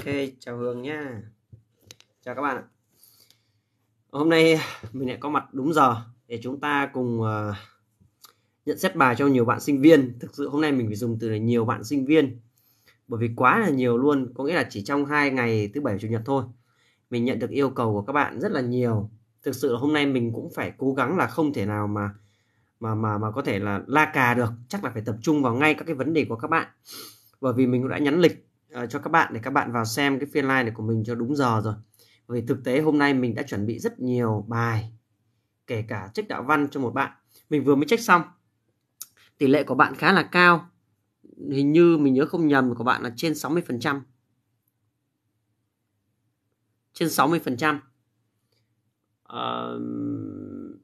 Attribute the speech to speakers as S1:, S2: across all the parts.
S1: Ok, chào Hương nha chào các bạn hôm nay mình lại có mặt đúng giờ để chúng ta cùng uh, nhận xét bài cho nhiều bạn sinh viên thực sự hôm nay mình phải dùng từ là nhiều bạn sinh viên bởi vì quá là nhiều luôn có nghĩa là chỉ trong hai ngày thứ bảy chủ nhật thôi mình nhận được yêu cầu của các bạn rất là nhiều thực sự là hôm nay mình cũng phải cố gắng là không thể nào mà mà mà mà có thể là la cà được chắc là phải tập trung vào ngay các cái vấn đề của các bạn bởi vì mình cũng đã nhắn lịch uh, cho các bạn để các bạn vào xem cái phiên live này của mình cho đúng giờ rồi vì thực tế hôm nay mình đã chuẩn bị rất nhiều bài kể cả trách đạo văn cho một bạn. Mình vừa mới trách xong. Tỷ lệ của bạn khá là cao. Hình như mình nhớ không nhầm của bạn là trên 60%. Trên 60%. trăm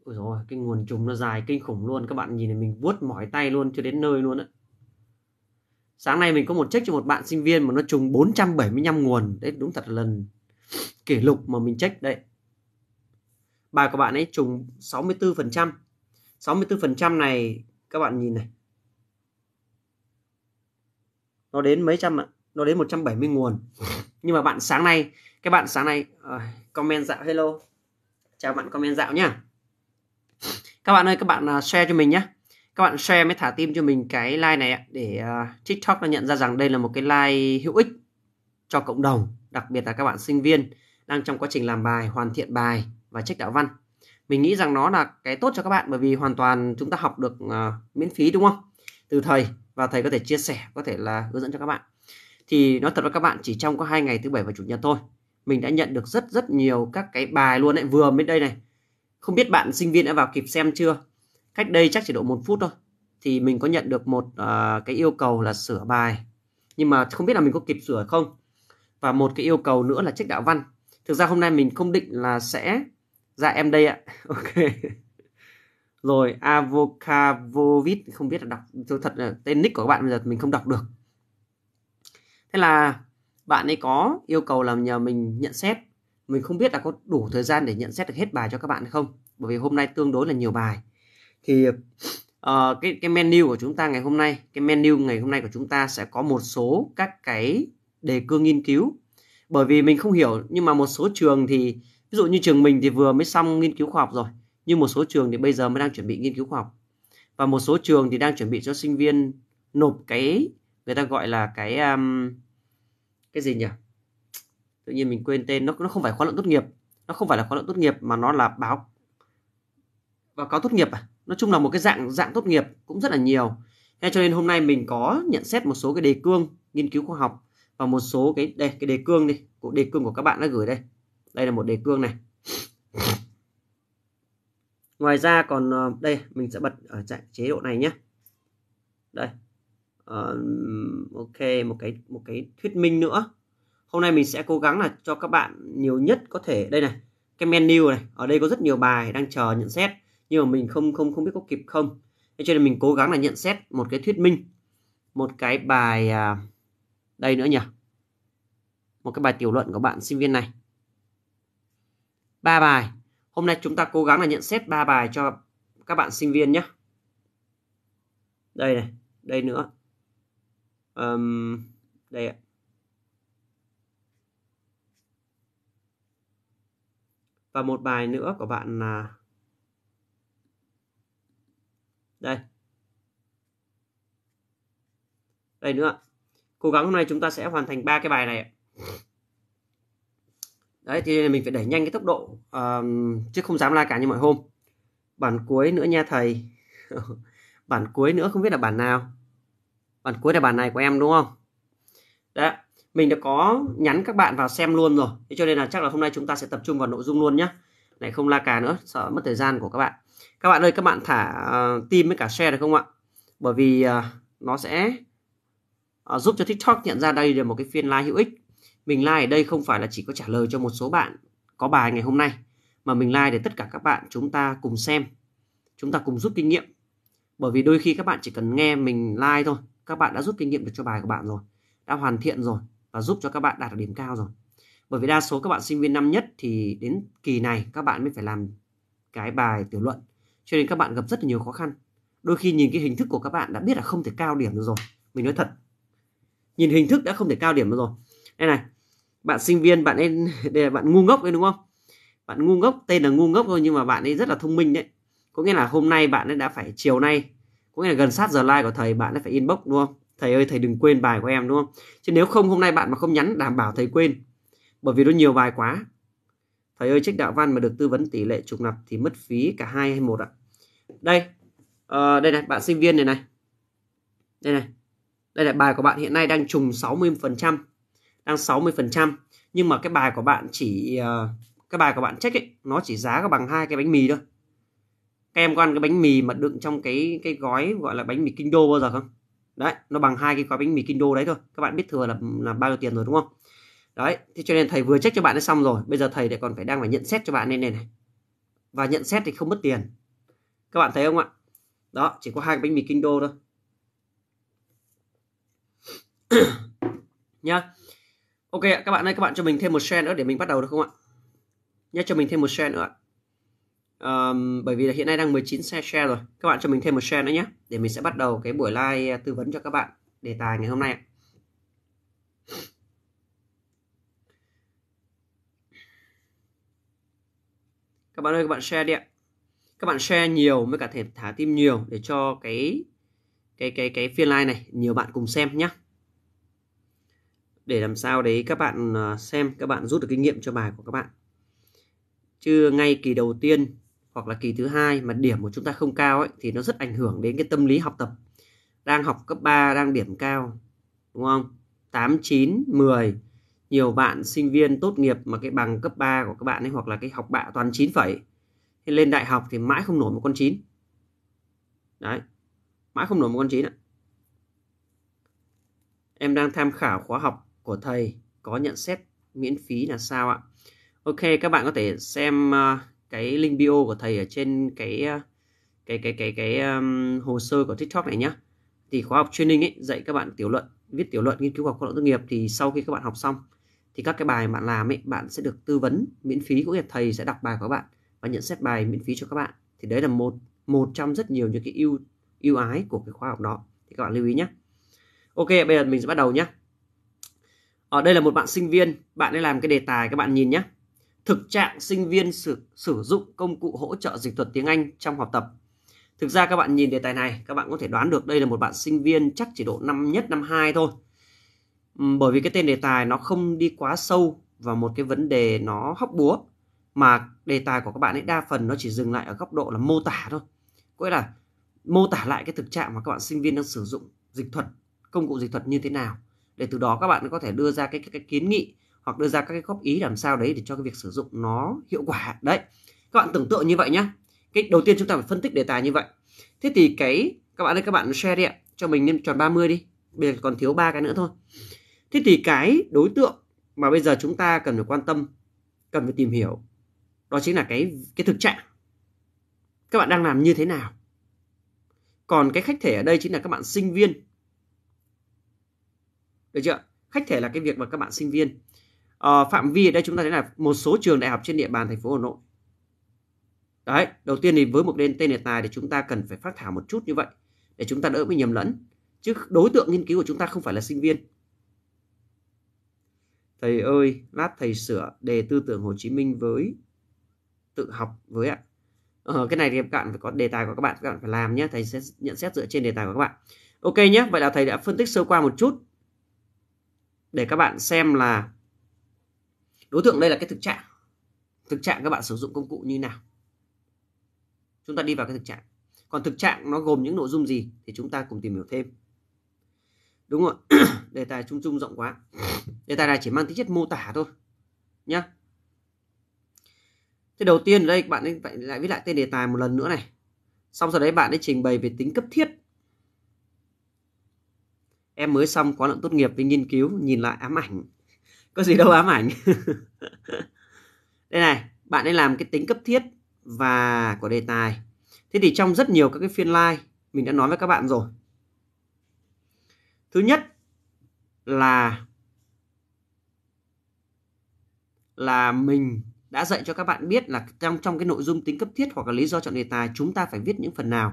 S1: ôi rồi cái nguồn trùng nó dài kinh khủng luôn. Các bạn nhìn này mình vuốt mỏi tay luôn chưa đến nơi luôn á. Sáng nay mình có một check cho một bạn sinh viên mà nó trùng 475 nguồn. Đấy đúng thật lần kỷ lục mà mình check đây bài của bạn ấy trùng 64% 64% này các bạn nhìn này nó đến mấy trăm ạ nó đến 170 nguồn nhưng mà bạn sáng nay các bạn sáng nay ờ, comment dạo hello chào bạn comment dạo nhá các bạn ơi các bạn à, share cho mình nhé các bạn share mới thả tim cho mình cái like này để à, tiktok nó nhận ra rằng đây là một cái like hữu ích cho cộng đồng đặc biệt là các bạn sinh viên đang trong quá trình làm bài, hoàn thiện bài và trách đạo văn. Mình nghĩ rằng nó là cái tốt cho các bạn bởi vì hoàn toàn chúng ta học được uh, miễn phí đúng không? Từ thầy và thầy có thể chia sẻ, có thể là hướng dẫn cho các bạn. Thì nói thật với các bạn chỉ trong có hai ngày thứ bảy và chủ nhật thôi, mình đã nhận được rất rất nhiều các cái bài luôn ấy vừa mới đây này. Không biết bạn sinh viên đã vào kịp xem chưa? Cách đây chắc chỉ độ một phút thôi. Thì mình có nhận được một uh, cái yêu cầu là sửa bài nhưng mà không biết là mình có kịp sửa không và một cái yêu cầu nữa là trách đạo văn thực ra hôm nay mình không định là sẽ ra em đây ạ ok rồi Avokavovit không biết là đọc tôi thật là tên nick của các bạn bây giờ mình không đọc được thế là bạn ấy có yêu cầu là nhờ mình nhận xét mình không biết là có đủ thời gian để nhận xét được hết bài cho các bạn hay không bởi vì hôm nay tương đối là nhiều bài thì uh, cái cái menu của chúng ta ngày hôm nay cái menu ngày hôm nay của chúng ta sẽ có một số các cái đề cương nghiên cứu bởi vì mình không hiểu nhưng mà một số trường thì ví dụ như trường mình thì vừa mới xong nghiên cứu khoa học rồi nhưng một số trường thì bây giờ mới đang chuẩn bị nghiên cứu khoa học và một số trường thì đang chuẩn bị cho sinh viên nộp cái người ta gọi là cái um, cái gì nhỉ tự nhiên mình quên tên nó nó không phải khóa luận tốt nghiệp nó không phải là khóa luận tốt nghiệp mà nó là báo báo cáo tốt nghiệp à nói chung là một cái dạng dạng tốt nghiệp cũng rất là nhiều thế cho nên hôm nay mình có nhận xét một số cái đề cương nghiên cứu khoa học và một số cái đây cái đề cương đi của đề cương của các bạn đã gửi đây đây là một đề cương này ngoài ra còn ờ, đây mình sẽ bật ở chạy chế độ này nhé đây uh, ok một cái một cái thuyết minh nữa hôm nay mình sẽ cố gắng là cho các bạn nhiều nhất có thể đây này cái menu này ở đây có rất nhiều bài đang chờ nhận xét nhưng mà mình không không không biết có kịp không thế cho nên mình cố gắng là nhận xét một cái thuyết minh một cái bài uh, đây nữa nhỉ một cái bài tiểu luận của bạn sinh viên này ba bài hôm nay chúng ta cố gắng là nhận xét ba bài cho các bạn sinh viên nhé đây này đây nữa um, đây ạ và một bài nữa của bạn là đây đây nữa cố gắng hôm nay chúng ta sẽ hoàn thành ba cái bài này đấy thì mình phải đẩy nhanh cái tốc độ um, chứ không dám la cả như mọi hôm bản cuối nữa nha thầy bản cuối nữa không biết là bản nào bản cuối là bản này của em đúng không đấy mình đã có nhắn các bạn vào xem luôn rồi thế cho nên là chắc là hôm nay chúng ta sẽ tập trung vào nội dung luôn nhé này không la cà nữa sợ mất thời gian của các bạn các bạn ơi các bạn thả uh, ờ, tim với cả share được không ạ bởi vì uh, nó sẽ Ờ, giúp cho TikTok nhận ra đây là một cái phiên live hữu ích. Mình like ở đây không phải là chỉ có trả lời cho một số bạn có bài ngày hôm nay mà mình like để tất cả các bạn chúng ta cùng xem, chúng ta cùng rút kinh nghiệm. Bởi vì đôi khi các bạn chỉ cần nghe mình like thôi, các bạn đã rút kinh nghiệm được cho bài của bạn rồi, đã hoàn thiện rồi và giúp cho các bạn đạt được điểm cao rồi. Bởi vì đa số các bạn sinh viên năm nhất thì đến kỳ này các bạn mới phải làm cái bài tiểu luận cho nên các bạn gặp rất là nhiều khó khăn. Đôi khi nhìn cái hình thức của các bạn đã biết là không thể cao điểm được rồi. Mình nói thật, nhìn hình thức đã không thể cao điểm được rồi đây này bạn sinh viên bạn ấy đây là bạn ngu ngốc ấy đúng không bạn ngu ngốc tên là ngu ngốc thôi nhưng mà bạn ấy rất là thông minh đấy có nghĩa là hôm nay bạn ấy đã phải chiều nay có nghĩa là gần sát giờ like của thầy bạn ấy phải inbox đúng không thầy ơi thầy đừng quên bài của em đúng không chứ nếu không hôm nay bạn mà không nhắn đảm bảo thầy quên bởi vì nó nhiều bài quá thầy ơi trách đạo văn mà được tư vấn tỷ lệ trùng lập thì mất phí cả hai hay một ạ đây à, đây này bạn sinh viên này này đây này đây là bài của bạn hiện nay đang trùng 60% đang 60% nhưng mà cái bài của bạn chỉ ờ, cái bài của bạn check ấy nó chỉ giá bằng hai cái bánh mì thôi các em có ăn cái bánh mì mà đựng trong cái cái gói gọi là bánh mì kinh đô bao giờ không đấy nó bằng hai cái gói bánh mì kinh đô đấy thôi các bạn biết thừa là là bao nhiêu tiền rồi đúng không đấy thế cho nên thầy vừa check cho bạn đã xong rồi bây giờ thầy lại còn phải đang phải nhận xét cho bạn nên này này và nhận xét thì không mất tiền các bạn thấy không ạ đó chỉ có hai cái bánh mì kinh đô thôi nhá ok các bạn ơi các bạn cho mình thêm một share nữa để mình bắt đầu được không ạ nhá cho mình thêm một share nữa um, bởi vì là hiện nay đang 19 share share rồi các bạn cho mình thêm một share nữa nhé để mình sẽ bắt đầu cái buổi live à, tư vấn cho các bạn đề tài ngày hôm nay ạ các bạn ơi các bạn share đi ạ các bạn share nhiều mới cả thể thả tim nhiều để cho cái cái cái cái phiên live này nhiều bạn cùng xem nhé để làm sao đấy các bạn ờ, xem các bạn rút được kinh nghiệm cho bài của các bạn chứ ngay kỳ đầu tiên hoặc là kỳ thứ hai mà điểm của chúng ta không cao ấy, thì nó rất ảnh hưởng đến cái tâm lý học tập đang học cấp 3 đang điểm cao đúng không 8 9 10 nhiều bạn sinh viên tốt nghiệp mà cái bằng cấp 3 của các bạn ấy hoặc là cái học bạ toàn 9 phẩy thì lên đại học thì mãi không nổi một con 9 đấy mãi không nổi một con 9 ạ em đang tham khảo khóa học của thầy có nhận xét miễn phí là sao ạ? Ok, các bạn có thể xem ờ, cái link bio của thầy ở trên cái ờ, cái cái cái cái um, hồ sơ của TikTok này nhé. Thì khóa học training ấy dạy các bạn tiểu luận, viết tiểu luận nghiên cứu khoa học luận tốt nghiệp thì sau khi các bạn học xong thì các cái bài bạn làm ấy bạn sẽ được tư vấn miễn phí cũng như thầy sẽ đọc bài của các bạn và nhận xét bài miễn phí cho các bạn. Thì đấy là một một trong rất nhiều những cái ưu ưu ái của cái khóa học đó. Thì các bạn lưu ý nhé. Ok, bây giờ mình sẽ bắt đầu nhé ở ờ, đây là một bạn sinh viên bạn ấy làm cái đề tài các bạn nhìn nhé thực trạng sinh viên sử, sử dụng công cụ hỗ trợ dịch thuật tiếng Anh trong học tập thực ra các bạn nhìn đề tài này các bạn có thể đoán được đây là một bạn sinh viên chắc chỉ độ năm nhất năm hai thôi bởi vì cái tên đề tài nó không đi quá sâu vào một cái vấn đề nó hóc búa mà đề tài của các bạn ấy đa phần nó chỉ dừng lại ở góc độ là mô tả thôi có nghĩa là mô tả lại cái thực trạng mà các bạn sinh viên đang sử dụng dịch thuật công cụ dịch thuật như thế nào để từ đó các bạn có thể đưa ra cái, cái, cái kiến nghị hoặc đưa ra các cái góp ý làm sao đấy để cho cái việc sử dụng nó hiệu quả đấy các bạn tưởng tượng như vậy nhé cái đầu tiên chúng ta phải phân tích đề tài như vậy thế thì cái các bạn ơi các bạn share đi ạ cho mình nên tròn 30 đi bây giờ còn thiếu ba cái nữa thôi thế thì cái đối tượng mà bây giờ chúng ta cần phải quan tâm cần phải tìm hiểu đó chính là cái cái thực trạng các bạn đang làm như thế nào còn cái khách thể ở đây chính là các bạn sinh viên được chưa khách thể là cái việc mà các bạn sinh viên à, phạm vi ở đây chúng ta thấy là một số trường đại học trên địa bàn thành phố hà nội đấy đầu tiên thì với một tên tên đề tài thì chúng ta cần phải phát thảo một chút như vậy để chúng ta đỡ bị nhầm lẫn chứ đối tượng nghiên cứu của chúng ta không phải là sinh viên thầy ơi lát thầy sửa đề tư tưởng hồ chí minh với tự học với ạ ờ, cái này thì các bạn phải có đề tài của các bạn các bạn phải làm nhé thầy sẽ nhận xét dựa trên đề tài của các bạn ok nhé vậy là thầy đã phân tích sơ qua một chút để các bạn xem là đối tượng đây là cái thực trạng thực trạng các bạn sử dụng công cụ như nào chúng ta đi vào cái thực trạng còn thực trạng nó gồm những nội dung gì thì chúng ta cùng tìm hiểu thêm đúng rồi đề tài chung chung rộng quá đề tài này chỉ mang tính chất mô tả thôi nhá thế đầu tiên ở đây bạn ấy lại viết lại tên đề tài một lần nữa này xong rồi đấy bạn ấy trình bày về tính cấp thiết em mới xong khóa luận tốt nghiệp đi nghiên cứu nhìn lại ám ảnh có gì đâu ám ảnh đây này bạn ấy làm cái tính cấp thiết và của đề tài thế thì trong rất nhiều các cái phiên live mình đã nói với các bạn rồi thứ nhất là là mình đã dạy cho các bạn biết là trong trong cái nội dung tính cấp thiết hoặc là lý do chọn đề tài chúng ta phải viết những phần nào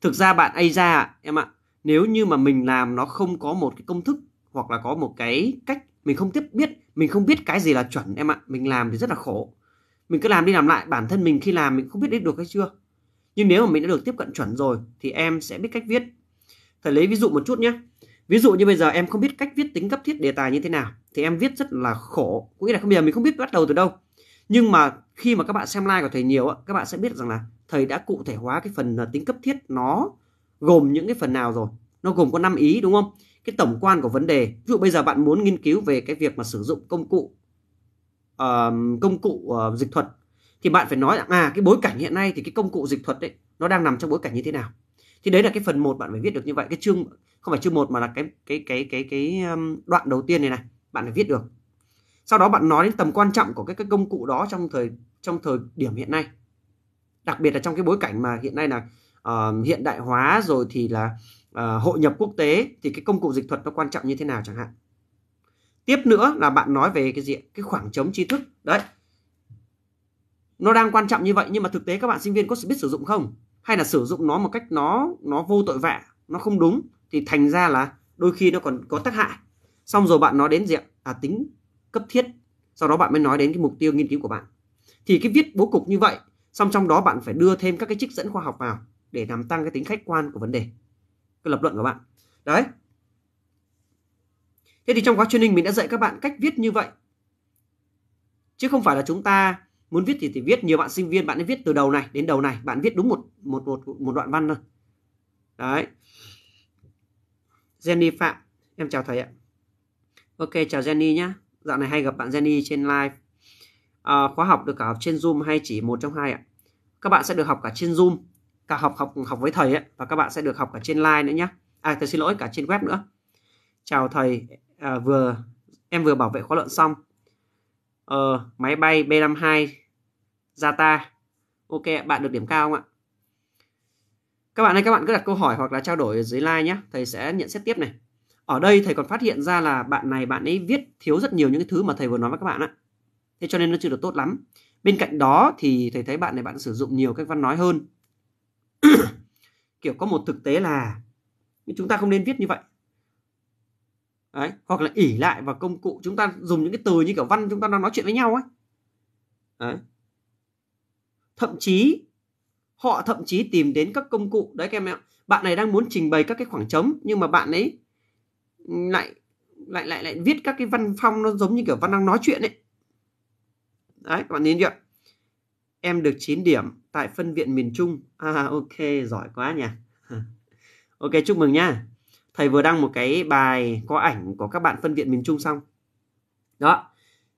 S1: thực ra bạn ấy ra em ạ nếu như mà mình làm nó không có một cái công thức hoặc là có một cái cách mình không tiếp biết mình không biết cái gì là chuẩn em ạ mình làm thì rất là khổ mình cứ làm đi làm lại bản thân mình khi làm mình không biết đến được hay chưa nhưng nếu mà mình đã được tiếp cận chuẩn rồi thì em sẽ biết cách viết thầy lấy ví dụ một chút nhé ví dụ như bây giờ em không biết cách viết tính cấp thiết đề tài như thế nào thì em viết rất là khổ có nghĩa là không bây giờ mình không biết bắt đầu từ đâu nhưng mà khi mà các bạn xem like của thầy nhiều các bạn sẽ biết rằng là thầy đã cụ thể hóa cái phần à, tính cấp thiết nó gồm những cái phần nào rồi nó gồm có 5 ý đúng không cái tổng quan của vấn đề ví dụ bây giờ bạn muốn nghiên cứu về cái việc mà sử dụng công cụ uh, công cụ uh, dịch thuật thì bạn phải nói rằng à cái bối cảnh hiện nay thì cái công cụ dịch thuật đấy nó đang nằm trong bối cảnh như thế nào thì đấy là cái phần một bạn phải viết được như vậy cái chương không phải chương một mà là cái cái cái cái cái đoạn đầu tiên này này bạn phải viết được sau đó bạn nói đến tầm quan trọng của cái cái công cụ đó trong thời trong thời điểm hiện nay đặc biệt là trong cái bối cảnh mà hiện nay là uh, hiện đại hóa rồi thì là uh, hội nhập quốc tế thì cái công cụ dịch thuật nó quan trọng như thế nào chẳng hạn tiếp nữa là bạn nói về cái gì cái khoảng trống tri thức đấy nó đang quan trọng như vậy nhưng mà thực tế các bạn sinh viên có biết sử dụng không hay là sử dụng nó một cách nó nó vô tội vạ nó không đúng thì thành ra là đôi khi nó còn có tác hại xong rồi bạn nói đến diện à tính cấp thiết sau đó bạn mới nói đến cái mục tiêu nghiên cứu của bạn thì cái viết bố cục như vậy xong trong đó bạn phải đưa thêm các cái trích dẫn khoa học vào để làm tăng cái tính khách quan của vấn đề cái lập luận của bạn đấy thế thì trong khóa training mình đã dạy các bạn cách viết như vậy chứ không phải là chúng ta muốn viết thì thì viết nhiều bạn sinh viên bạn ấy viết từ đầu này đến đầu này bạn viết đúng một một một một đoạn văn thôi đấy Jenny Phạm em chào thầy ạ ok chào Jenny nhá dạo này hay gặp bạn Jenny trên live à, khóa học được cả học trên Zoom hay chỉ một trong hai ạ các bạn sẽ được học cả trên Zoom ta học học học với thầy ấy, và các bạn sẽ được học cả trên live nữa nhé à tôi xin lỗi cả trên web nữa chào thầy à, vừa em vừa bảo vệ khóa luận xong ờ, máy bay B52 Zata ok bạn được điểm cao không ạ các bạn ơi các bạn cứ đặt câu hỏi hoặc là trao đổi ở dưới like nhé thầy sẽ nhận xét tiếp này ở đây thầy còn phát hiện ra là bạn này bạn ấy viết thiếu rất nhiều những cái thứ mà thầy vừa nói với các bạn ạ thế cho nên nó chưa được tốt lắm bên cạnh đó thì thầy thấy bạn này bạn sử dụng nhiều cách văn nói hơn kiểu có một thực tế là chúng ta không nên viết như vậy Đấy, hoặc là ỉ lại vào công cụ chúng ta dùng những cái từ như kiểu văn chúng ta đang nói chuyện với nhau ấy đấy. thậm chí họ thậm chí tìm đến các công cụ đấy các em ạ bạn này đang muốn trình bày các cái khoảng trống nhưng mà bạn ấy lại lại lại lại viết các cái văn phong nó giống như kiểu văn đang nói chuyện ấy đấy các bạn nhìn chưa Em được 9 điểm tại phân viện miền Trung. À ok, giỏi quá nhỉ. ok, chúc mừng nhá. Thầy vừa đăng một cái bài có ảnh của các bạn phân viện miền Trung xong. Đó.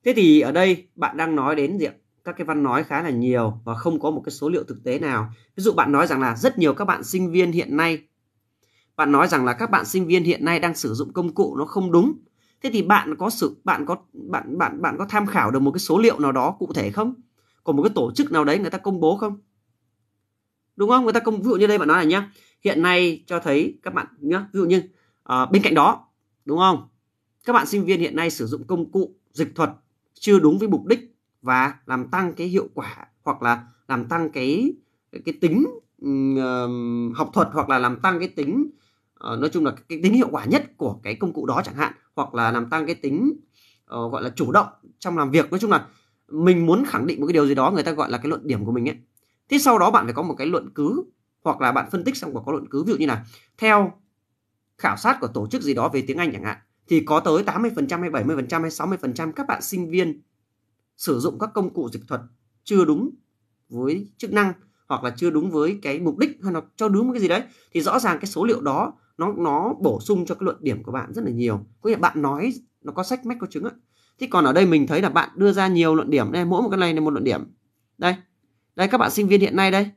S1: Thế thì ở đây bạn đang nói đến diện các cái văn nói khá là nhiều và không có một cái số liệu thực tế nào. Ví dụ bạn nói rằng là rất nhiều các bạn sinh viên hiện nay bạn nói rằng là các bạn sinh viên hiện nay đang sử dụng công cụ nó không đúng thế thì bạn có sự bạn có bạn bạn bạn có tham khảo được một cái số liệu nào đó cụ thể không có một cái tổ chức nào đấy người ta công bố không đúng không người ta công ví dụ như đây bạn nói là nhá hiện nay cho thấy các bạn nhá ví dụ như uh, bên cạnh đó đúng không các bạn sinh viên hiện nay sử dụng công cụ dịch thuật chưa đúng với mục đích và làm tăng cái hiệu quả hoặc là làm tăng cái cái tính uh, học thuật hoặc là làm tăng cái tính uh, nói chung là cái tính hiệu quả nhất của cái công cụ đó chẳng hạn hoặc là làm tăng cái tính uh, gọi là chủ động trong làm việc nói chung là mình muốn khẳng định một cái điều gì đó người ta gọi là cái luận điểm của mình ấy thế sau đó bạn phải có một cái luận cứ hoặc là bạn phân tích xong và có luận cứ ví dụ như là theo khảo sát của tổ chức gì đó về tiếng Anh chẳng hạn thì có tới 80% hay 70% hay 60% các bạn sinh viên sử dụng các công cụ dịch thuật chưa đúng với chức năng hoặc là chưa đúng với cái mục đích hay là cho đúng cái gì đấy thì rõ ràng cái số liệu đó nó nó bổ sung cho cái luận điểm của bạn rất là nhiều có nghĩa bạn nói nó có sách mách có chứng ạ Thế còn ở đây mình thấy là bạn đưa ra nhiều luận điểm đây, mỗi một cái này là một luận điểm. Đây. Đây các bạn sinh viên hiện nay đây.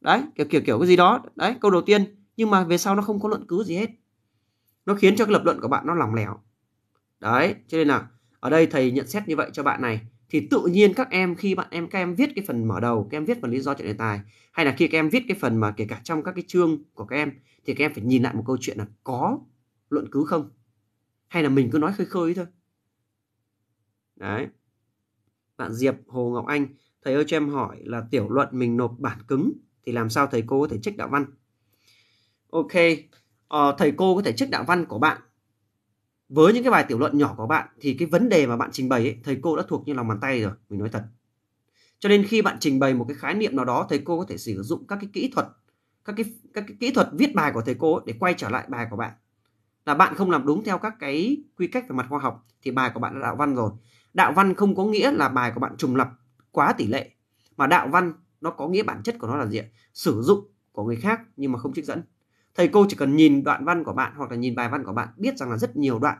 S1: Đấy, kiểu kiểu kiểu cái gì đó. Đấy, câu đầu tiên nhưng mà về sau nó không có luận cứ gì hết. Nó khiến cho cái lập luận của bạn nó lỏng lẻo. Đấy, cho nên là ở đây thầy nhận xét như vậy cho bạn này thì tự nhiên các em khi bạn em các em viết cái phần mở đầu, các em viết phần lý do chọn đề tài hay là khi các em viết cái phần mà kể cả trong các cái chương của các em thì các em phải nhìn lại một câu chuyện là có luận cứ không hay là mình cứ nói khơi khơi thôi đấy bạn Diệp Hồ Ngọc Anh thầy ơi cho em hỏi là tiểu luận mình nộp bản cứng thì làm sao thầy cô có thể trích đạo văn ok ờ, thầy cô có thể trích đạo văn của bạn với những cái bài tiểu luận nhỏ của bạn thì cái vấn đề mà bạn trình bày ấy, thầy cô đã thuộc như lòng bàn tay rồi mình nói thật cho nên khi bạn trình bày một cái khái niệm nào đó thầy cô có thể sử dụng các cái kỹ thuật các cái các cái kỹ thuật viết bài của thầy cô để quay trở lại bài của bạn là bạn không làm đúng theo các cái quy cách về mặt khoa học thì bài của bạn đã đạo văn rồi đạo văn không có nghĩa là bài của bạn trùng lập quá tỷ lệ mà đạo văn nó có nghĩa bản chất của nó là gì sử dụng của người khác nhưng mà không trích dẫn thầy cô chỉ cần nhìn đoạn văn của bạn hoặc là nhìn bài văn của bạn biết rằng là rất nhiều đoạn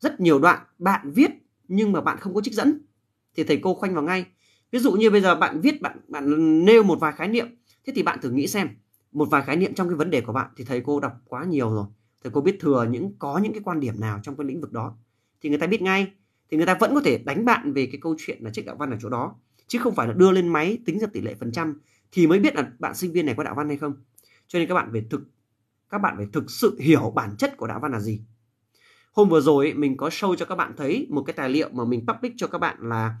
S1: rất nhiều đoạn bạn viết nhưng mà bạn không có trích dẫn thì thầy cô khoanh vào ngay ví dụ như bây giờ bạn viết bạn bạn nêu một vài khái niệm thế thì bạn thử nghĩ xem một vài khái niệm trong cái vấn đề của bạn thì thầy cô đọc quá nhiều rồi thầy cô biết thừa những có những cái quan điểm nào trong cái lĩnh vực đó thì người ta biết ngay thì người ta vẫn có thể đánh bạn về cái câu chuyện là trích đạo văn ở chỗ đó chứ không phải là đưa lên máy tính ra tỷ lệ phần trăm thì mới biết là bạn sinh viên này có đạo văn hay không cho nên các bạn phải thực các bạn phải thực sự hiểu bản chất của đạo văn là gì hôm vừa rồi mình có show cho các bạn thấy một cái tài liệu mà mình public cho các bạn là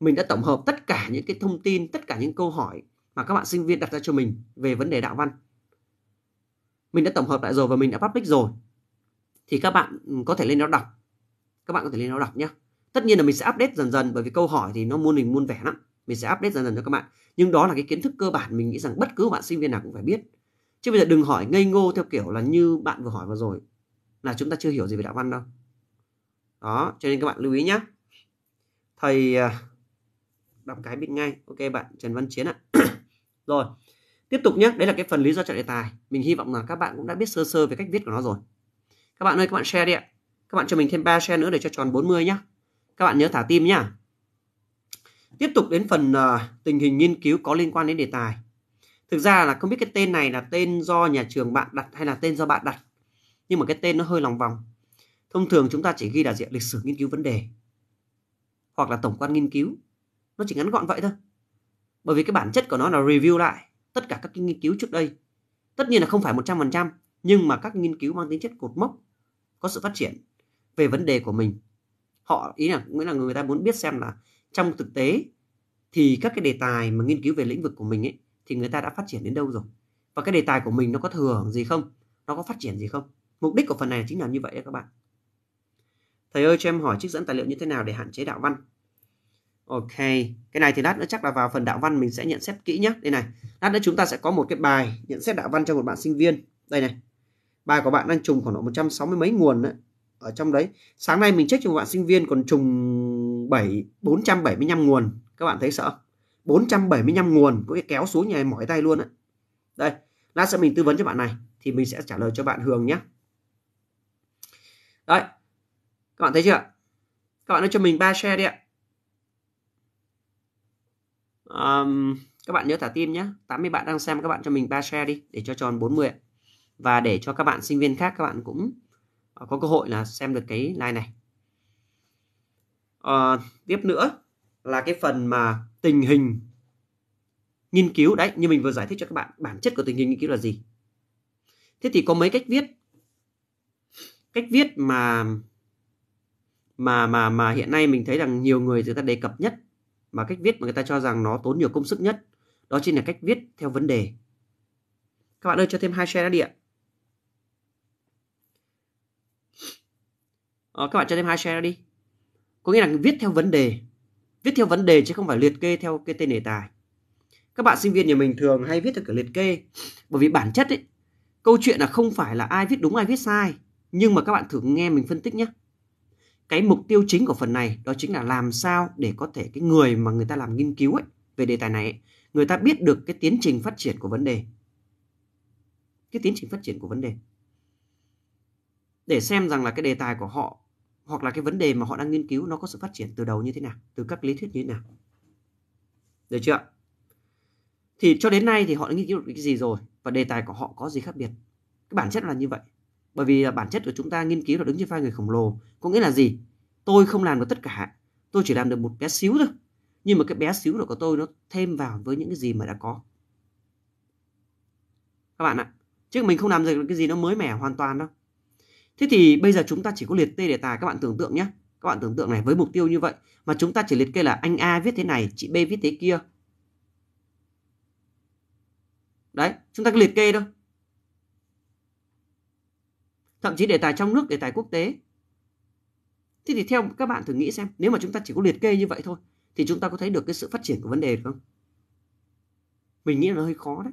S1: mình đã tổng hợp tất cả những cái thông tin tất cả những câu hỏi mà các bạn sinh viên đặt ra cho mình về vấn đề đạo văn mình đã tổng hợp lại rồi và mình đã public rồi thì các bạn có thể lên đó đọc các bạn có thể lên đó đọc nhé tất nhiên là mình sẽ update dần dần bởi vì câu hỏi thì nó muôn hình muôn vẻ lắm mình sẽ update dần dần cho các bạn nhưng đó là cái kiến thức cơ bản mình nghĩ rằng bất cứ bạn sinh viên nào cũng phải biết chứ bây giờ đừng hỏi ngây ngô theo kiểu là như bạn vừa hỏi vừa rồi là chúng ta chưa hiểu gì về đạo văn đâu đó cho nên các bạn lưu ý nhé thầy à, đọc cái biết ngay ok bạn trần văn chiến ạ rồi tiếp tục nhé đấy là cái phần lý do chọn đề tài mình hy vọng là các bạn cũng đã biết sơ sơ về cách viết của nó rồi các bạn ơi các bạn share đi ạ các bạn cho mình thêm 3 share nữa để cho tròn 40 nhá Các bạn nhớ thả tim nhá. Tiếp tục đến phần uh, tình hình nghiên cứu có liên quan đến đề tài. Thực ra là không biết cái tên này là tên do nhà trường bạn đặt hay là tên do bạn đặt. Nhưng mà cái tên nó hơi lòng vòng. Thông thường chúng ta chỉ ghi là diện lịch sử nghiên cứu vấn đề hoặc là tổng quan nghiên cứu. Nó chỉ ngắn gọn vậy thôi. Bởi vì cái bản chất của nó là review lại tất cả các nghiên cứu trước đây. Tất nhiên là không phải 100%, nhưng mà các nghiên cứu mang tính chất cột mốc có sự phát triển về vấn đề của mình họ ý là nghĩa là người ta muốn biết xem là trong thực tế thì các cái đề tài mà nghiên cứu về lĩnh vực của mình ấy thì người ta đã phát triển đến đâu rồi và cái đề tài của mình nó có thừa gì không nó có phát triển gì không mục đích của phần này chính là như vậy đấy các bạn thầy ơi cho em hỏi trích dẫn tài liệu như thế nào để hạn chế đạo văn ok cái này thì lát nữa chắc là vào phần đạo văn mình sẽ nhận xét kỹ nhé đây này lát nữa chúng ta sẽ có một cái bài nhận xét đạo văn cho một bạn sinh viên đây này bài của bạn đang trùng khoảng độ 160 mấy nguồn đấy ở trong đấy sáng nay mình check cho các bạn sinh viên còn trùng 7 475 nguồn các bạn thấy sợ 475 nguồn có cái kéo xuống nhà mỏi tay luôn đấy đây lát sẽ mình tư vấn cho bạn này thì mình sẽ trả lời cho bạn Hường nhé đấy các bạn thấy chưa các bạn hãy cho mình ba share đi ạ um, các bạn nhớ thả tim nhé 80 bạn đang xem các bạn cho mình ba share đi để cho tròn 40 ạ và để cho các bạn sinh viên khác các bạn cũng Ờ, có cơ hội là xem được cái line này à, tiếp nữa là cái phần mà tình hình nghiên cứu đấy như mình vừa giải thích cho các bạn bản chất của tình hình nghiên cứu là gì thế thì có mấy cách viết cách viết mà mà mà mà hiện nay mình thấy rằng nhiều người người ta đề cập nhất mà cách viết mà người ta cho rằng nó tốn nhiều công sức nhất đó chính là cách viết theo vấn đề các bạn ơi cho thêm hai share đã địa à, các bạn cho thêm hai share đi có nghĩa là viết theo vấn đề viết theo vấn đề chứ không phải liệt kê theo cái tên đề tài các bạn sinh viên nhà mình thường hay viết theo kiểu liệt kê bởi vì bản chất ấy câu chuyện là không phải là ai viết đúng ai viết sai nhưng mà các bạn thử nghe mình phân tích nhé cái mục tiêu chính của phần này đó chính là làm sao để có thể cái người mà người ta làm nghiên cứu ấy về đề tài này ấy, người ta biết được cái tiến trình phát triển của vấn đề cái tiến trình phát triển của vấn đề để xem rằng là cái đề tài của họ hoặc là cái vấn đề mà họ đang nghiên cứu nó có sự phát triển từ đầu như thế nào, từ các lý thuyết như thế nào. Được chưa? Thì cho đến nay thì họ đã nghiên cứu được cái gì rồi và đề tài của họ có gì khác biệt. Cái bản chất là như vậy. Bởi vì bản chất của chúng ta nghiên cứu là đứng trên vai người khổng lồ. Có nghĩa là gì? Tôi không làm được tất cả. Tôi chỉ làm được một bé xíu thôi. Nhưng mà cái bé xíu đó của tôi nó thêm vào với những cái gì mà đã có. Các bạn ạ. Chứ mình không làm được cái gì nó mới mẻ hoàn toàn đâu Thế thì bây giờ chúng ta chỉ có liệt kê đề tài các bạn tưởng tượng nhé. Các bạn tưởng tượng này với mục tiêu như vậy mà chúng ta chỉ liệt kê là anh A viết thế này, chị B viết thế kia. Đấy, chúng ta cứ liệt kê thôi. Thậm chí đề tài trong nước, đề tài quốc tế. Thế thì theo các bạn thử nghĩ xem, nếu mà chúng ta chỉ có liệt kê như vậy thôi thì chúng ta có thấy được cái sự phát triển của vấn đề được không? Mình nghĩ là nó hơi khó đấy.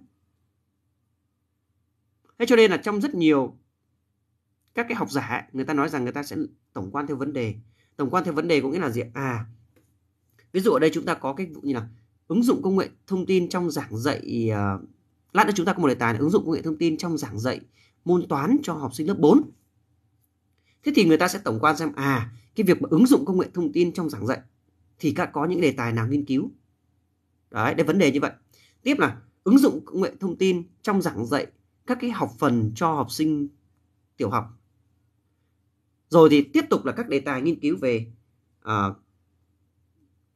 S1: Thế cho nên là trong rất nhiều các cái học giả người ta nói rằng người ta sẽ tổng quan theo vấn đề tổng quan theo vấn đề có nghĩa là gì à ví dụ ở đây chúng ta có cái vụ như là ứng dụng công nghệ thông tin trong giảng dạy uh, lát nữa chúng ta có một đề tài là ứng dụng công nghệ thông tin trong giảng dạy môn toán cho học sinh lớp 4 thế thì người ta sẽ tổng quan xem à cái việc mà ứng dụng công nghệ thông tin trong giảng dạy thì các có những đề tài nào nghiên cứu đấy đây vấn đề như vậy tiếp là ứng dụng công nghệ thông tin trong giảng dạy các cái học phần cho học sinh tiểu học rồi thì tiếp tục là các đề tài nghiên cứu về uh,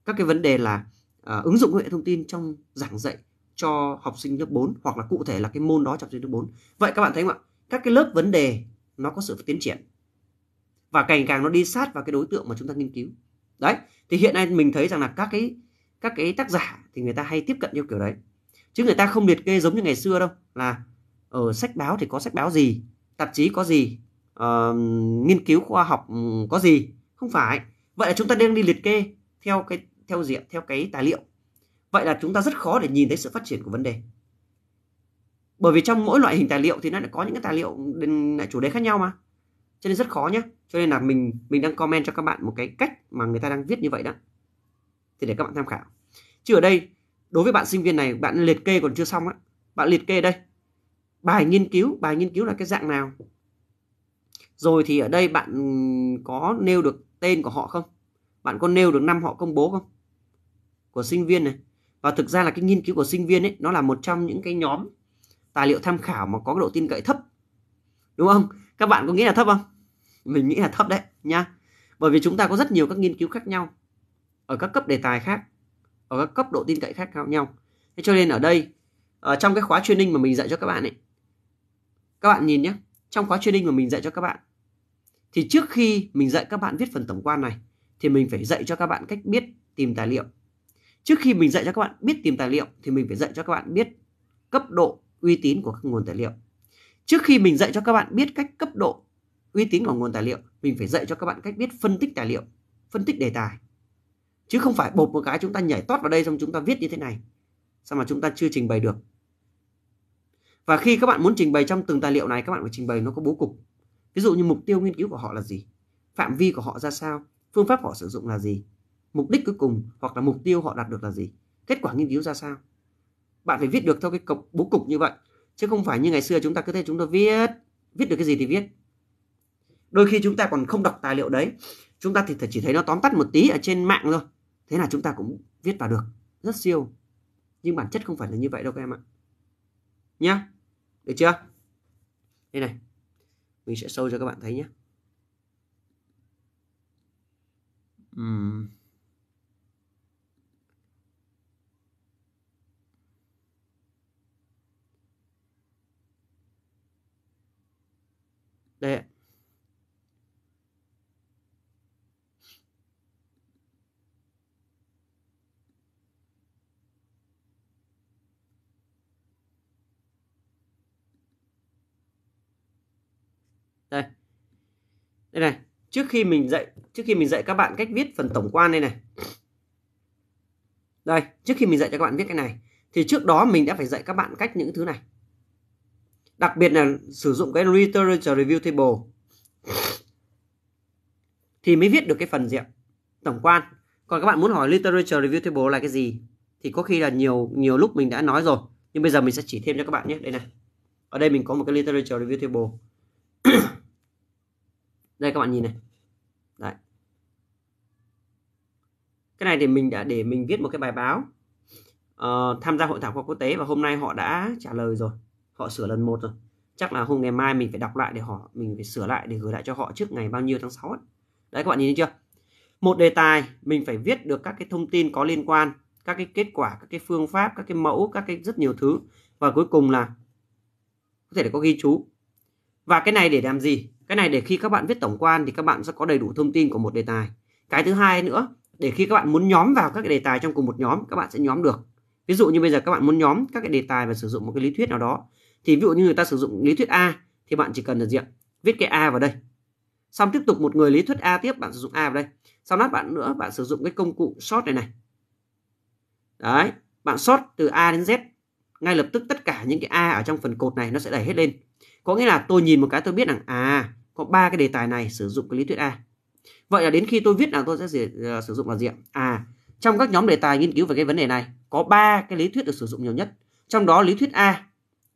S1: các cái vấn đề là uh, ứng dụng công nghệ thông tin trong giảng dạy cho học sinh lớp 4 hoặc là cụ thể là cái môn đó cho học sinh lớp 4. Vậy các bạn thấy không ạ? Các cái lớp vấn đề nó có sự tiến triển và càng càng nó đi sát vào cái đối tượng mà chúng ta nghiên cứu. Đấy, thì hiện nay mình thấy rằng là các cái các cái tác giả thì người ta hay tiếp cận theo kiểu đấy. Chứ người ta không liệt kê giống như ngày xưa đâu là ở ờ, sách báo thì có sách báo gì, tạp chí có gì, uh, nghiên cứu khoa học ừ, có gì không phải vậy là chúng ta đang đi liệt kê theo cái theo diện theo cái tài liệu vậy là chúng ta rất khó để nhìn thấy sự phát triển của vấn đề bởi vì trong mỗi loại hình tài liệu thì nó lại có những cái tài liệu lại chủ đề khác nhau mà cho nên rất khó nhé cho nên là mình mình đang comment cho các bạn một cái cách mà người ta đang viết như vậy đó thì để các bạn tham khảo chứ ở đây đối với bạn sinh viên này bạn liệt kê còn chưa xong á bạn liệt kê đây bài nghiên cứu bài nghiên cứu là cái dạng nào rồi thì ở đây bạn có nêu được tên của họ không? Bạn có nêu được năm họ công bố không? Của sinh viên này. Và thực ra là cái nghiên cứu của sinh viên ấy nó là một trong những cái nhóm tài liệu tham khảo mà có độ tin cậy thấp. Đúng không? Các bạn có nghĩ là thấp không? Mình nghĩ là thấp đấy nha. Bởi vì chúng ta có rất nhiều các nghiên cứu khác nhau ở các cấp đề tài khác, ở các cấp độ tin cậy khác nhau. Thế cho nên ở đây ở ờ, trong cái khóa training mà mình dạy cho các bạn ấy các bạn nhìn nhé trong khóa training mà mình dạy cho các bạn thì trước khi mình dạy các bạn viết phần tổng quan này thì mình phải dạy cho các bạn cách biết tìm tài liệu trước khi mình dạy cho các bạn biết tìm tài liệu thì mình phải dạy cho các bạn biết cấp độ uy tín của các nguồn tài liệu trước khi mình dạy cho các bạn biết cách cấp độ uy tín của nguồn tài liệu mình phải dạy cho các bạn cách biết phân tích tài liệu phân tích đề tài chứ không phải bột một cái chúng ta nhảy tót vào đây xong chúng ta viết như thế này sao mà chúng ta chưa trình bày được và khi các bạn muốn trình bày trong từng tài liệu này các bạn phải trình bày nó có bố cục Ví dụ như mục tiêu nghiên cứu của họ là gì? Phạm vi của họ ra sao? Phương pháp họ sử dụng là gì? Mục đích cuối cùng hoặc là mục tiêu họ đạt được là gì? Kết quả nghiên cứu ra sao? Bạn phải viết được theo cái cục, bố cục như vậy. Chứ không phải như ngày xưa chúng ta cứ thế chúng ta viết. Viết được cái gì thì viết. Đôi khi chúng ta còn không đọc tài liệu đấy. Chúng ta thì chỉ thấy nó tóm tắt một tí ở trên mạng thôi. Thế là chúng ta cũng viết vào được. Rất siêu. Nhưng bản chất không phải là như vậy đâu các em ạ. Nhá. Được chưa? Đây này mình sẽ sâu cho các bạn thấy nhé uhm. đây ạ đây này trước khi mình dạy trước khi mình dạy các bạn cách viết phần tổng quan đây này đây trước khi mình dạy cho các bạn viết cái này thì trước đó mình đã phải dạy các bạn cách những thứ này đặc biệt là sử dụng cái literature review table thì mới viết được cái phần diện tổng quan còn các bạn muốn hỏi literature review table là cái gì thì có khi là nhiều nhiều lúc mình đã nói rồi nhưng bây giờ mình sẽ chỉ thêm cho các bạn nhé đây này ở đây mình có một cái literature review table đây các bạn nhìn này Đấy. cái này thì mình đã để mình viết một cái bài báo uh, tham gia hội thảo khoa quốc tế và hôm nay họ đã trả lời rồi họ sửa lần một rồi chắc là hôm ngày mai mình phải đọc lại để họ mình phải sửa lại để gửi lại cho họ trước ngày bao nhiêu tháng 6 ấy. đấy các bạn nhìn thấy chưa một đề tài mình phải viết được các cái thông tin có liên quan các cái kết quả các cái phương pháp các cái mẫu các cái rất nhiều thứ và cuối cùng là có thể là có ghi chú và cái này để làm gì cái này để khi các bạn viết tổng quan thì các bạn sẽ có đầy đủ thông tin của một đề tài cái thứ hai nữa để khi các bạn muốn nhóm vào các cái đề tài trong cùng một nhóm các bạn sẽ nhóm được ví dụ như bây giờ các bạn muốn nhóm các cái đề tài và sử dụng một cái lý thuyết nào đó thì ví dụ như người ta sử dụng lý thuyết A thì bạn chỉ cần là diện viết cái A vào đây xong tiếp tục một người lý thuyết A tiếp bạn sử dụng A vào đây sau lát bạn nữa bạn sử dụng cái công cụ sort này này đấy bạn sort từ A đến Z ngay lập tức tất cả những cái A ở trong phần cột này nó sẽ đẩy hết lên có nghĩa là tôi nhìn một cái tôi biết rằng à có ba cái đề tài này sử dụng cái lý thuyết A vậy là đến khi tôi viết là tôi sẽ ờ, sử dụng là gì ạ à trong các nhóm đề tài nghiên cứu về cái vấn đề này có ba cái lý thuyết được sử dụng nhiều nhất trong đó lý thuyết A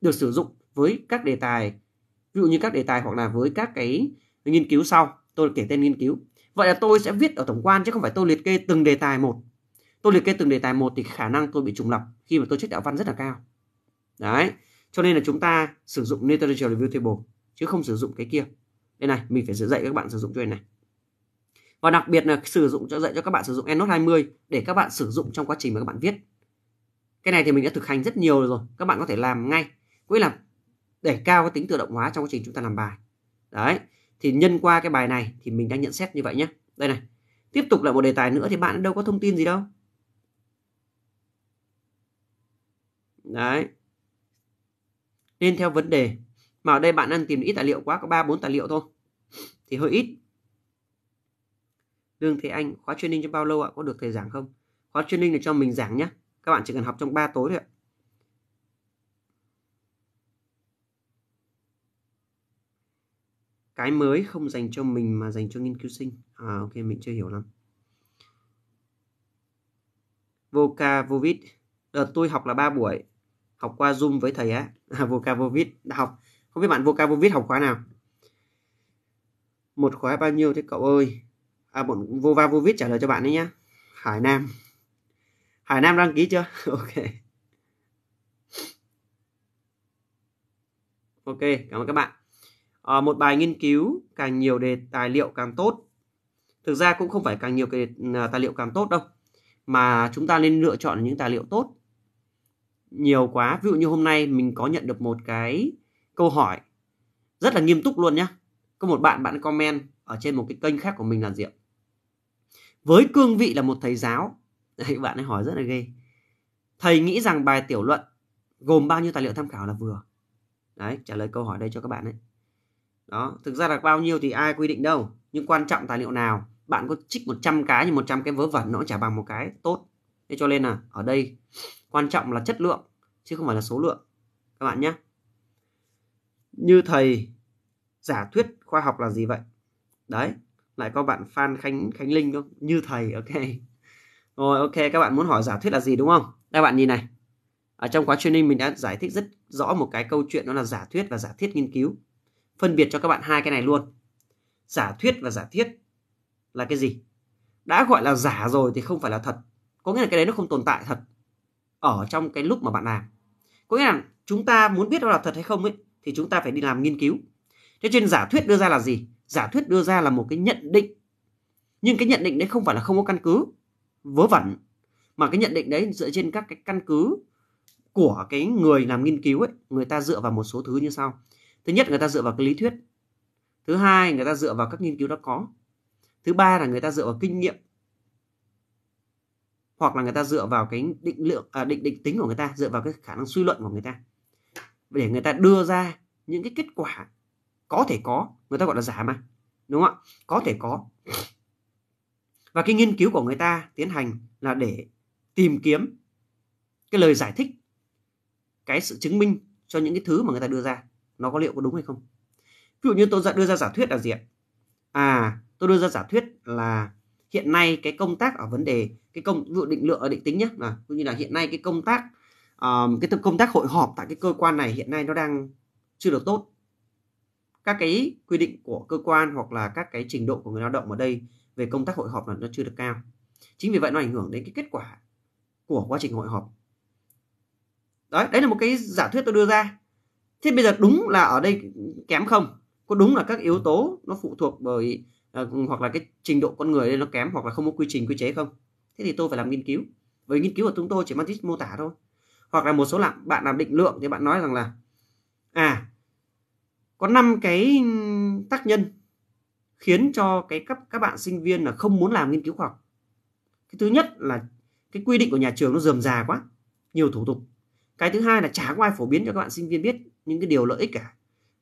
S1: được sử dụng với các đề tài ví dụ như các đề tài hoặc là với các cái nghiên cứu sau tôi kể tên nghiên cứu vậy là tôi sẽ viết ở tổng quan chứ không phải tôi liệt kê từng đề tài một tôi liệt kê từng đề tài một thì khả năng tôi bị trùng lập khi mà tôi check đạo văn rất là cao đấy cho nên là chúng ta sử dụng literature review table chứ không sử dụng cái kia đây này mình phải dạy các bạn sử dụng cho này và đặc biệt là sử dụng cho dạy cho các bạn sử dụng EndNote 20 để các bạn sử dụng trong quá trình mà các bạn viết cái này thì mình đã thực hành rất nhiều rồi các bạn có thể làm ngay cũng là để cao cái tính tự động hóa trong quá trình chúng ta làm bài đấy thì nhân qua cái bài này thì mình đang nhận xét như vậy nhé đây này tiếp tục là một đề tài nữa thì bạn đâu có thông tin gì đâu đấy nên theo vấn đề mà ở đây bạn đang tìm ít tài liệu quá có ba bốn tài liệu thôi thì hơi ít Lương Thế Anh khóa training cho bao lâu ạ có được thầy giảng không khóa training để cho mình giảng nhé các bạn chỉ cần học trong 3 tối thôi ạ cái mới không dành cho mình mà dành cho nghiên cứu sinh à ok mình chưa hiểu lắm Voca Vovit đợt tôi học là 3 buổi học qua Zoom với thầy á à, Voca Vovit học không biết bạn vô ca vô viết học khóa nào một khóa bao nhiêu thế cậu ơi à bọn vô va vô viết trả lời cho bạn đấy nhá hải nam hải nam đăng ký chưa ok ok cảm ơn các bạn à, một bài nghiên cứu càng nhiều đề tài liệu càng tốt thực ra cũng không phải càng nhiều cái à, tài liệu càng tốt đâu mà chúng ta nên lựa chọn những tài liệu tốt nhiều quá ví dụ như hôm nay mình có nhận được một cái câu hỏi rất là nghiêm túc luôn nhé có một bạn bạn comment ở trên một cái kênh khác của mình là diệu với cương vị là một thầy giáo đấy, bạn ấy hỏi rất là ghê thầy nghĩ rằng bài tiểu luận gồm bao nhiêu tài liệu tham khảo là vừa đấy trả lời câu hỏi đây cho các bạn đấy đó thực ra là bao nhiêu thì ai quy định đâu nhưng quan trọng tài liệu nào bạn có trích 100 cái nhưng 100 cái vớ vẩn nó chả bằng một cái tốt thế cho nên là ở đây quan trọng là chất lượng chứ không phải là số lượng các bạn nhé như thầy giả thuyết khoa học là gì vậy đấy lại có bạn phan khánh khánh linh không như thầy ok rồi ok các bạn muốn hỏi giả thuyết là gì đúng không các bạn nhìn này ở trong khóa training mình đã giải thích rất rõ một cái câu chuyện đó là giả thuyết và giả thiết nghiên cứu phân biệt cho các bạn hai cái này luôn giả thuyết và giả thiết là cái gì đã gọi là giả rồi thì không phải là thật có nghĩa là cái đấy nó không tồn tại thật ở trong cái lúc mà bạn làm có nghĩa là chúng ta muốn biết đó là thật hay không ấy thì chúng ta phải đi làm nghiên cứu thế trên giả thuyết đưa ra là gì giả thuyết đưa ra là một cái nhận định nhưng cái nhận định đấy không phải là không có căn cứ vớ vẩn mà cái nhận định đấy dựa trên các cái căn cứ của cái người làm nghiên cứu ấy người ta dựa vào một số thứ như sau thứ nhất người ta dựa vào cái lý thuyết thứ hai người ta dựa vào các nghiên cứu đã có thứ ba là người ta dựa vào kinh nghiệm hoặc là người ta dựa vào cái định lượng à, định định tính của người ta dựa vào cái khả năng suy luận của người ta để người ta đưa ra những cái kết quả có thể có người ta gọi là giả mà đúng không ạ có thể có và cái nghiên cứu của người ta tiến hành là để tìm kiếm cái lời giải thích cái sự chứng minh cho những cái thứ mà người ta đưa ra nó có liệu có đúng hay không ví dụ như tôi đưa ra giả thuyết là gì ạ à tôi đưa ra giả thuyết là hiện nay cái công tác ở vấn đề cái công ví định lượng ở định tính nhé là ví như là hiện nay cái công tác um, cái công tác hội họp tại cái cơ quan này hiện nay nó đang chưa được tốt các cái quy định của cơ quan hoặc là các cái trình độ của người lao động ở đây về công tác hội họp là nó chưa được cao chính vì vậy nó ảnh hưởng đến cái kết quả của quá trình hội họp đấy đấy là một cái giả thuyết tôi đưa ra thế bây giờ đúng là ở đây kém không có đúng là các yếu tố nó phụ thuộc bởi uh, hoặc là cái trình độ con người nó kém hoặc là không có quy trình quy chế không thế thì tôi phải làm nghiên cứu với nghiên cứu của chúng tôi chỉ mang tính mô tả thôi hoặc là một số là bạn làm định lượng thì bạn nói rằng là à có năm cái tác nhân khiến cho cái các các bạn sinh viên là không muốn làm nghiên cứu khoa học. Cái thứ nhất là cái quy định của nhà trường nó rườm rà quá, nhiều thủ tục. Cái thứ hai là chả có ai phổ biến cho các bạn sinh viên biết những cái điều lợi ích cả.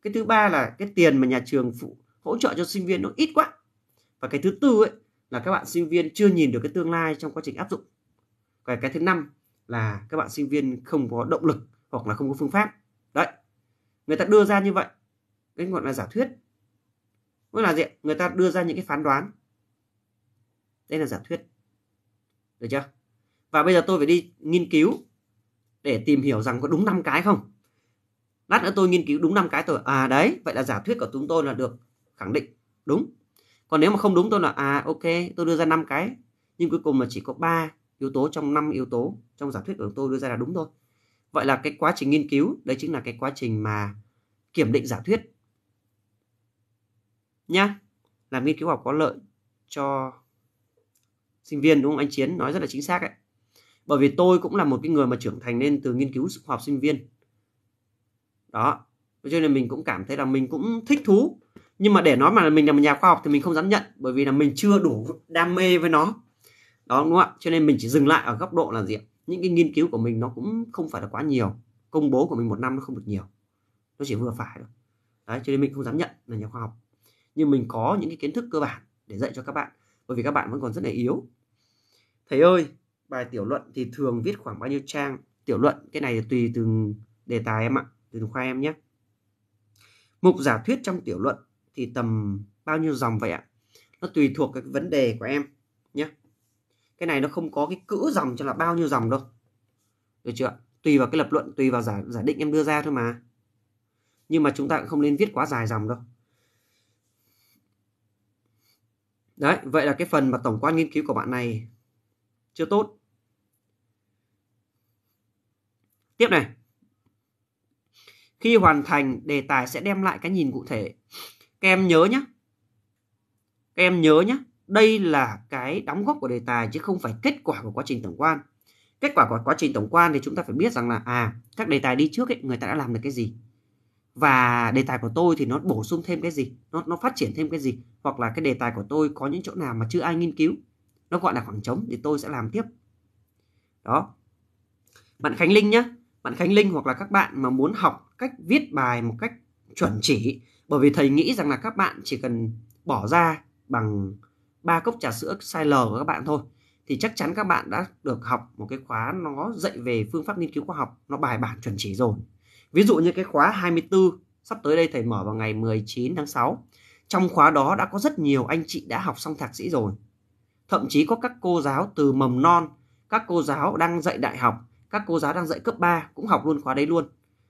S1: Cái thứ ba là cái tiền mà nhà trường phụ hỗ trợ cho sinh viên nó ít quá. Và cái thứ tư ấy là các bạn sinh viên chưa nhìn được cái tương lai trong quá trình áp dụng. Và cái thứ năm là các bạn sinh viên không có động lực hoặc là không có phương pháp đấy người ta đưa ra như vậy cái gọi là giả thuyết nghĩa là gì người ta đưa ra những cái phán đoán đây là giả thuyết được chưa và bây giờ tôi phải đi nghiên cứu để tìm hiểu rằng có đúng năm cái không lát nữa tôi nghiên cứu đúng năm cái tôi à đấy vậy là giả thuyết của chúng tôi là được khẳng định đúng còn nếu mà không đúng tôi là à ok tôi đưa ra năm cái nhưng cuối cùng là chỉ có ba yếu tố trong năm yếu tố trong giả thuyết của tôi đưa ra là đúng thôi vậy là cái quá trình nghiên cứu đấy chính là cái quá trình mà kiểm định giả thuyết nhá làm nghiên cứu học có lợi cho sinh viên đúng không anh chiến nói rất là chính xác ấy bởi vì tôi cũng là một cái người mà trưởng thành lên từ nghiên cứu khoa học sinh viên đó cho nên mình cũng cảm thấy là mình cũng thích thú nhưng mà để nói mà mình là một nhà khoa học thì mình không dám nhận bởi vì là mình chưa đủ đam mê với nó đó đúng không ạ cho nên mình chỉ dừng lại ở góc độ là gì những cái nghiên cứu của mình nó cũng không phải là quá nhiều công bố của mình một năm nó không được nhiều nó chỉ vừa phải thôi đấy cho nên mình không dám nhận là nhà khoa học nhưng mình có những cái kiến thức cơ bản để dạy cho các bạn bởi vì các bạn vẫn còn rất là yếu thầy ơi bài tiểu luận thì thường viết khoảng bao nhiêu trang tiểu luận cái này tùy từng đề tài em ạ từng khoa em nhé mục giả thuyết trong tiểu luận thì tầm bao nhiêu dòng vậy ạ nó tùy thuộc cái vấn đề của em cái này nó không có cái cữ dòng cho là bao nhiêu dòng đâu được chưa tùy vào cái lập luận tùy vào giả giả định em đưa ra thôi mà nhưng mà chúng ta cũng không nên viết quá dài dòng đâu đấy vậy là cái phần mà tổng quan nghiên cứu của bạn này chưa tốt tiếp này khi hoàn thành đề tài sẽ đem lại cái nhìn cụ thể các em nhớ nhé các em nhớ nhé đây là cái đóng góp của đề tài chứ không phải kết quả của quá trình tổng quan kết quả của quá trình tổng quan thì chúng ta phải biết rằng là à các đề tài đi trước ấy, người ta đã làm được cái gì và đề tài của tôi thì nó bổ sung thêm cái gì nó nó phát triển thêm cái gì hoặc là cái đề tài của tôi có những chỗ nào mà chưa ai nghiên cứu nó gọi là khoảng trống thì tôi sẽ làm tiếp đó bạn Khánh Linh nhé bạn Khánh Linh hoặc là các bạn mà muốn học cách viết bài một cách chuẩn chỉ bởi vì thầy nghĩ rằng là các bạn chỉ cần bỏ ra bằng ba cốc trà sữa size L của các bạn thôi thì chắc chắn các bạn đã được học một cái khóa nó dạy về phương pháp nghiên cứu khoa học nó bài bản chuẩn chỉ rồi. Ví dụ như cái khóa 24 sắp tới đây thầy mở vào ngày 19 tháng 6. Trong khóa đó đã có rất nhiều anh chị đã học xong thạc sĩ rồi. Thậm chí có các cô giáo từ mầm non, các cô giáo đang dạy đại học, các cô giáo đang dạy cấp 3 cũng học luôn khóa đấy luôn.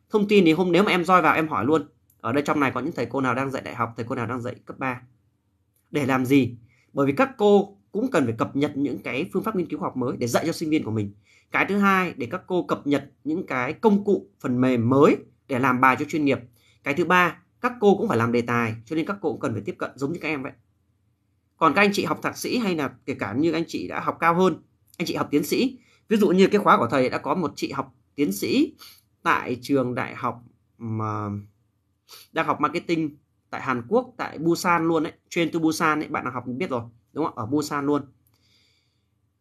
S1: Thông tin thì hôm nếu mà em roi vào em hỏi luôn. Ở đây trong này có những thầy cô nào đang dạy đại học, thầy cô nào đang dạy cấp 3. Để làm gì? bởi vì các cô cũng cần phải cập nhật những cái phương pháp nghiên cứu khoa học mới để dạy cho sinh viên của mình cái thứ hai để các cô cập nhật những cái công cụ phần mềm mới để làm bài cho chuyên nghiệp cái thứ ba các cô cũng phải làm đề tài cho nên các cô cũng cần phải tiếp cận giống như các em vậy còn các anh chị học thạc sĩ hay là kể cả như anh chị đã học cao hơn anh chị học tiến sĩ ví dụ như cái khóa của thầy đã có một chị học tiến sĩ tại trường đại học mà đang học marketing tại Hàn Quốc tại Busan luôn đấy chuyên từ Busan ấy bạn nào học biết rồi đúng không ở Busan luôn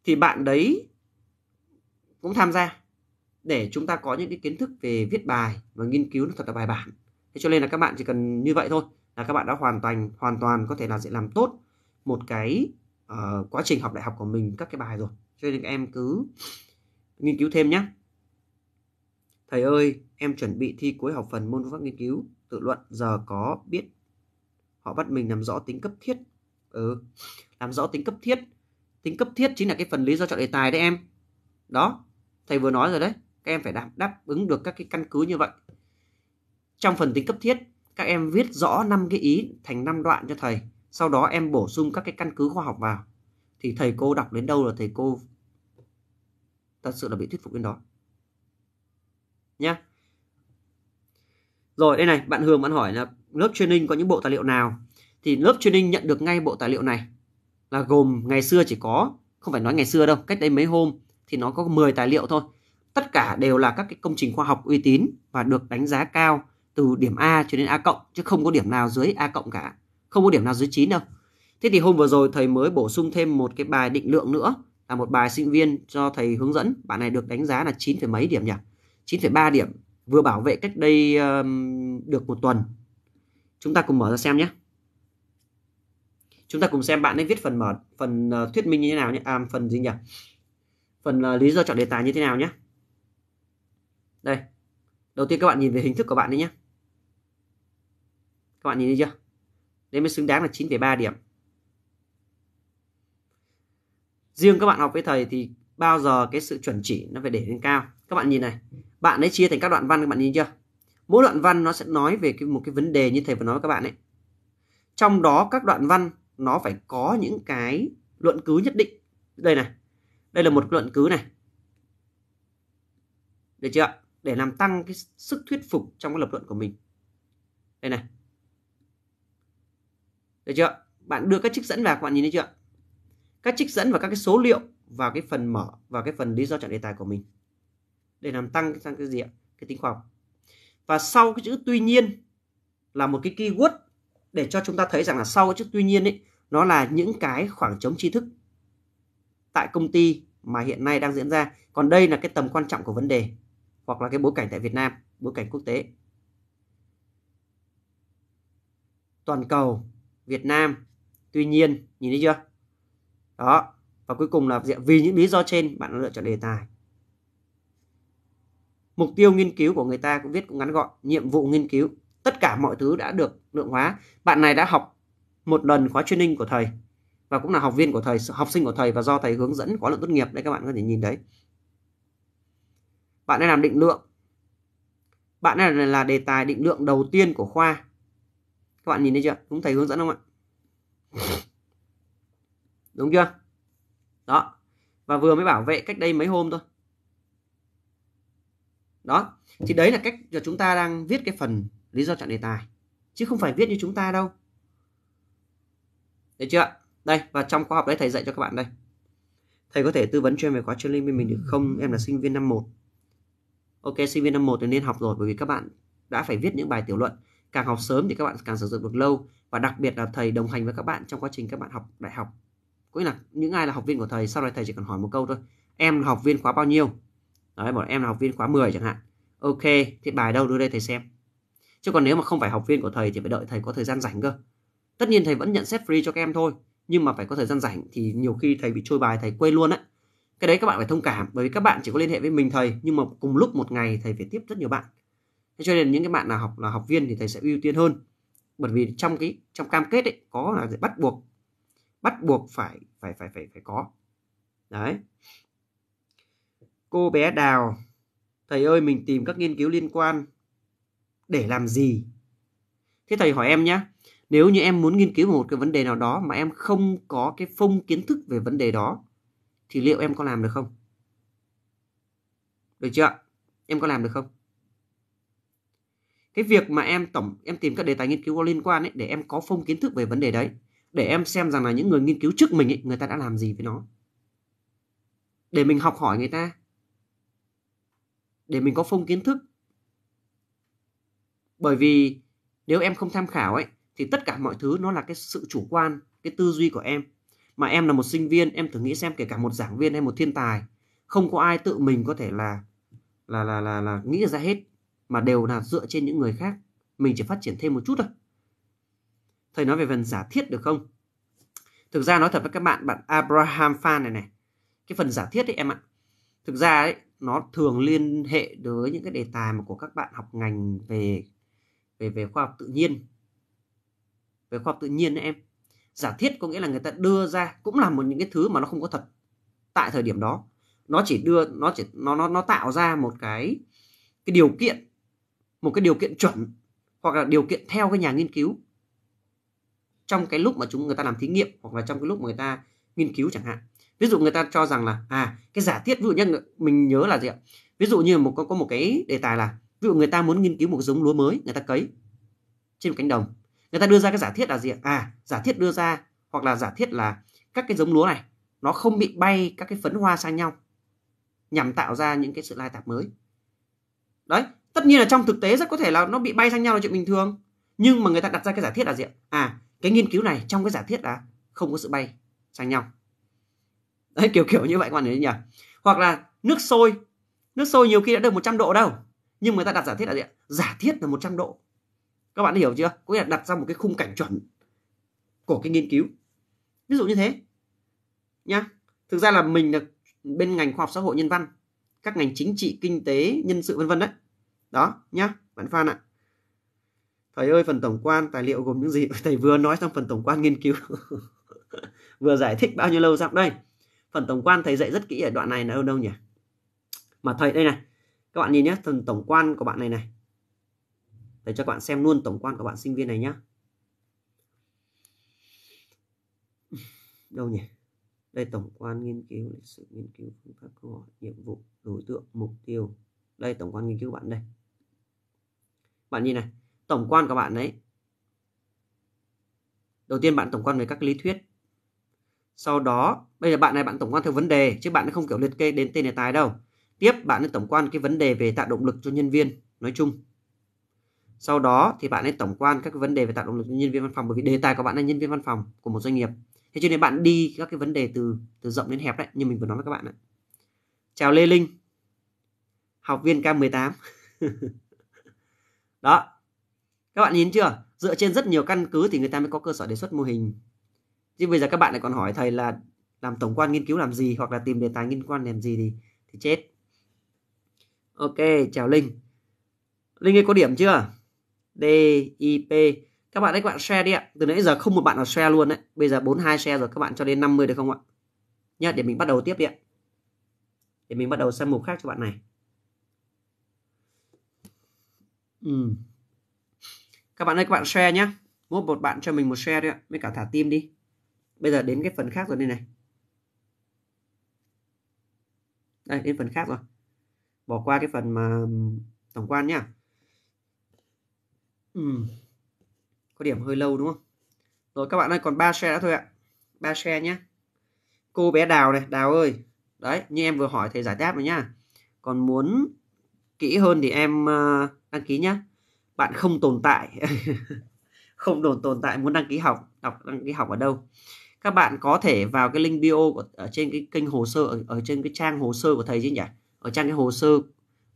S1: thì bạn đấy cũng tham gia để chúng ta có những cái kiến thức về viết bài và nghiên cứu nó thật là bài bản thế cho nên là các bạn chỉ cần như vậy thôi là các bạn đã hoàn toàn hoàn toàn có thể là sẽ làm tốt một cái uh, quá trình học đại học của mình các cái bài rồi cho nên các em cứ nghiên cứu thêm nhé thầy ơi em chuẩn bị thi cuối học phần môn phương pháp nghiên cứu tự luận giờ có biết họ bắt mình làm rõ tính cấp thiết ừ làm rõ tính cấp thiết tính cấp thiết chính là cái phần lý do chọn đề tài đấy em đó thầy vừa nói rồi đấy các em phải đáp đáp ứng được các cái căn cứ như vậy trong phần tính cấp thiết các em viết rõ năm cái ý thành năm đoạn cho thầy sau đó em bổ sung các cái căn cứ khoa học vào thì thầy cô đọc đến đâu là thầy cô thật sự là bị thuyết phục đến đó nhá rồi đây này, bạn Hương bạn hỏi là lớp training có những bộ tài liệu nào? Thì lớp training nhận được ngay bộ tài liệu này là gồm ngày xưa chỉ có không phải nói ngày xưa đâu, cách đây mấy hôm thì nó có 10 tài liệu thôi. Tất cả đều là các cái công trình khoa học uy tín và được đánh giá cao từ điểm A cho đến A cộng chứ không có điểm nào dưới A cộng cả. Không có điểm nào dưới 9 đâu. Thế thì hôm vừa rồi thầy mới bổ sung thêm một cái bài định lượng nữa là một bài sinh viên cho thầy hướng dẫn. Bạn này được đánh giá là 9, mấy điểm nhỉ? 9,3 điểm vừa bảo vệ cách đây được một tuần chúng ta cùng mở ra xem nhé chúng ta cùng xem bạn ấy viết phần mở phần ờ, thuyết minh như thế nào nhé à, phần gì nhỉ phần ờ, lý do chọn đề tài như thế nào nhé đây đầu tiên các bạn nhìn về hình thức của bạn đấy nhé các bạn nhìn thấy chưa đấy mới xứng đáng là 9,3 điểm riêng các bạn học với thầy thì bao giờ cái sự chuẩn chỉ nó phải để lên cao các bạn nhìn này bạn ấy chia thành các đoạn văn các bạn nhìn chưa mỗi đoạn văn nó sẽ nói về cái, một cái vấn đề như thầy vừa nói với các bạn ấy trong đó các đoạn văn nó phải có những cái luận cứ nhất định đây này đây là một luận cứ này được chưa để làm tăng cái sức thuyết phục trong cái lập luận của mình đây này được chưa bạn đưa các trích dẫn vào các bạn nhìn thấy chưa các trích dẫn và các cái số liệu vào cái phần mở và cái phần lý do chọn đề tài của mình để làm tăng sang cái diện cái tính khoa học và sau cái chữ tuy nhiên là một cái keyword để cho chúng ta thấy rằng là sau cái chữ tuy nhiên ấy nó là những cái khoảng trống tri thức tại công ty mà hiện nay đang diễn ra còn đây là cái tầm quan trọng của vấn đề hoặc là cái bối cảnh tại Việt Nam bối cảnh quốc tế toàn cầu Việt Nam tuy nhiên nhìn thấy chưa đó và cuối cùng là vì những lý do trên bạn đã lựa chọn đề tài mục tiêu nghiên cứu của người ta cũng viết cũng ngắn gọn nhiệm vụ nghiên cứu tất cả mọi thứ đã được lượng hóa bạn này đã học một lần khóa training của thầy và cũng là học viên của thầy học sinh của thầy và do thầy hướng dẫn khóa luận tốt nghiệp đấy các bạn có thể nhìn đấy. bạn ấy làm định lượng bạn này là đề tài định lượng đầu tiên của khoa các bạn nhìn thấy chưa đúng thầy hướng dẫn không ạ đúng chưa đó và vừa mới bảo vệ cách đây mấy hôm thôi đó thì đấy là cách là chúng ta đang viết cái phần lý do chọn đề tài chứ không phải viết như chúng ta đâu được chưa đây và trong khóa học đấy thầy dạy cho các bạn đây thầy có thể tư vấn cho em về khóa training bên mình được không em là sinh viên năm 1 ok sinh viên năm 1 thì nên học rồi bởi vì các bạn đã phải viết những bài tiểu luận càng học sớm thì các bạn càng sử dụng được lâu và đặc biệt là thầy đồng hành với các bạn trong quá trình các bạn học đại học cũng là những ai là học viên của thầy sau này thầy chỉ cần hỏi một câu thôi em là học viên khóa bao nhiêu Đấy, bảo em là học viên khóa 10 chẳng hạn. Ok, thì bài đâu đưa đây thầy xem. Chứ còn nếu mà không phải học viên của thầy thì phải đợi thầy có thời gian rảnh cơ. Tất nhiên thầy vẫn nhận xét free cho các em thôi, nhưng mà phải có thời gian rảnh thì nhiều khi thầy bị trôi bài thầy quên luôn á. Cái đấy các bạn phải thông cảm bởi vì các bạn chỉ có liên hệ với mình thầy nhưng mà cùng lúc một ngày thầy phải tiếp rất nhiều bạn. Thế cho nên những cái bạn nào học là học viên thì thầy sẽ ưu tiên hơn. Bởi vì trong cái trong cam kết ấy có là bắt buộc bắt buộc phải phải phải phải phải có. Đấy. Cô bé Đào, thầy ơi mình tìm các nghiên cứu liên quan. Để làm gì? Thế thầy hỏi em nhé, nếu như em muốn nghiên cứu một cái vấn đề nào đó mà em không có cái phông kiến thức về vấn đề đó, thì liệu em có làm được không? Được chưa? Em có làm được không? Cái việc mà em tổng em tìm các đề tài nghiên cứu có liên quan ấy để em có phông kiến thức về vấn đề đấy, để em xem rằng là những người nghiên cứu trước mình ấy người ta đã làm gì với nó. Để mình học hỏi người ta, để mình có phông kiến thức. Bởi vì nếu em không tham khảo ấy thì tất cả mọi thứ nó là cái sự chủ quan, cái tư duy của em. Mà em là một sinh viên, em thử nghĩ xem kể cả một giảng viên hay một thiên tài, không có ai tự mình có thể là là là là là nghĩ ra hết mà đều là dựa trên những người khác. Mình chỉ phát triển thêm một chút thôi. Thầy nói về phần giả thiết được không? Thực ra nói thật với các bạn, bạn Abraham Fan này này, cái phần giả thiết ấy em ạ. Thực ra ấy, nó thường liên hệ với những cái đề tài mà của các bạn học ngành về về về khoa học tự nhiên về khoa học tự nhiên đấy em giả thiết có nghĩa là người ta đưa ra cũng là một những cái thứ mà nó không có thật tại thời điểm đó nó chỉ đưa nó chỉ nó nó nó tạo ra một cái cái điều kiện một cái điều kiện chuẩn hoặc là điều kiện theo cái nhà nghiên cứu trong cái lúc mà chúng người ta làm thí nghiệm hoặc là trong cái lúc mà người ta nghiên cứu chẳng hạn ví dụ người ta cho rằng là à cái giả thiết ví dụ nhất mình nhớ là gì ạ ví dụ như một có có một cái đề tài là ví dụ người ta muốn nghiên cứu một giống lúa mới người ta cấy trên một cánh đồng người ta đưa ra cái giả thiết là gì ạ à giả thiết đưa ra hoặc là giả thiết là các cái giống lúa này nó không bị bay các cái phấn hoa sang nhau nhằm tạo ra những cái sự lai tạp mới đấy tất nhiên là trong thực tế rất có thể là nó bị bay sang nhau là chuyện bình thường nhưng mà người ta đặt ra cái giả thiết là gì ạ à cái nghiên cứu này trong cái giả thiết là không có sự bay sang nhau Đấy, kiểu kiểu như vậy các bạn thấy nhỉ hoặc là nước sôi nước sôi nhiều khi đã được 100 độ đâu nhưng người ta đặt giả thiết là gì giả thiết là 100 độ các bạn hiểu chưa có nghĩa là đặt ra một cái khung cảnh chuẩn của cái nghiên cứu ví dụ như thế nhá thực ra là mình là bên ngành khoa học xã hội nhân văn các ngành chính trị kinh tế nhân sự vân vân đấy đó nhá bạn phan ạ thầy ơi phần tổng quan tài liệu gồm những gì thầy vừa nói trong phần tổng quan nghiên cứu vừa giải thích bao nhiêu lâu dặm đây phần tổng quan thầy dạy rất kỹ ở đoạn này là đâu đâu nhỉ mà thầy đây này các bạn nhìn nhé phần tổng quan của bạn này này thầy cho các bạn xem luôn tổng quan của bạn sinh viên này nhé đâu nhỉ đây tổng quan nghiên cứu lịch sử nghiên cứu phương pháp câu hỏi nhiệm vụ đối tượng mục tiêu đây tổng quan nghiên cứu bạn đây bạn nhìn này tổng quan của bạn đấy đầu tiên bạn tổng quan về các lý thuyết sau đó bây giờ bạn này bạn tổng quan theo vấn đề chứ bạn không kiểu liệt kê đến tên đề tài đâu tiếp bạn ấy tổng quan cái vấn đề về tạo động lực cho nhân viên nói chung sau đó thì bạn ấy tổng quan các vấn đề về tạo động lực cho nhân viên văn phòng bởi vì đề tài của bạn là nhân viên văn phòng của một doanh nghiệp thế cho nên bạn đi các cái vấn đề từ từ rộng đến hẹp đấy như mình vừa nói với các bạn ạ chào Lê Linh học viên K18 đó các bạn nhìn chưa dựa trên rất nhiều căn cứ thì người ta mới có cơ sở đề xuất mô hình chứ bây giờ các bạn lại còn hỏi thầy là làm tổng quan nghiên cứu làm gì hoặc là tìm đề tài nghiên quan làm gì thì thì chết ok chào linh linh ơi có điểm chưa d i p các bạn đấy các bạn share đi ạ từ nãy giờ không một bạn nào share luôn đấy bây giờ 42 share rồi các bạn cho đến 50 được không ạ nhá để mình bắt đầu tiếp đi ạ để mình bắt đầu sang mục khác cho bạn này ừ. các bạn ơi các bạn share nhé mỗi một bạn cho mình một share đi ạ với cả thả tim đi bây giờ đến cái phần khác rồi đây này đây đến phần khác rồi bỏ qua cái phần mà tổng quan nhá ừ. có điểm hơi lâu đúng không rồi các bạn ơi còn ba share đã thôi ạ ba share nhé cô bé đào này đào ơi đấy như em vừa hỏi thầy giải đáp rồi nhá còn muốn kỹ hơn thì em ờ, đăng ký nhá bạn không tồn tại không đồn tồn tại muốn đăng ký học đọc đăng ký học ở đâu các bạn có thể vào cái link bio của, ở trên cái kênh hồ sơ ở, ở trên cái trang hồ sơ của thầy chứ nhỉ ở trang cái hồ sơ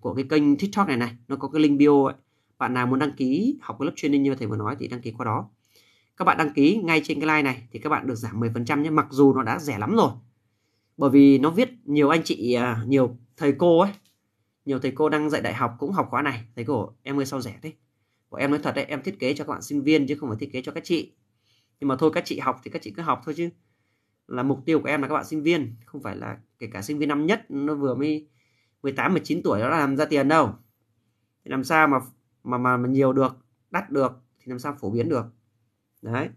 S1: của cái kênh tiktok này này nó có cái link bio ấy bạn nào muốn đăng ký học cái lớp training như thầy vừa nói thì đăng ký qua đó các bạn đăng ký ngay trên cái like này thì các bạn được giảm 10% nhé mặc dù nó đã rẻ lắm rồi bởi vì nó viết nhiều anh chị à, nhiều thầy cô ấy nhiều thầy cô đang dạy đại học cũng học khóa này thầy cô em ơi sao rẻ thế của em nói thật đấy em thiết kế cho các bạn sinh viên chứ không phải thiết kế cho các chị nhưng mà thôi các chị học thì các chị cứ học thôi chứ là mục tiêu của em là các bạn sinh viên không phải là kể cả sinh viên năm nhất nó vừa mới 18 19 tuổi nó làm ra tiền đâu thì làm sao mà mà mà, mà nhiều được đắt được thì làm sao phổ biến được đấy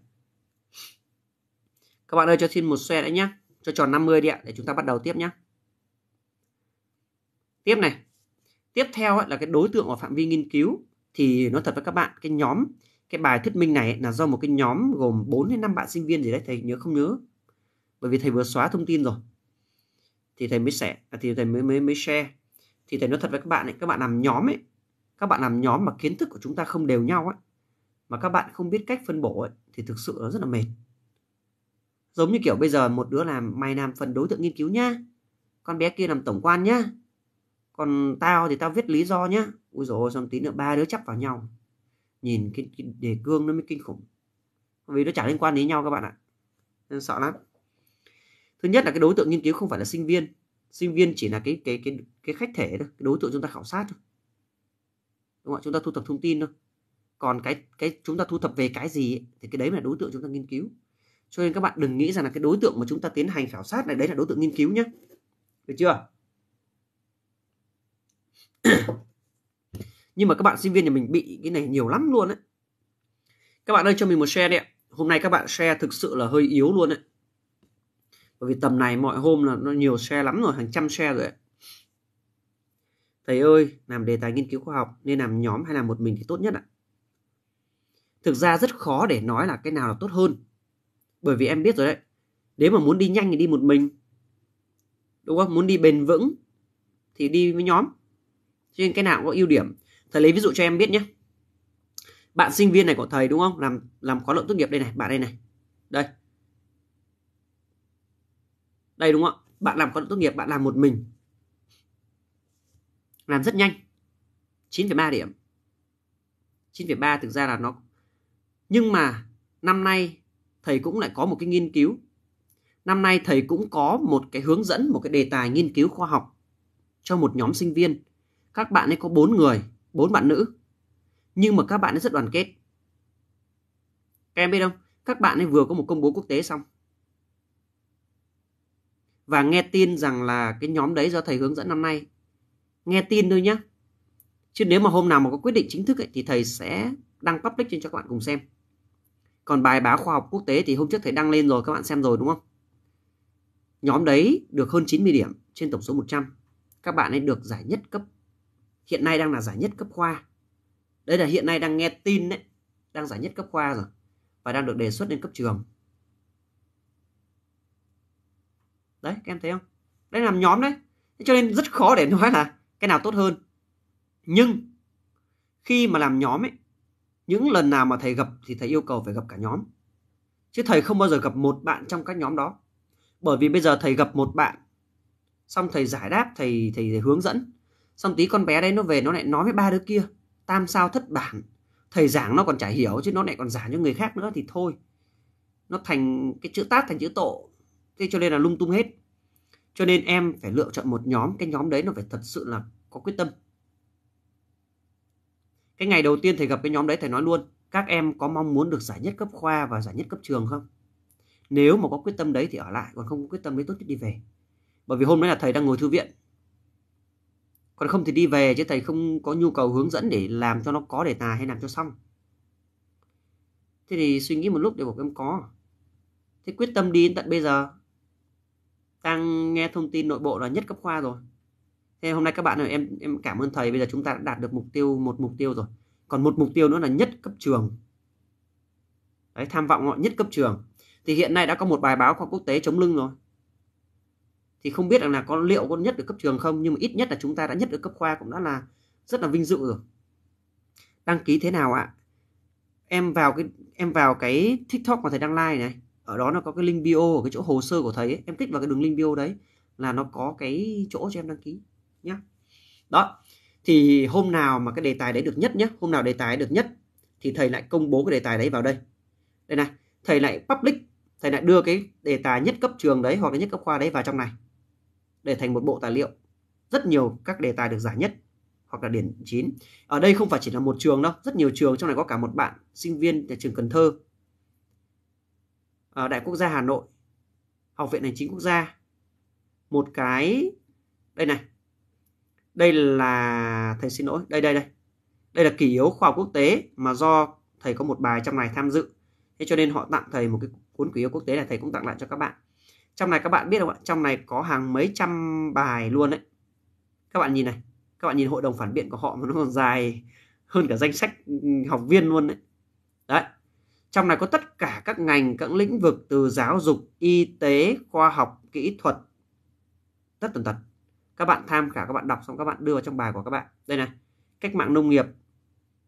S1: các bạn ơi cho xin một xe đấy nhá cho tròn 50 đi ạ để chúng ta bắt đầu tiếp nhá tiếp này tiếp theo là cái đối tượng ở phạm vi nghiên cứu thì nó thật với các bạn cái nhóm cái bài thuyết minh này là do một cái nhóm gồm 4 đến 5 bạn sinh viên gì đấy thầy nhớ không nhớ bởi vì thầy vừa xóa thông tin rồi thì thầy mới sẻ à, thì thầy mới mới mới share thì thầy nói thật với các bạn ấy các bạn làm nhóm ấy các bạn làm nhóm mà kiến thức của chúng ta không đều nhau ấy mà các bạn không biết cách phân bổ ấy, thì thực sự nó rất là mệt giống như kiểu bây giờ một đứa làm mày làm phần đối tượng nghiên cứu nhá con bé kia làm tổng quan nhá còn tao thì tao viết lý do nhá ui rồi xong tí nữa ba đứa chắp vào nhau nhìn cái, cái đề cương nó mới kinh khủng vì nó chẳng liên quan đến nhau các bạn ạ nên sợ lắm thứ nhất là cái đối tượng nghiên cứu không phải là sinh viên sinh viên chỉ là cái cái cái cái khách thể thôi cái đối tượng chúng ta khảo sát thôi đúng không ạ chúng ta thu thập thông tin thôi còn cái cái chúng ta thu thập về cái gì ấy, thì cái đấy là đối tượng chúng ta nghiên cứu cho nên các bạn đừng nghĩ rằng là cái đối tượng mà chúng ta tiến hành khảo sát này đấy là đối tượng nghiên cứu nhé được chưa nhưng mà các bạn sinh viên nhà mình bị cái này nhiều lắm luôn đấy các bạn ơi cho mình một share đi ạ hôm nay các bạn share thực sự là hơi yếu luôn đấy bởi vì tầm này mọi hôm là nó nhiều share lắm rồi hàng trăm share rồi đấy. thầy ơi làm đề tài nghiên cứu khoa học nên làm nhóm hay làm một mình thì tốt nhất ạ thực ra rất khó để nói là cái nào là tốt hơn bởi vì em biết rồi đấy nếu mà muốn đi nhanh thì đi một mình đúng không muốn đi bền vững thì đi với nhóm cho nên cái nào cũng có ưu điểm thầy lấy ví dụ cho em biết nhé bạn sinh viên này của thầy đúng không làm làm khóa luận tốt nghiệp đây này bạn đây này đây đây đúng không bạn làm khóa luận tốt nghiệp bạn làm một mình làm rất nhanh 9,3 điểm 9,3 thực ra là nó nhưng mà năm nay thầy cũng lại có một cái nghiên cứu năm nay thầy cũng có một cái hướng dẫn một cái đề tài nghiên cứu khoa học cho một nhóm sinh viên các bạn ấy có 4 người bốn bạn nữ nhưng mà các bạn ấy rất đoàn kết các em biết không các bạn ấy vừa có một công bố quốc tế xong và nghe tin rằng là cái nhóm đấy do thầy hướng dẫn năm nay nghe tin thôi nhé chứ nếu mà hôm nào mà có quyết định chính thức ấy, thì thầy sẽ đăng public trên cho các bạn cùng xem còn bài báo khoa học quốc tế thì hôm trước thầy đăng lên rồi các bạn xem rồi đúng không nhóm đấy được hơn 90 điểm trên tổng số 100 các bạn ấy được giải nhất cấp hiện nay đang là giải nhất cấp khoa đây là hiện nay đang nghe tin đấy đang giải nhất cấp khoa rồi và đang được đề xuất lên cấp trường đấy các em thấy không đây làm nhóm đấy cho nên rất khó để nói là cái nào tốt hơn nhưng khi mà làm nhóm ấy những lần nào mà thầy gặp thì thầy yêu cầu phải gặp cả nhóm chứ thầy không bao giờ gặp một bạn trong các nhóm đó bởi vì bây giờ thầy gặp một bạn xong thầy giải đáp thầy thầy, thầy hướng dẫn xong tí con bé đấy nó về nó lại nói với ba đứa kia tam sao thất bản thầy giảng nó còn chả hiểu chứ nó lại còn giảng cho người khác nữa thì thôi nó thành cái chữ tát thành chữ tổ thế cho nên là lung tung hết cho nên em phải lựa chọn một nhóm cái nhóm đấy nó phải thật sự là có quyết tâm cái ngày đầu tiên thầy gặp cái nhóm đấy thầy nói luôn các em có mong muốn được giải nhất cấp khoa và giải nhất cấp trường không nếu mà có quyết tâm đấy thì ở lại còn không có quyết tâm đấy tốt nhất đi về bởi vì hôm đấy là thầy đang ngồi thư viện còn không thì đi về chứ thầy không có nhu cầu hướng dẫn để làm cho nó có đề tài hay làm cho xong thế thì suy nghĩ một lúc để buộc em có thế quyết tâm đi đến tận bây giờ đang nghe thông tin nội bộ là nhất cấp khoa rồi thế hôm nay các bạn ơi em em cảm ơn thầy bây giờ chúng ta đã đạt được mục tiêu một mục tiêu rồi còn một mục tiêu nữa là nhất cấp trường đấy tham vọng họ nhất cấp trường thì hiện nay đã có một bài báo khoa quốc tế chống lưng rồi thì không biết rằng là con liệu con nhất được cấp trường không nhưng mà ít nhất là chúng ta đã nhất được cấp khoa cũng đã là rất là vinh dự rồi đăng ký thế nào ạ em vào cái em vào cái tiktok mà thầy đăng like này ở đó nó có cái link bio ở cái chỗ hồ sơ của thầy ấy. em kích vào cái đường link bio đấy là nó có cái chỗ cho em đăng ký nhá đó thì hôm nào mà cái đề tài đấy được nhất nhé hôm nào đề tài được nhất thì thầy lại công bố cái đề tài đấy vào đây đây này thầy lại public thầy lại đưa cái đề tài nhất cấp trường đấy hoặc là nhất cấp khoa đấy vào trong này để thành một bộ tài liệu rất nhiều các đề tài được giải nhất hoặc là điển chín ở đây không phải chỉ là một trường đâu rất nhiều trường trong này có cả một bạn sinh viên tại trường Cần Thơ ở Đại quốc gia Hà Nội học viện hành chính quốc gia một cái đây này đây là thầy xin lỗi đây đây đây đây là kỷ yếu khoa học quốc tế mà do thầy có một bài trong này tham dự thế cho nên họ tặng thầy một cái cuốn kỷ yếu quốc tế này thầy cũng tặng lại cho các bạn trong này các bạn biết không ạ trong này có hàng mấy trăm bài luôn đấy các bạn nhìn này các bạn nhìn hội đồng phản biện của họ mà nó còn dài hơn cả danh sách ừ, học viên luôn đấy đấy trong này có tất cả các ngành các lĩnh vực từ giáo dục y tế khoa học kỹ thuật tất tần tật các bạn tham khảo các bạn đọc xong các bạn đưa vào trong bài của các bạn đây này cách mạng nông nghiệp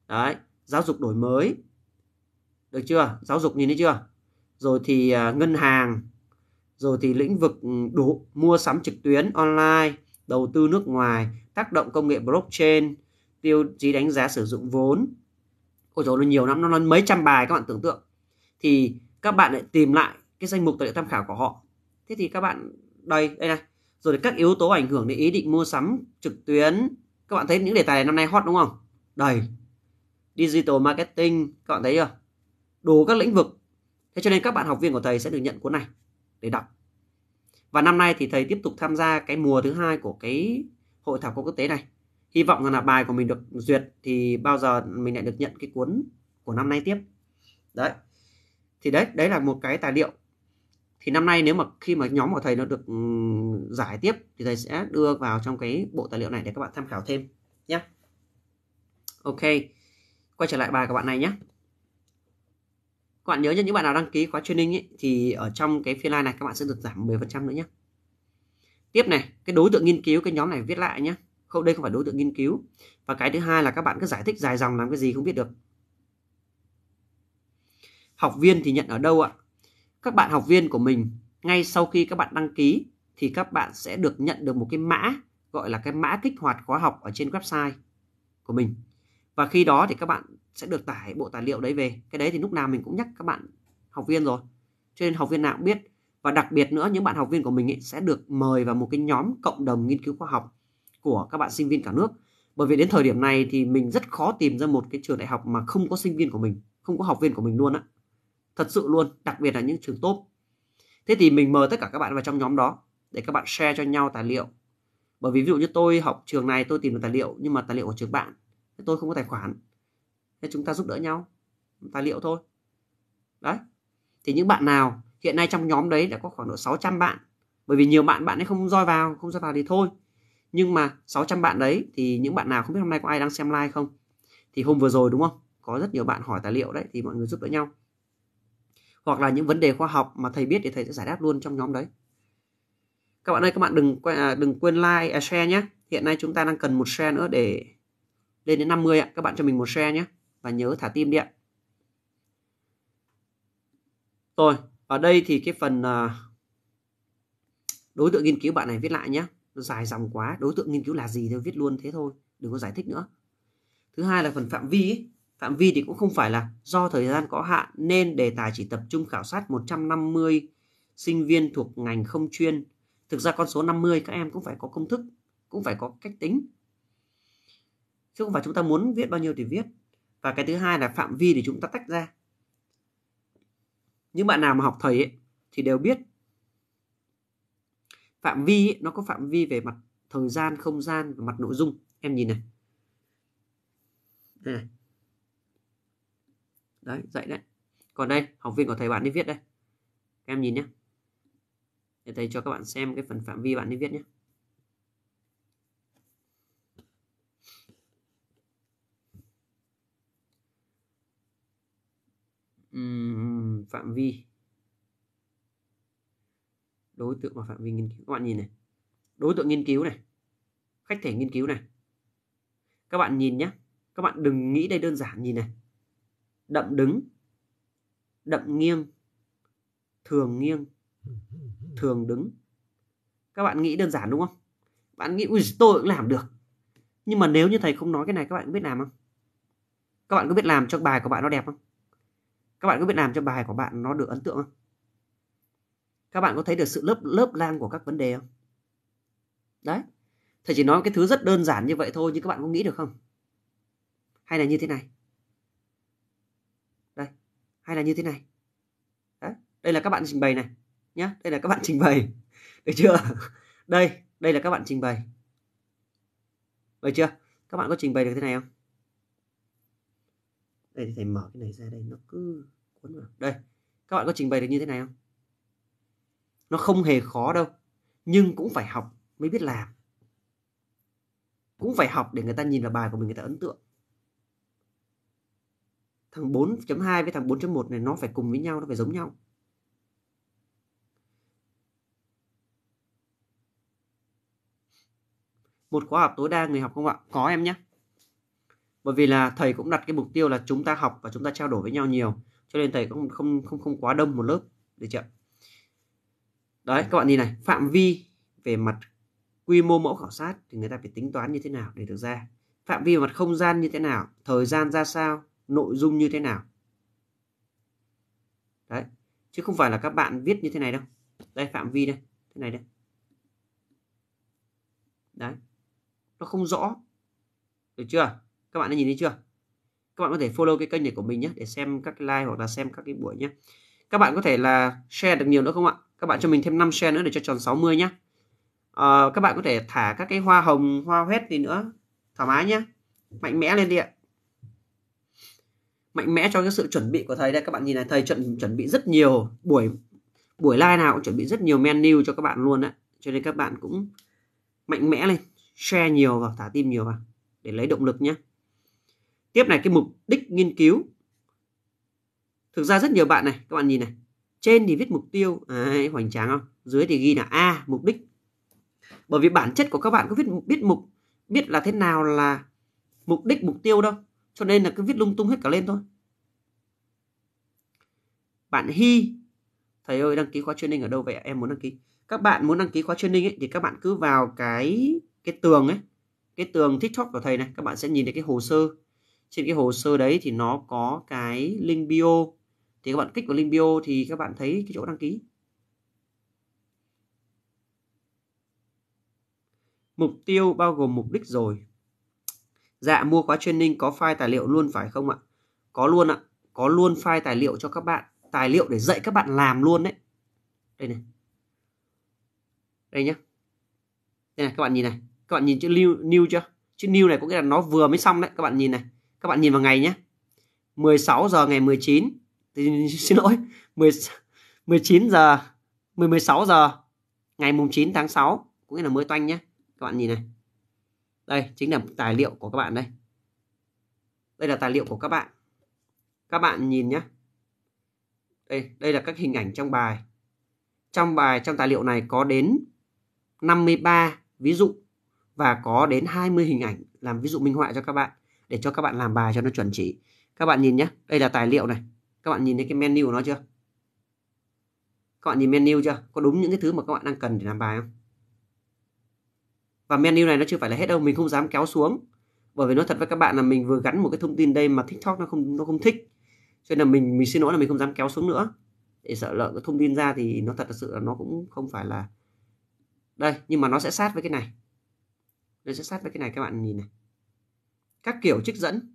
S1: đấy giáo dục đổi mới được chưa giáo dục nhìn thấy chưa rồi thì à, ngân hàng rồi thì lĩnh vực ừ, đủ mua sắm trực tuyến online đầu tư nước ngoài tác động công nghệ blockchain tiêu chí đánh giá sử dụng vốn ôi trời nó nhiều lắm nó, nó mấy trăm bài các bạn tưởng tượng thì các bạn lại tìm lại cái danh mục tài liệu tham khảo của họ thế thì các bạn đây đây này rồi các yếu tố ảnh hưởng đến ý định mua sắm trực tuyến các bạn thấy những đề tài này năm nay hot đúng không đầy digital marketing các bạn thấy chưa đủ các lĩnh vực thế cho nên các bạn học viên của thầy sẽ được nhận cuốn này để đọc và năm nay thì thầy tiếp tục tham gia cái mùa thứ hai của cái hội thảo quốc tế này hy vọng rằng là bài của mình được duyệt thì bao giờ mình lại được nhận cái cuốn của năm nay tiếp đấy thì đấy đấy là một cái tài liệu thì năm nay nếu mà khi mà nhóm của thầy nó được ừ, giải tiếp thì thầy sẽ đưa vào trong cái bộ tài liệu này để các bạn tham khảo thêm nhé ok quay trở lại bài của bạn này nhé các bạn nhớ cho những bạn nào đăng ký khóa training ấy, thì ở trong cái phiên live này các bạn sẽ được giảm 10% nữa nhé tiếp này cái đối tượng nghiên cứu cái nhóm này viết lại nhé không đây không phải đối tượng nghiên cứu và cái thứ hai là các bạn cứ giải thích dài dòng làm cái gì không biết được học viên thì nhận ở đâu ạ các bạn học viên của mình ngay sau khi các bạn đăng ký thì các bạn sẽ được nhận được một cái mã gọi là cái mã kích hoạt khóa học ở trên website của mình và khi đó thì các bạn sẽ được tải bộ tài liệu đấy về cái đấy thì lúc nào mình cũng nhắc các bạn học viên rồi cho nên học viên nào cũng biết và đặc biệt nữa những bạn học viên của mình ấy sẽ được mời vào một cái nhóm cộng đồng nghiên cứu khoa học của các bạn sinh viên cả nước bởi vì đến thời điểm này thì mình rất khó tìm ra một cái trường đại học mà không có sinh viên của mình không có học viên của mình luôn á thật sự luôn đặc biệt là những trường tốt thế thì mình mời tất cả các bạn vào trong nhóm đó để các bạn share cho nhau tài liệu bởi vì ví dụ như tôi học trường này tôi tìm được tài liệu nhưng mà tài liệu của trường bạn tôi không có tài khoản thế chúng ta giúp đỡ nhau tài liệu thôi đấy thì những bạn nào hiện nay trong nhóm đấy đã có khoảng độ 600 bạn bởi vì nhiều bạn bạn ấy không roi vào không roi vào thì thôi nhưng mà 600 bạn đấy thì những bạn nào không biết hôm nay có ai đang xem like không thì hôm vừa rồi đúng không có rất nhiều bạn hỏi tài liệu đấy thì mọi người giúp đỡ nhau hoặc là những vấn đề khoa học mà thầy biết thì thầy sẽ giải đáp luôn trong nhóm đấy các bạn ơi các bạn đừng quên à, đừng quên like à, share nhé hiện nay chúng ta đang cần một share nữa để lên đến 50 ạ các bạn cho mình một share nhé và nhớ thả tim đi ạ. Rồi, ở đây thì cái phần à, đối tượng nghiên cứu bạn này viết lại nhé. Nó dài dòng quá, đối tượng nghiên cứu là gì thì viết luôn thế thôi, đừng có giải thích nữa. Thứ hai là phần phạm vi ấy. Phạm vi thì cũng không phải là do thời gian có hạn nên đề tài chỉ tập trung khảo sát 150 sinh viên thuộc ngành không chuyên. Thực ra con số 50 các em cũng phải có công thức, cũng phải có cách tính. Chứ không phải chúng ta muốn viết bao nhiêu thì viết và cái thứ hai là phạm vi để chúng ta tách ra những bạn nào mà học thầy ấy, thì đều biết phạm vi ấy, nó có phạm vi về mặt thời gian không gian và mặt nội dung em nhìn này đây này đấy dạy đấy còn đây học viên của thầy bạn đi viết đây em nhìn nhé để thầy cho các bạn xem cái phần phạm vi bạn đi viết nhé phạm vi đối tượng và phạm vi nghiên cứu các bạn nhìn này đối tượng nghiên cứu này khách thể nghiên cứu này các bạn nhìn nhé các bạn đừng nghĩ đây đơn giản nhìn này đậm đứng đậm nghiêng thường nghiêng thường đứng các bạn nghĩ đơn giản đúng không bạn nghĩ ui tôi cũng làm được nhưng mà nếu như thầy không nói cái này các bạn biết làm không các bạn có biết làm cho bài của bạn nó đẹp không các bạn có biết làm cho bài của bạn nó được ấn tượng không các bạn có thấy được sự lớp lớp lang của các vấn đề không đấy thầy chỉ nói cái thứ rất đơn giản như vậy thôi nhưng các bạn có nghĩ được không hay là như thế này đây hay là như thế này đấy. đây là các bạn trình bày này nhá đây là các bạn trình bày được chưa đây đây là các bạn trình bày được chưa các bạn có trình bày được thế này không đây thì thầy mở cái này ra đây nó cứ cuốn vào đây các bạn có trình bày được như thế này không nó không hề khó đâu nhưng cũng phải học mới biết làm cũng phải học để người ta nhìn vào bài của mình người ta ấn tượng thằng 4.2 với thằng 4.1 này nó phải cùng với nhau nó phải giống nhau một khóa học tối đa người học không ạ có em nhé bởi vì là thầy cũng đặt cái mục tiêu là chúng ta học và chúng ta trao đổi với nhau nhiều cho nên thầy cũng không không không quá đông một lớp được chưa đấy các bạn nhìn này phạm vi về mặt quy mô mẫu khảo sát thì người ta phải tính toán như thế nào để được ra phạm vi về mặt không gian như thế nào thời gian ra sao nội dung như thế nào đấy chứ không phải là các bạn viết như thế này đâu đây phạm vi đây thế này đây đấy nó không rõ được chưa các bạn đã nhìn thấy chưa các bạn có thể follow cái kênh này của mình nhé để xem các like hoặc là xem các cái buổi nhé các bạn có thể là share được nhiều nữa không ạ các bạn cho mình thêm 5 share nữa để cho tròn 60 nhé à, các bạn có thể thả các cái hoa hồng hoa huyết gì nữa thoải mái nhé mạnh mẽ lên đi ạ mạnh mẽ cho cái sự chuẩn bị của thầy đây các bạn nhìn này thầy chuẩn chuẩn bị rất nhiều buổi buổi live nào cũng chuẩn bị rất nhiều menu cho các bạn luôn đấy. cho nên các bạn cũng mạnh mẽ lên share nhiều và thả tim nhiều vào để lấy động lực nhé tiếp này cái mục đích nghiên cứu thực ra rất nhiều bạn này các bạn nhìn này trên thì viết mục tiêu Đấy, hoành tráng không dưới thì ghi là a mục đích bởi vì bản chất của các bạn có viết biết mục biết là thế nào là mục đích mục tiêu đâu cho nên là cứ viết lung tung hết cả lên thôi bạn Hy thầy ơi đăng ký khóa training ở đâu vậy em muốn đăng ký các bạn muốn đăng ký khóa training ấy, thì các bạn cứ vào cái cái tường ấy cái tường tiktok của thầy này các bạn sẽ nhìn thấy cái hồ sơ trên cái hồ sơ đấy thì nó có cái link bio thì các bạn kích vào link bio thì các bạn thấy cái chỗ đăng ký mục tiêu bao gồm mục đích rồi dạ mua khóa training có file tài liệu luôn phải không ạ có luôn ạ có luôn file tài liệu cho các bạn tài liệu để dạy các bạn làm luôn đấy đây này đây nhá đây này các bạn nhìn này các bạn nhìn chữ new new chưa chữ new này có nghĩa là nó vừa mới xong đấy các bạn nhìn này các bạn nhìn vào ngày nhé 16 giờ ngày 19 thì xin lỗi 10, 19 giờ 10, 16 giờ ngày mùng 9 tháng 6 cũng nghĩa là mới toanh nhé các bạn nhìn này đây chính là tài liệu của các bạn đây đây là tài liệu của các bạn các bạn nhìn nhé đây đây là các hình ảnh trong bài trong bài trong tài liệu này có đến 53 ví dụ và có đến 20 hình ảnh làm ví dụ minh họa cho các bạn để cho các bạn làm bài cho nó chuẩn chỉ các bạn nhìn nhé đây là tài liệu này các bạn nhìn thấy cái menu của nó chưa các bạn nhìn menu chưa có đúng những cái thứ mà các bạn đang cần để làm bài không và menu này nó chưa phải là hết đâu mình không dám kéo xuống bởi vì nói thật với các bạn là mình vừa gắn một cái thông tin đây mà tiktok nó không nó không thích cho nên là mình mình xin lỗi là mình không dám kéo xuống nữa để sợ lỡ cái thông tin ra thì nó thật sự là nó cũng không phải là đây nhưng mà nó sẽ sát với cái này nó sẽ sát với cái này các bạn nhìn này các kiểu trích dẫn,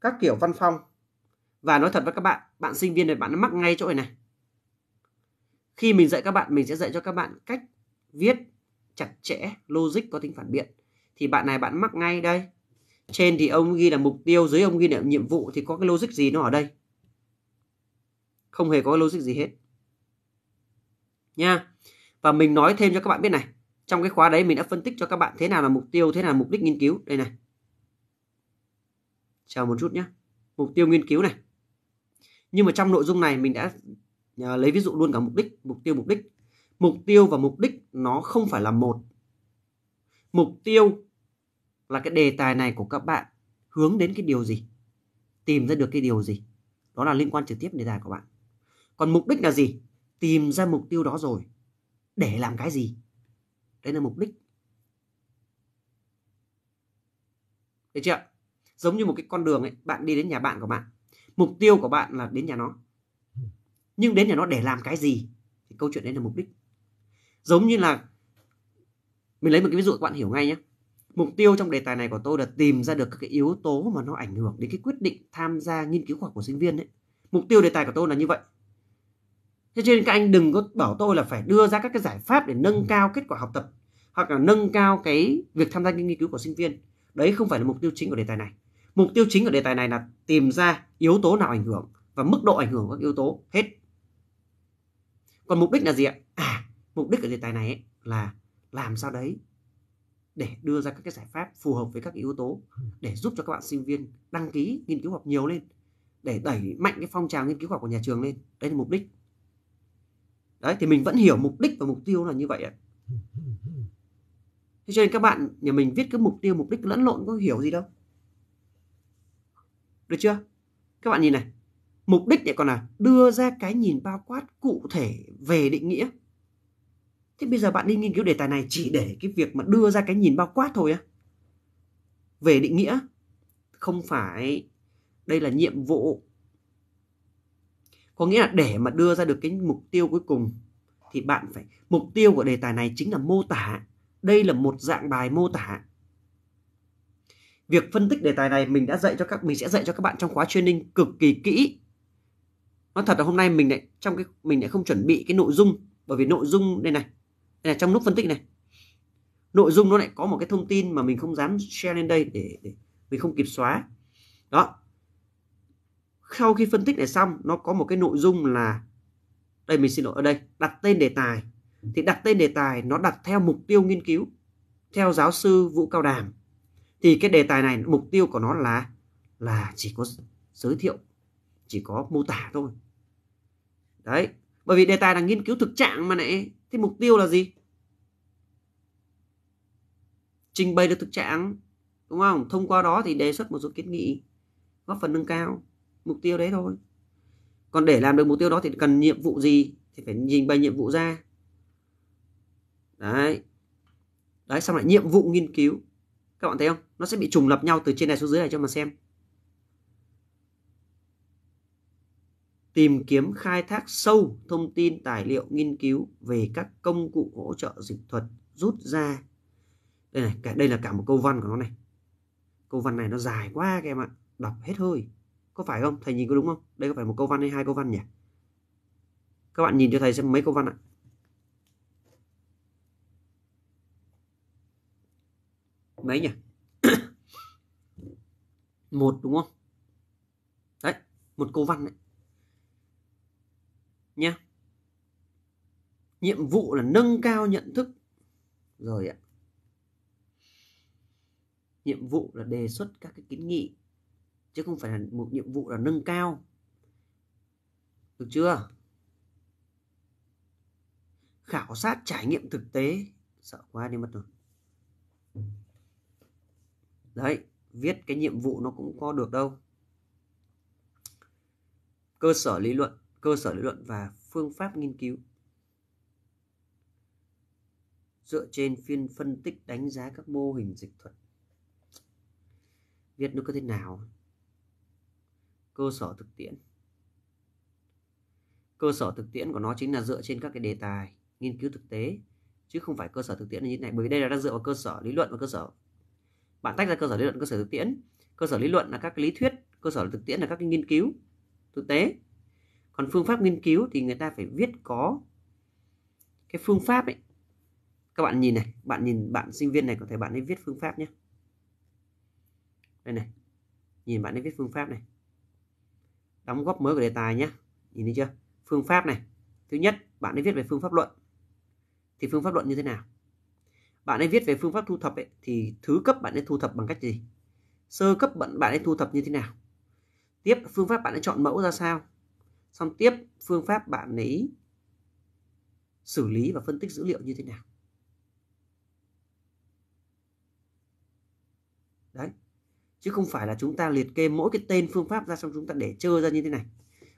S1: các kiểu văn phong. Và nói thật với các bạn, bạn sinh viên này bạn mắc ngay chỗ này này. Khi mình dạy các bạn, mình sẽ dạy cho các bạn cách viết chặt chẽ, logic có tính phản biện. Thì bạn này bạn mắc ngay đây. Trên thì ông ghi là mục tiêu, dưới ông ghi là nhiệm vụ thì có cái logic gì nó ở đây? Không hề có logic gì hết. Nha. Và mình nói thêm cho các bạn biết này, trong cái khóa đấy mình đã phân tích cho các bạn thế nào là mục tiêu, thế nào là mục đích nghiên cứu. Đây này chờ một chút nhé mục tiêu nghiên cứu này nhưng mà trong nội dung này mình đã à, lấy ví dụ luôn cả mục đích mục tiêu mục đích mục tiêu và mục đích nó không phải là một mục tiêu là cái đề tài này của các bạn hướng đến cái điều gì tìm ra được cái điều gì đó là liên quan trực tiếp đến đề tài của bạn còn mục đích là gì tìm ra mục tiêu đó rồi để làm cái gì đấy là mục đích được chưa giống như một cái con đường ấy bạn đi đến nhà bạn của bạn mục tiêu của bạn là đến nhà nó nhưng đến nhà nó để làm cái gì thì câu chuyện đấy là mục đích giống như là mình lấy một cái ví dụ các bạn hiểu ngay nhé mục tiêu trong đề tài này của tôi là tìm ra được các cái yếu tố mà nó ảnh hưởng đến cái quyết định tham gia nghiên cứu khoa học của sinh viên đấy mục tiêu đề tài của tôi là như vậy thế cho nên các anh đừng có bảo tôi là phải đưa ra các cái giải pháp để nâng cao kết quả học tập hoặc là nâng cao cái việc tham gia nghiên cứu của sinh viên đấy không phải là mục tiêu chính của đề tài này Mục tiêu chính của đề tài này là tìm ra yếu tố nào ảnh hưởng và mức độ ảnh hưởng của các yếu tố hết. Còn mục đích là gì ạ? À, mục đích của đề tài này ấy là làm sao đấy để đưa ra các cái giải pháp phù hợp với các yếu tố để giúp cho các bạn sinh viên đăng ký nghiên cứu học nhiều lên để đẩy mạnh cái phong trào nghiên cứu học của nhà trường lên đấy là mục đích đấy thì mình vẫn hiểu mục đích và mục tiêu là như vậy ạ thế cho nên các bạn nhà mình viết cái mục tiêu mục đích lẫn lộn có hiểu gì đâu được chưa? Các bạn nhìn này, mục đích để còn là đưa ra cái nhìn bao quát cụ thể về định nghĩa. Thế bây giờ bạn đi nghiên cứu đề tài này chỉ để cái việc mà đưa ra cái nhìn bao quát thôi á. Về định nghĩa không phải đây là nhiệm vụ. Có nghĩa là để mà đưa ra được cái mục tiêu cuối cùng thì bạn phải mục tiêu của đề tài này chính là mô tả. Đây là một dạng bài mô tả việc phân tích đề tài này mình đã dạy cho các mình sẽ dạy cho các bạn trong khóa training cực kỳ kỹ nói thật là hôm nay mình lại trong cái mình lại không chuẩn bị cái nội dung bởi vì nội dung đây này đây là trong lúc phân tích này nội dung nó lại có một cái thông tin mà mình không dám share lên đây để, để mình không kịp xóa đó sau khi phân tích này xong nó có một cái nội dung là đây mình xin lỗi ở đây đặt tên đề tài thì đặt tên đề tài nó đặt theo mục tiêu nghiên cứu theo giáo sư vũ cao đàm thì cái đề tài này mục tiêu của nó là là chỉ có giới thiệu chỉ có mô tả thôi đấy bởi vì đề tài là nghiên cứu thực trạng mà nãy thì mục tiêu là gì trình bày được thực trạng đúng không thông qua đó thì đề xuất một số kiến nghị góp phần nâng cao mục tiêu đấy thôi còn để làm được mục tiêu đó thì cần nhiệm vụ gì thì phải nhìn bày nhiệm vụ ra đấy đấy xong lại nhiệm vụ nghiên cứu các bạn thấy không? Nó sẽ bị trùng lập nhau từ trên này xuống dưới này cho mà xem. Tìm kiếm khai thác sâu thông tin tài liệu nghiên cứu về các công cụ hỗ trợ dịch thuật rút ra. Đây này, cả đây là cả một câu văn của nó này. Câu văn này nó dài quá các em ạ, đọc hết hơi. Có phải không? Thầy nhìn có đúng không? Đây có phải một câu văn hay hai câu văn nhỉ? Các bạn nhìn cho thầy xem mấy câu văn ạ. mấy nhỉ một đúng không đấy một câu văn đấy nhé nhiệm vụ là nâng cao nhận thức rồi ạ nhiệm vụ là đề xuất các cái kiến nghị chứ không phải là một nhiệm vụ là nâng cao được chưa khảo sát trải nghiệm thực tế sợ quá đi mất rồi đấy viết cái nhiệm vụ nó cũng có được đâu cơ sở lý luận cơ sở lý luận và phương pháp nghiên cứu dựa trên phiên phân tích đánh giá các mô hình dịch thuật viết nó có thế nào cơ sở thực tiễn cơ sở thực tiễn của nó chính là dựa trên các cái đề tài nghiên cứu thực tế chứ không phải cơ sở thực tiễn như thế này bởi vì đây là đang dựa vào cơ sở lý luận và cơ sở bạn tách ra cơ sở lý luận cơ sở thực tiễn cơ sở lý luận là các cái lý thuyết cơ sở thực tiễn là các cái nghiên cứu thực tế còn phương pháp nghiên cứu thì người ta phải viết có cái phương pháp ấy các bạn nhìn này bạn nhìn bạn sinh viên này có thể bạn ấy viết phương pháp nhé đây này nhìn bạn ấy viết phương pháp này đóng góp mới của đề tài nhé nhìn thấy chưa phương pháp này thứ nhất bạn ấy viết về phương pháp luận thì phương pháp luận như thế nào bạn ấy viết về phương pháp thu thập ấy, thì thứ cấp bạn ấy thu thập bằng cách gì sơ cấp bạn bạn ấy thu thập như thế nào tiếp phương pháp bạn ấy chọn mẫu ra sao xong tiếp phương pháp bạn ấy xử lý và phân tích dữ liệu như thế nào đấy chứ không phải là chúng ta liệt kê mỗi cái tên phương pháp ra xong chúng ta để chơi ra như thế này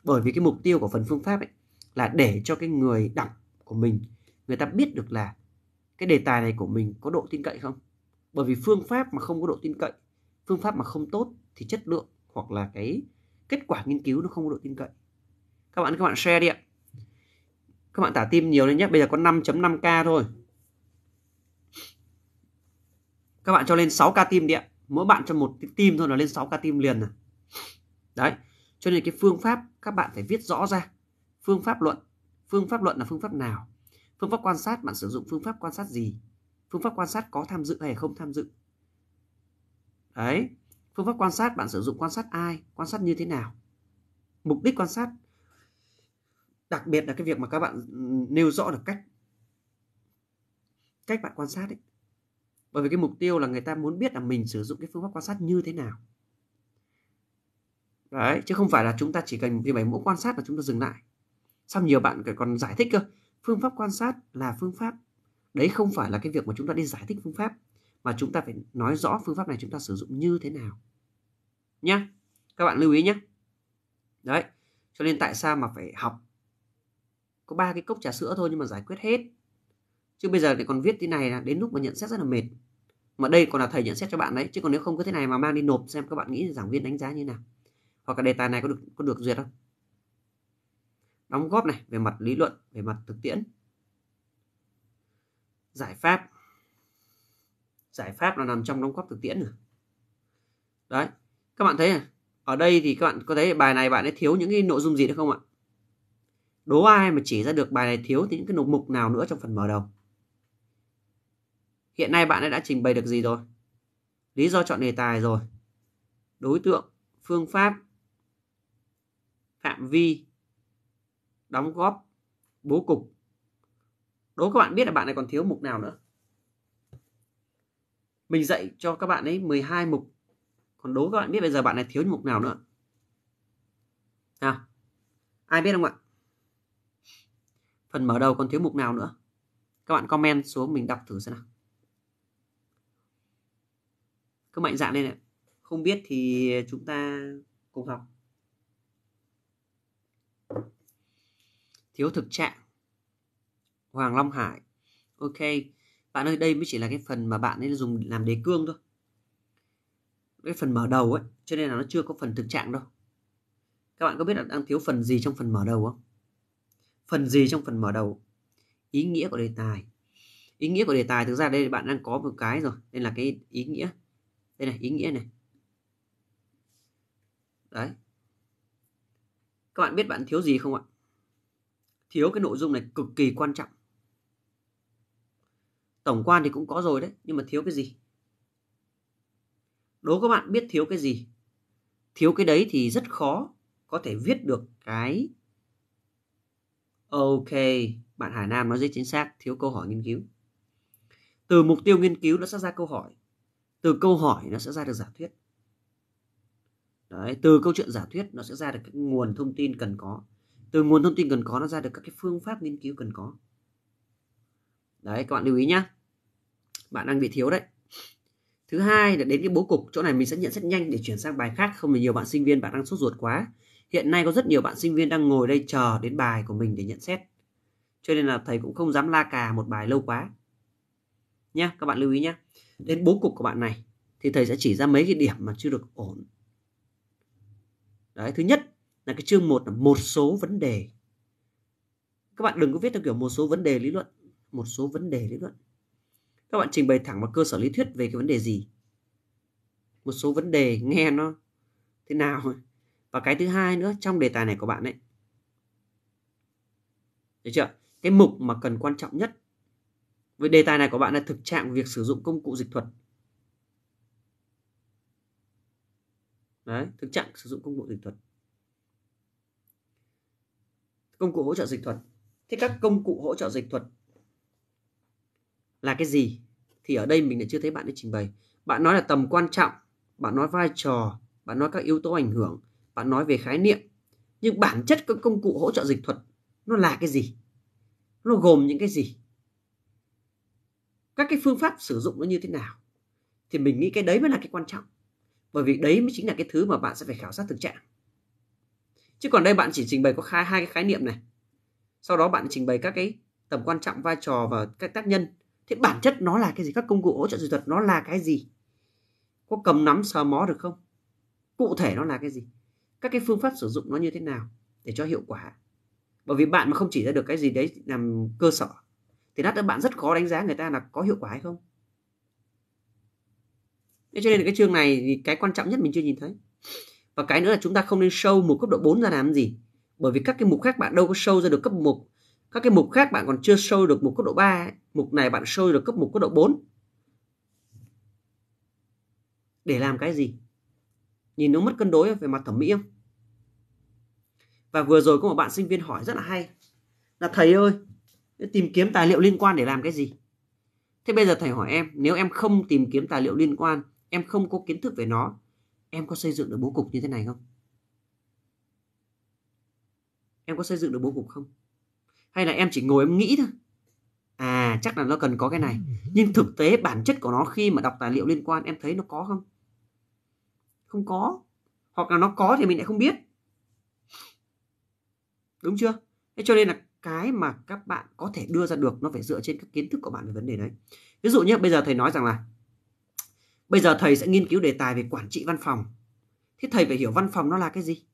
S1: bởi vì cái mục tiêu của phần phương pháp ấy là để cho cái người đọc của mình người ta biết được là cái đề tài này của mình có độ tin cậy không bởi vì phương pháp mà không có độ tin cậy phương pháp mà không tốt thì chất lượng hoặc là cái kết quả nghiên cứu nó không có độ tin cậy các bạn các bạn share đi ạ các bạn tả tim nhiều lên nhé bây giờ có 5.5k thôi các bạn cho lên 6k tim đi ạ mỗi bạn cho một cái tim thôi là lên 6k tim liền này đấy cho nên cái phương pháp các bạn phải viết rõ ra phương pháp luận phương pháp luận là phương pháp nào phương pháp quan sát bạn sử dụng phương pháp quan sát gì phương pháp quan sát có tham dự hay không tham dự đấy phương pháp quan sát bạn sử dụng quan sát ai quan sát như thế nào mục đích quan sát đặc biệt là cái việc mà các bạn ừ, nêu rõ được cách cách bạn quan sát ấy bởi vì cái mục tiêu là người ta muốn biết là mình sử dụng cái phương pháp quan sát như thế nào đấy chứ không phải là chúng ta chỉ cần như vậy mẫu quan sát và chúng ta dừng lại xong nhiều bạn còn giải thích cơ phương pháp quan sát là phương pháp đấy không phải là cái việc mà chúng ta đi giải thích phương pháp mà chúng ta phải nói rõ phương pháp này chúng ta sử dụng như thế nào nhá các bạn lưu ý nhé đấy cho nên tại sao mà phải học có ba cái cốc trà sữa thôi nhưng mà giải quyết hết chứ bây giờ lại còn viết thế này là đến lúc mà nhận xét rất là mệt mà đây còn là thầy nhận xét cho bạn đấy chứ còn nếu không có thế này mà mang đi nộp xem các bạn nghĩ giảng viên đánh giá như nào hoặc là đề tài này có được có được duyệt không đóng góp này về mặt lý luận về mặt thực tiễn giải pháp giải pháp là nằm trong đóng góp thực tiễn rồi. đấy các bạn thấy à ở đây thì các bạn có thấy bài này bạn ấy thiếu những cái nội dung gì nữa không ạ đố ai mà chỉ ra được bài này thiếu thì những cái mục mục nào nữa trong phần mở đầu hiện nay bạn ấy đã trình bày được gì rồi lý do chọn đề tài rồi đối tượng phương pháp phạm vi đóng góp bố cục đố các bạn biết là bạn này còn thiếu mục nào nữa mình dạy cho các bạn ấy 12 mục còn đố các bạn biết bây giờ bạn này thiếu mục nào nữa nào ai biết không ạ phần mở đầu còn thiếu mục nào nữa các bạn comment xuống mình đọc thử xem nào cứ mạnh dạn lên ạ không biết thì chúng ta cùng học thiếu thực trạng Hoàng Long Hải Ok Bạn ơi đây mới chỉ là cái phần mà bạn ấy dùng làm đề cương thôi Cái phần mở đầu ấy Cho nên là nó chưa có phần thực trạng đâu Các bạn có biết là đang thiếu phần gì trong phần mở đầu không? Phần gì trong phần mở đầu? Ý nghĩa của đề tài Ý nghĩa của đề tài thực ra đây bạn đang có một cái rồi Đây là cái ý nghĩa Đây này ý nghĩa này Đấy Các bạn biết bạn thiếu gì không ạ? thiếu cái nội dung này cực kỳ quan trọng tổng quan thì cũng có rồi đấy nhưng mà thiếu cái gì đố các bạn biết thiếu cái gì thiếu cái đấy thì rất khó có thể viết được cái ok bạn Hải Nam nói rất chính xác thiếu câu hỏi nghiên cứu từ mục tiêu nghiên cứu nó sẽ ra câu hỏi từ câu hỏi nó sẽ ra được giả thuyết Đấy, từ câu chuyện giả thuyết nó sẽ ra được cái nguồn thông tin cần có từ nguồn thông tin cần có nó ra được các cái phương pháp nghiên cứu cần có đấy các bạn lưu ý nhá bạn đang bị thiếu đấy thứ hai là đến cái bố cục chỗ này mình sẽ nhận rất nhanh để chuyển sang bài khác không thì nhiều bạn sinh viên bạn đang sốt ruột quá hiện nay có rất nhiều bạn sinh viên đang ngồi đây chờ đến bài của mình để nhận xét cho nên là thầy cũng không dám la cà một bài lâu quá nhá các bạn lưu ý nhá đến bố cục của bạn này thì thầy sẽ chỉ ra mấy cái điểm mà chưa được ổn đấy thứ nhất là cái chương một là một số vấn đề các bạn đừng có viết theo kiểu một số vấn đề lý luận một số vấn đề lý luận các bạn trình bày thẳng vào cơ sở lý thuyết về cái vấn đề gì một số vấn đề nghe nó thế nào và cái thứ hai nữa trong đề tài này của bạn ấy được chưa cái mục mà cần quan trọng nhất với đề tài này của bạn là thực trạng việc sử dụng công cụ dịch thuật đấy thực trạng sử dụng công cụ dịch thuật công cụ hỗ trợ dịch thuật thế các công cụ hỗ trợ dịch thuật là cái gì thì ở đây mình lại chưa thấy bạn ấy trình bày bạn nói là tầm quan trọng bạn nói vai trò bạn nói các yếu tố ảnh hưởng bạn nói về khái niệm nhưng bản chất các công cụ hỗ trợ dịch thuật nó là cái gì nó gồm những cái gì các cái phương pháp sử dụng nó như thế nào thì mình nghĩ cái đấy mới là cái quan trọng bởi vì đấy mới chính là cái thứ mà bạn sẽ phải khảo sát thực trạng chứ còn đây bạn chỉ trình bày có khai hai cái khái niệm này sau đó bạn trình bày các cái tầm quan trọng vai trò và các tác nhân thế bản chất nó là cái gì các công cụ hỗ trợ dịch thuật nó là cái gì có cầm nắm sờ mó được không cụ thể nó là cái gì các cái phương pháp sử dụng nó như thế nào để cho hiệu quả bởi vì bạn mà không chỉ ra được cái gì đấy làm cơ sở thì lát nữa bạn rất khó đánh giá người ta là có hiệu quả hay không thế cho nên là cái chương này thì cái quan trọng nhất mình chưa nhìn thấy và cái nữa là chúng ta không nên show một cấp độ 4 ra làm gì bởi vì các cái mục khác bạn đâu có show ra được cấp mục các cái mục khác bạn còn chưa show được mục cấp độ 3 ấy. mục này bạn show được cấp mục cấp độ 4 để làm cái gì nhìn nó mất cân đối về mặt thẩm mỹ không và vừa rồi có một bạn sinh viên hỏi rất là hay là thầy ơi tìm kiếm tài liệu liên quan để làm cái gì thế bây giờ thầy hỏi em nếu em không tìm kiếm tài liệu liên quan em không có kiến thức về nó em có xây dựng được bố cục như thế này không em có xây dựng được bố cục không hay là em chỉ ngồi em nghĩ thôi à chắc là nó cần có cái này nhưng thực tế bản chất của nó khi mà đọc tài liệu liên quan em thấy nó có không không có hoặc là nó có thì mình lại không biết đúng chưa thế cho nên là cái mà các bạn có thể đưa ra được nó phải dựa trên các kiến thức của bạn về vấn đề đấy ví dụ nhé bây giờ thầy nói rằng là Bây giờ thầy sẽ nghiên cứu đề tài về quản trị văn phòng. Thế thầy phải hiểu văn phòng nó là cái gì?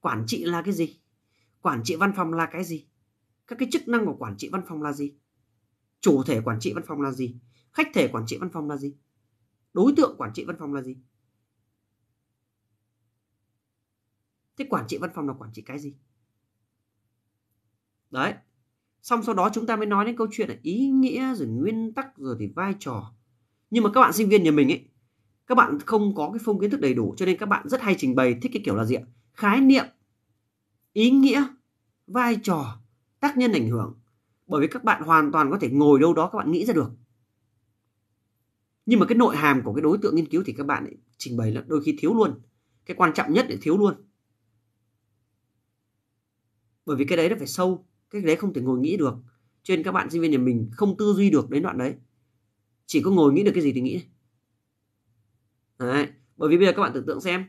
S1: Quản trị là cái gì? Quản trị văn phòng là cái gì? Các cái chức năng của quản trị văn phòng là gì? Chủ thể quản trị văn phòng là gì? Khách thể quản trị văn phòng là gì? Đối tượng quản trị văn phòng là gì? Thế quản trị văn phòng là quản trị cái gì? Đấy. Xong sau đó chúng ta mới nói đến câu chuyện là ý nghĩa rồi nguyên tắc rồi thì vai trò. Nhưng mà các bạn sinh viên nhà mình ấy các bạn không có cái phông kiến thức đầy đủ cho nên các bạn rất hay trình bày thích cái kiểu là gì ạ khái niệm ý nghĩa vai trò tác nhân ảnh hưởng bởi vì các bạn hoàn toàn có thể ngồi đâu đó các bạn nghĩ ra được nhưng mà cái nội hàm của cái đối tượng nghiên cứu thì các bạn ấy trình bày là đôi khi thiếu luôn cái quan trọng nhất là thiếu luôn bởi vì cái đấy nó phải sâu cái đấy không thể ngồi nghĩ được cho nên các bạn sinh viên nhà mình không tư duy được đến đoạn đấy chỉ có ngồi nghĩ được cái gì thì nghĩ Đấy. Bởi vì bây giờ các bạn tưởng tượng xem.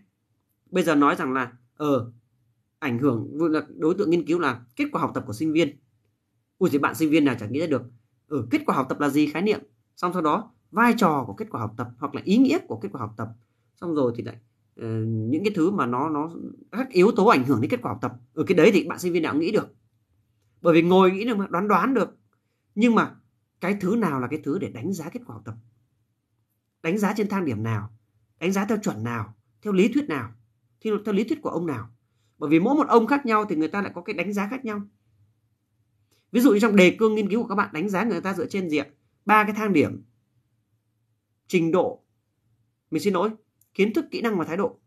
S1: Bây giờ nói rằng là ờ ảnh hưởng là đối tượng nghiên cứu là kết quả học tập của sinh viên. Ui thì bạn sinh viên nào chẳng nghĩ ra được. Ừ, kết quả học tập là gì khái niệm. Xong sau đó vai trò của kết quả học tập hoặc là ý nghĩa của kết quả học tập. Xong rồi thì lại uh, những cái thứ mà nó nó các yếu tố ảnh hưởng đến kết quả học tập. Ở cái đấy thì bạn sinh viên nào nghĩ được. Bởi vì ngồi nghĩ được mà đoán đoán được. Nhưng mà cái thứ nào là cái thứ để đánh giá kết quả học tập đánh giá trên thang điểm nào đánh giá theo chuẩn nào theo lý thuyết nào theo, theo lý thuyết của ông nào bởi vì mỗi một ông khác nhau thì người ta lại có cái đánh giá khác nhau ví dụ như trong đề cương nghiên cứu của các bạn đánh giá người ta dựa trên diện ba cái thang điểm trình độ mình xin lỗi kiến thức kỹ năng và thái độ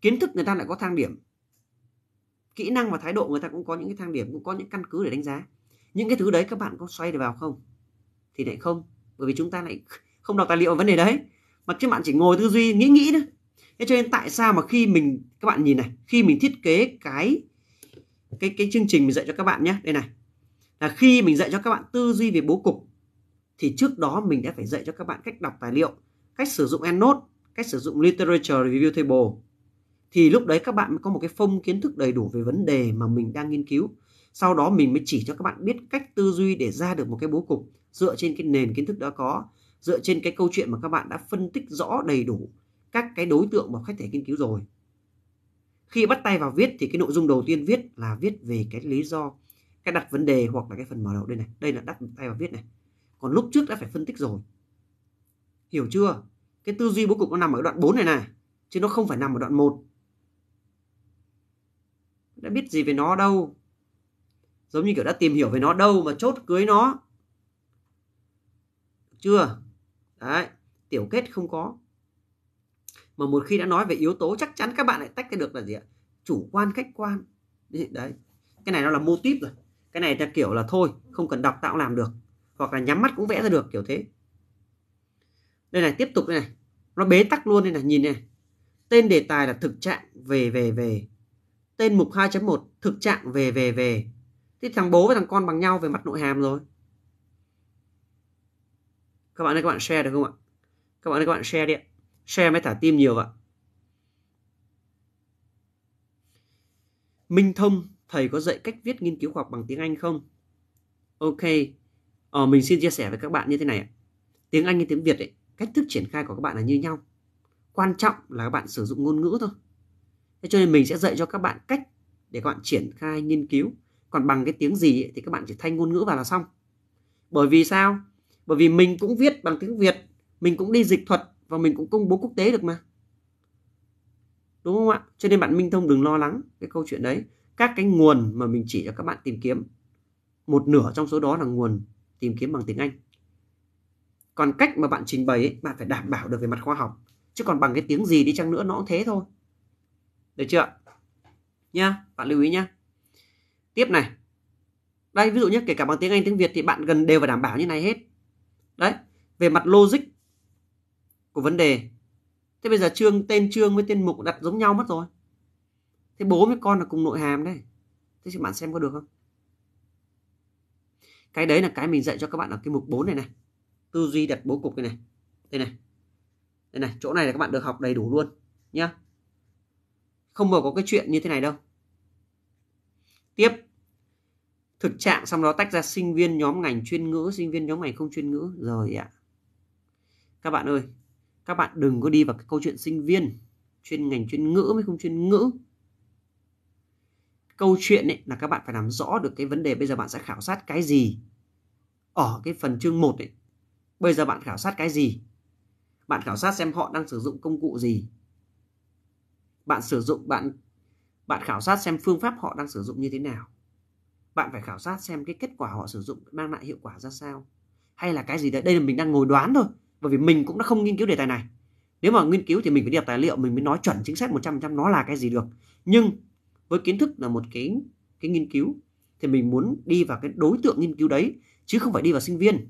S1: kiến thức người ta lại có thang điểm kỹ năng và thái độ người ta cũng có những cái thang điểm cũng có những căn cứ để đánh giá những cái thứ đấy các bạn có xoay được vào không thì lại không bởi vì chúng ta lại không đọc tài liệu vấn đề đấy mà các bạn chỉ ngồi tư duy nghĩ nghĩ nữa. thế cho nên tại sao mà khi mình các bạn nhìn này khi mình thiết kế cái cái cái chương trình mình dạy cho các bạn nhé đây này là khi mình dạy cho các bạn tư duy về bố cục thì trước đó mình đã phải dạy cho các bạn cách đọc tài liệu cách sử dụng EndNote cách sử dụng literature review table thì lúc đấy các bạn mới có một cái phông kiến thức đầy đủ về vấn đề mà mình đang nghiên cứu sau đó mình mới chỉ cho các bạn biết cách tư duy để ra được một cái bố cục dựa trên cái nền kiến thức đã có dựa trên cái câu chuyện mà các bạn đã phân tích rõ đầy đủ các cái đối tượng mà khách thể nghiên cứu rồi khi bắt tay vào viết thì cái nội dung đầu tiên viết là viết về cái lý do cái đặt vấn đề hoặc là cái phần mở đầu đây này đây là đặt tay vào viết này còn lúc trước đã phải phân tích rồi hiểu chưa cái tư duy bố cục nó nằm ở đoạn 4 này này chứ nó không phải nằm ở đoạn 1 đã biết gì về nó đâu giống như kiểu đã tìm hiểu về nó đâu mà chốt cưới nó chưa Đấy, tiểu kết không có. Mà một khi đã nói về yếu tố chắc chắn các bạn lại tách ra được là gì ạ? Chủ quan khách quan. Đấy. Cái này nó là mô típ rồi. Cái này là kiểu là thôi, không cần đọc tạo làm được. Hoặc là nhắm mắt cũng vẽ ra được kiểu thế. Đây này, tiếp tục đây này. Nó bế tắc luôn đây này, nhìn này. Tên đề tài là thực trạng về về về. Tên mục 2.1 thực trạng về về về. thì thằng bố với thằng con bằng nhau về mặt nội hàm rồi các bạn ơi các bạn share được không ạ các bạn ơi các bạn share đi ạ share mới thả tim nhiều ạ Minh Thông thầy có dạy cách viết nghiên cứu khoa học bằng tiếng Anh không ok ờ, mình xin chia sẻ với các bạn như thế này ạ tiếng Anh như tiếng Việt ấy, cách thức triển khai của các bạn là như nhau quan trọng là các bạn sử dụng ngôn ngữ thôi thế cho nên mình sẽ dạy cho các bạn cách để các bạn triển khai nghiên cứu còn bằng cái tiếng gì ấy, thì các bạn chỉ thay ngôn ngữ vào là xong bởi vì sao bởi vì mình cũng viết bằng tiếng Việt mình cũng đi dịch thuật và mình cũng công bố quốc tế được mà đúng không ạ cho nên bạn Minh Thông đừng lo lắng cái câu chuyện đấy các cái nguồn mà mình chỉ cho các bạn tìm kiếm một nửa trong số đó là nguồn tìm kiếm bằng tiếng Anh còn cách mà bạn trình bày ấy, bạn phải đảm bảo được về mặt khoa học chứ còn bằng cái tiếng gì đi chăng nữa nó cũng thế thôi được chưa nha bạn lưu ý nhá tiếp này đây ví dụ nhé kể cả bằng tiếng anh tiếng việt thì bạn gần đều phải đảm bảo như này hết đấy về mặt logic của vấn đề thế bây giờ chương tên chương với tên mục đặt giống nhau mất rồi thế bố với con là cùng nội hàm đấy thế các bạn xem có được không cái đấy là cái mình dạy cho các bạn ở cái mục 4 này này tư duy đặt bố cục này này đây này đây này chỗ này là các bạn được học đầy đủ luôn nhá không bao có cái chuyện như thế này đâu tiếp thực trạng xong đó tách ra sinh viên nhóm ngành chuyên ngữ sinh viên nhóm ngành không chuyên ngữ rồi ạ các bạn ơi các bạn đừng có đi vào cái câu chuyện sinh viên chuyên ngành chuyên ngữ mới không chuyên ngữ câu chuyện ấy là các bạn phải làm rõ được cái vấn đề bây giờ bạn sẽ khảo sát cái gì ở cái phần chương 1 ấy bây giờ bạn khảo sát cái gì bạn khảo sát xem họ đang sử dụng công cụ gì bạn sử dụng bạn bạn khảo sát xem phương pháp họ đang sử dụng như thế nào bạn phải khảo sát xem cái kết quả họ sử dụng mang lại hiệu quả ra sao hay là cái gì đấy đây là mình đang ngồi đoán thôi bởi vì mình cũng đã không nghiên cứu đề tài này nếu mà nghiên cứu thì mình phải đi đọc tài liệu mình mới nói chuẩn chính xác 100% nó là cái gì được nhưng với kiến thức là một cái cái nghiên cứu thì mình muốn đi vào cái đối tượng nghiên cứu đấy chứ không phải đi vào sinh viên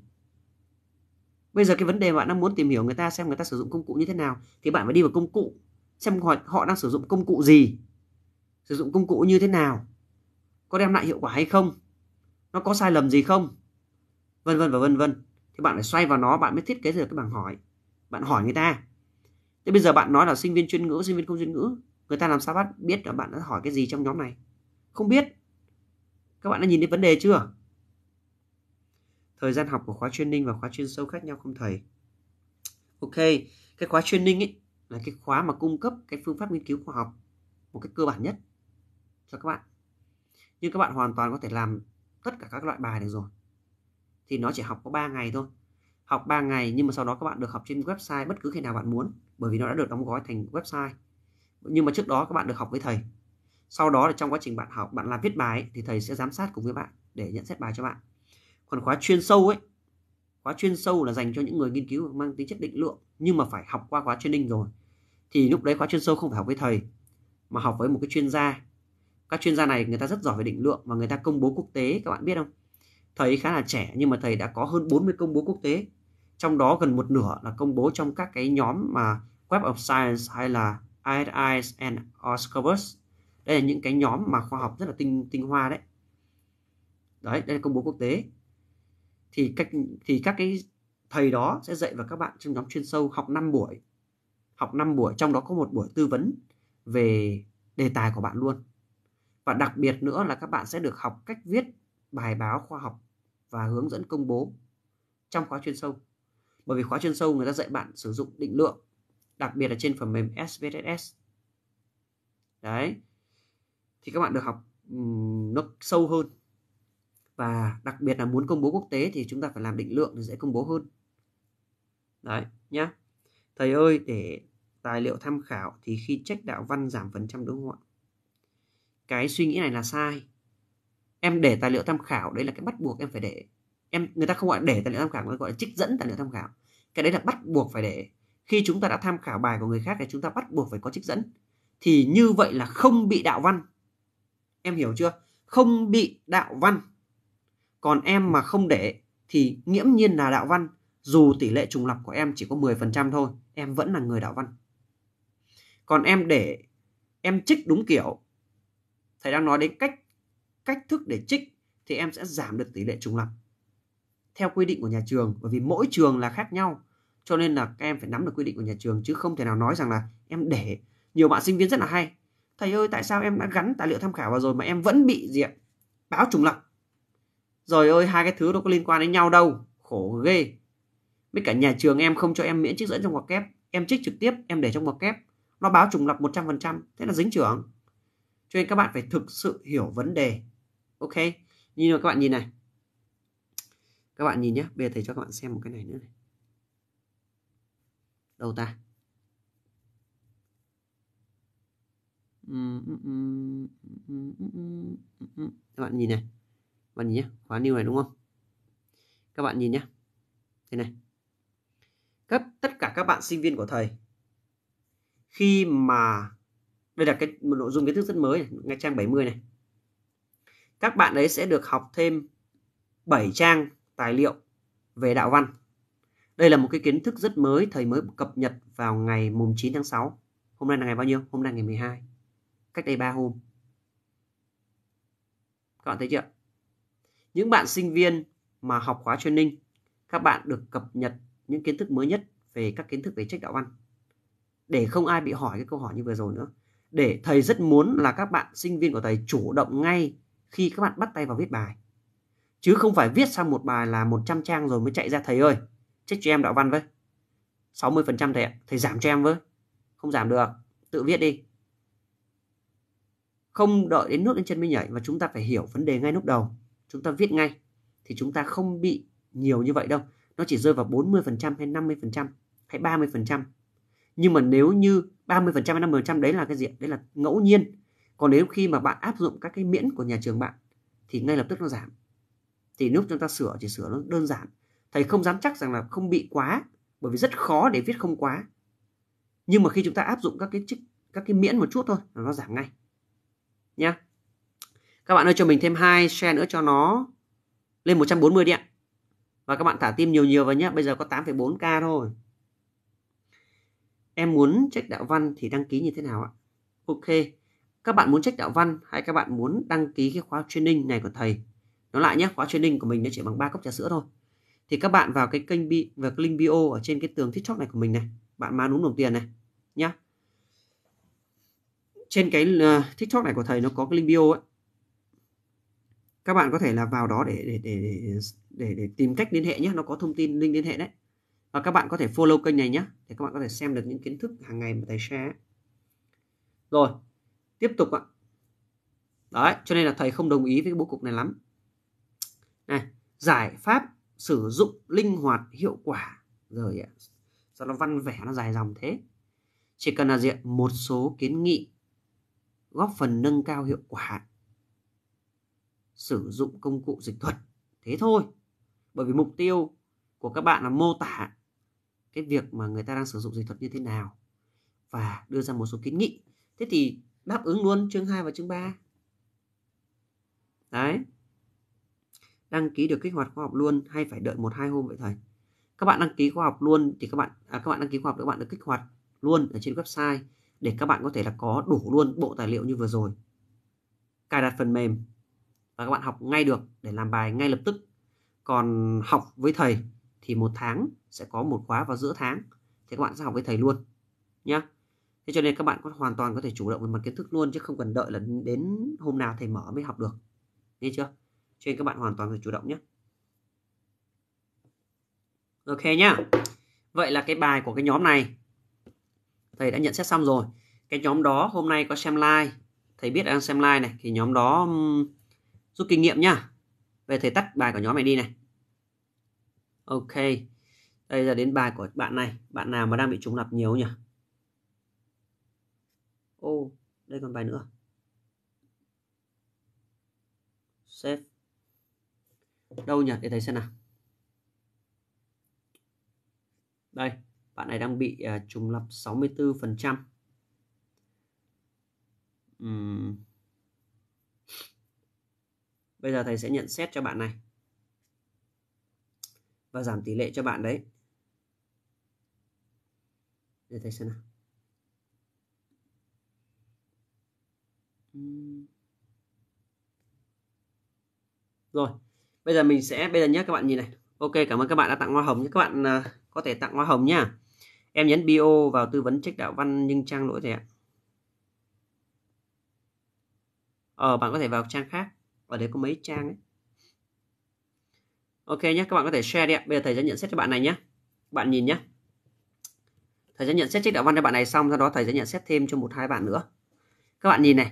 S1: bây giờ cái vấn đề bạn đang muốn tìm hiểu người ta xem người ta sử dụng công cụ như thế nào thì bạn phải đi vào công cụ xem họ, họ đang sử dụng công cụ gì sử dụng công cụ như thế nào có đem lại hiệu quả hay không nó có sai lầm gì không vân vân và vân vân thì bạn phải xoay vào nó bạn mới thiết kế được cái bảng hỏi bạn hỏi người ta thế bây giờ bạn nói là sinh viên chuyên ngữ sinh viên không chuyên ngữ người ta làm sao bắt biết là bạn đã hỏi cái gì trong nhóm này không biết các bạn đã nhìn thấy vấn đề chưa thời gian học của khóa training và khóa chuyên sâu khác nhau không thầy ok cái khóa training ấy là cái khóa mà cung cấp cái phương pháp nghiên cứu khoa học một cách cơ bản nhất cho các bạn nhưng các bạn hoàn toàn có thể làm tất cả các loại bài được rồi thì nó chỉ học có 3 ngày thôi học 3 ngày nhưng mà sau đó các bạn được học trên website bất cứ khi nào bạn muốn bởi vì nó đã được đóng gói thành website nhưng mà trước đó các bạn được học với thầy sau đó là trong quá trình bạn học bạn làm viết bài thì thầy sẽ giám sát cùng với bạn để nhận xét bài cho bạn còn khóa chuyên sâu ấy khóa chuyên sâu là dành cho những người nghiên cứu mang tính chất định lượng nhưng mà phải học qua khóa training rồi thì lúc đấy khóa chuyên sâu không phải học với thầy mà học với một cái chuyên gia các chuyên gia này người ta rất giỏi về định lượng và người ta công bố quốc tế các bạn biết không thầy khá là trẻ nhưng mà thầy đã có hơn 40 công bố quốc tế trong đó gần một nửa là công bố trong các cái nhóm mà Web of Science hay là ISIS and Oscovers đây là những cái nhóm mà khoa học rất là tinh tinh hoa đấy đấy đây là công bố quốc tế thì cách thì các cái thầy đó sẽ dạy vào các bạn trong nhóm chuyên sâu học 5 buổi học 5 buổi trong đó có một buổi tư vấn về đề tài của bạn luôn và đặc biệt nữa là các bạn sẽ được học cách viết bài báo khoa học và hướng dẫn công bố trong khóa chuyên sâu bởi vì khóa chuyên sâu người ta dạy bạn sử dụng định lượng đặc biệt là trên phần mềm svss đấy thì các bạn được học nó sâu hơn và đặc biệt là muốn công bố quốc tế thì chúng ta phải làm định lượng thì dễ công bố hơn đấy nhá thầy ơi để tài liệu tham khảo thì khi check đạo văn giảm phần trăm đúng không ạ cái suy nghĩ này là sai em để tài liệu tham khảo đấy là cái bắt buộc em phải để em người ta không gọi để tài liệu tham khảo người ta gọi là trích dẫn tài liệu tham khảo cái đấy là bắt buộc phải để khi chúng ta đã tham khảo bài của người khác thì chúng ta bắt buộc phải có trích dẫn thì như vậy là không bị đạo văn em hiểu chưa không bị đạo văn còn em mà không để thì nghiễm nhiên là đạo văn dù tỷ lệ trùng lập của em chỉ có 10% thôi em vẫn là người đạo văn còn em để em trích đúng kiểu thầy đang nói đến cách cách thức để trích thì em sẽ giảm được tỷ lệ trùng lặp theo quy định của nhà trường bởi vì mỗi trường là khác nhau cho nên là các em phải nắm được quy định của nhà trường chứ không thể nào nói rằng là em để nhiều bạn sinh viên rất là hay thầy ơi tại sao em đã gắn tài liệu tham khảo vào rồi mà em vẫn bị diện báo trùng lặp rồi ơi hai cái thứ đâu có liên quan đến nhau đâu khổ ghê với cả nhà trường em không cho em miễn trích dẫn trong ngoặc kép em trích trực tiếp em để trong ngoặc kép nó báo trùng lập 100% thế là dính trưởng cho nên các bạn phải thực sự hiểu vấn đề. Ok. Như các bạn nhìn này. Các bạn nhìn nhé. Bây giờ thầy cho các bạn xem một cái này nữa này. Đâu ta? Các bạn nhìn này. Các bạn nhìn nhé. Khóa new này đúng không? Các bạn nhìn nhé. Thế này. Các, tất cả các bạn sinh viên của thầy khi mà đây là cái một nội dung kiến thức rất mới này, ngay trang 70 này các bạn ấy sẽ được học thêm 7 trang tài liệu về đạo văn đây là một cái kiến thức rất mới thầy mới cập nhật vào ngày mùng 9 tháng 6 hôm nay là ngày bao nhiêu hôm nay ngày 12 cách đây 3 hôm các bạn thấy chưa những bạn sinh viên mà học khóa training các bạn được cập nhật những kiến thức mới nhất về các kiến thức về trách đạo văn để không ai bị hỏi cái câu hỏi như vừa rồi nữa để thầy rất muốn là các bạn sinh viên của thầy chủ động ngay khi các bạn bắt tay vào viết bài. Chứ không phải viết xong một bài là 100 trang rồi mới chạy ra thầy ơi, trách cho em đạo văn với. 60% thầy ạ, thầy giảm cho em với. Không giảm được, tự viết đi. Không đợi đến nước đến chân mới nhảy và chúng ta phải hiểu vấn đề ngay lúc đầu. Chúng ta viết ngay thì chúng ta không bị nhiều như vậy đâu. Nó chỉ rơi vào 40% hay 50% hay 30%. Nhưng mà nếu như 30% phần trăm năm phần trăm đấy là cái gì đấy là ngẫu nhiên còn nếu khi mà bạn áp dụng các cái miễn của nhà trường bạn thì ngay lập tức nó giảm thì lúc chúng ta sửa chỉ sửa nó đơn giản thầy không dám chắc rằng là không bị quá bởi vì rất khó để viết không quá nhưng mà khi chúng ta áp dụng các cái chức các cái miễn một chút thôi là nó giảm ngay nha các bạn ơi cho mình thêm hai share nữa cho nó lên 140 đi ạ và các bạn thả tim nhiều nhiều vào nhé bây giờ có 8,4k thôi em muốn trách đạo văn thì đăng ký như thế nào ạ? Ok, các bạn muốn trách đạo văn hay các bạn muốn đăng ký cái khóa training này của thầy nó lại nhé khóa training của mình nó chỉ bằng ba cốc trà sữa thôi thì các bạn vào cái kênh bi và link bio ở trên cái tường tiktok này của mình này bạn má đúng đồng tiền này nhá trên cái uh, tiktok này của thầy nó có cái link bio ấy các bạn có thể là vào đó để để để để, để tìm cách liên hệ nhé nó có thông tin link liên hệ đấy và các bạn có thể follow kênh này nhé để các bạn có thể xem được những kiến thức hàng ngày mà thầy share rồi tiếp tục ạ đấy cho nên là thầy không đồng ý với cái bố cục này lắm này giải pháp sử dụng linh hoạt hiệu quả rồi ạ sao nó văn vẻ nó dài dòng thế chỉ cần là diện một số kiến nghị góp phần nâng cao hiệu quả sử dụng công cụ dịch thuật thế thôi bởi vì mục tiêu của các bạn là mô tả cái việc mà người ta đang sử dụng dịch thuật như thế nào và đưa ra một số kiến nghị thế thì đáp ứng luôn chương 2 và chương 3 đấy đăng ký được kích hoạt khóa học luôn hay phải đợi một hai hôm vậy thầy các bạn đăng ký khóa học luôn thì các bạn à, các bạn đăng ký khóa học các bạn được kích hoạt luôn ở trên website để các bạn có thể là có đủ luôn bộ tài liệu như vừa rồi cài đặt phần mềm và các bạn học ngay được để làm bài ngay lập tức còn học với thầy thì một tháng sẽ có một khóa vào giữa tháng thì các bạn sẽ học với thầy luôn nhá thế cho nên các bạn có hoàn toàn có thể chủ động về mặt kiến thức luôn chứ không cần đợi là đến hôm nào thầy mở mới học được nghe chưa cho nên các bạn hoàn toàn phải chủ động nhé ok nhá vậy là cái bài của cái nhóm này thầy đã nhận xét xong rồi cái nhóm đó hôm nay có xem like, thầy biết đang xem like này thì nhóm đó rút kinh nghiệm nhá về thầy tắt bài của nhóm này đi này ok đây là đến bài của bạn này bạn nào mà đang bị trùng lặp nhiều nhỉ ô oh, đây còn bài nữa save đâu nhỉ để thầy xem nào đây bạn này đang bị uh, à, trùng lập 64 phần trăm uhm. bây giờ thầy sẽ nhận xét cho bạn này và giảm tỷ lệ cho bạn đấy để thấy xem nào rồi bây giờ mình sẽ bây giờ nhé các bạn nhìn này ok cảm ơn các bạn đã tặng hoa hồng nhé các bạn uh, có thể tặng hoa hồng nhá em nhấn bio vào tư vấn trách đạo văn nhưng trang lỗi thầy ạ ờ bạn có thể vào trang khác ở đây có mấy trang ấy ok nhé các bạn có thể share đi ạ bây giờ thầy sẽ nhận xét cho bạn này nhé bạn nhìn nhé thầy sẽ nhận xét trích đạo văn cho bạn này xong sau đó thầy sẽ nhận xét thêm cho một hai bạn nữa các bạn nhìn này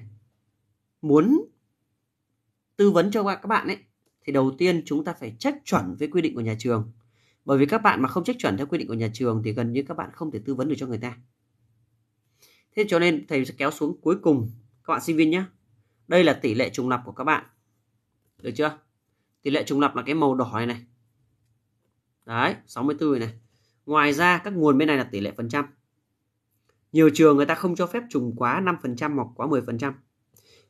S1: muốn tư vấn cho các bạn ấy thì đầu tiên chúng ta phải trách chuẩn với quy định của nhà trường bởi vì các bạn mà không trách chuẩn theo quy định của nhà trường thì gần như các bạn không thể tư vấn được cho người ta thế cho nên thầy sẽ kéo xuống cuối cùng các bạn sinh viên nhé đây là tỷ lệ trùng lập của các bạn được chưa tỷ lệ trùng lặp là cái màu đỏ này, này. đấy 64 này, này ngoài ra các nguồn bên này là tỷ lệ phần trăm nhiều trường người ta không cho phép trùng quá 5% hoặc quá 10%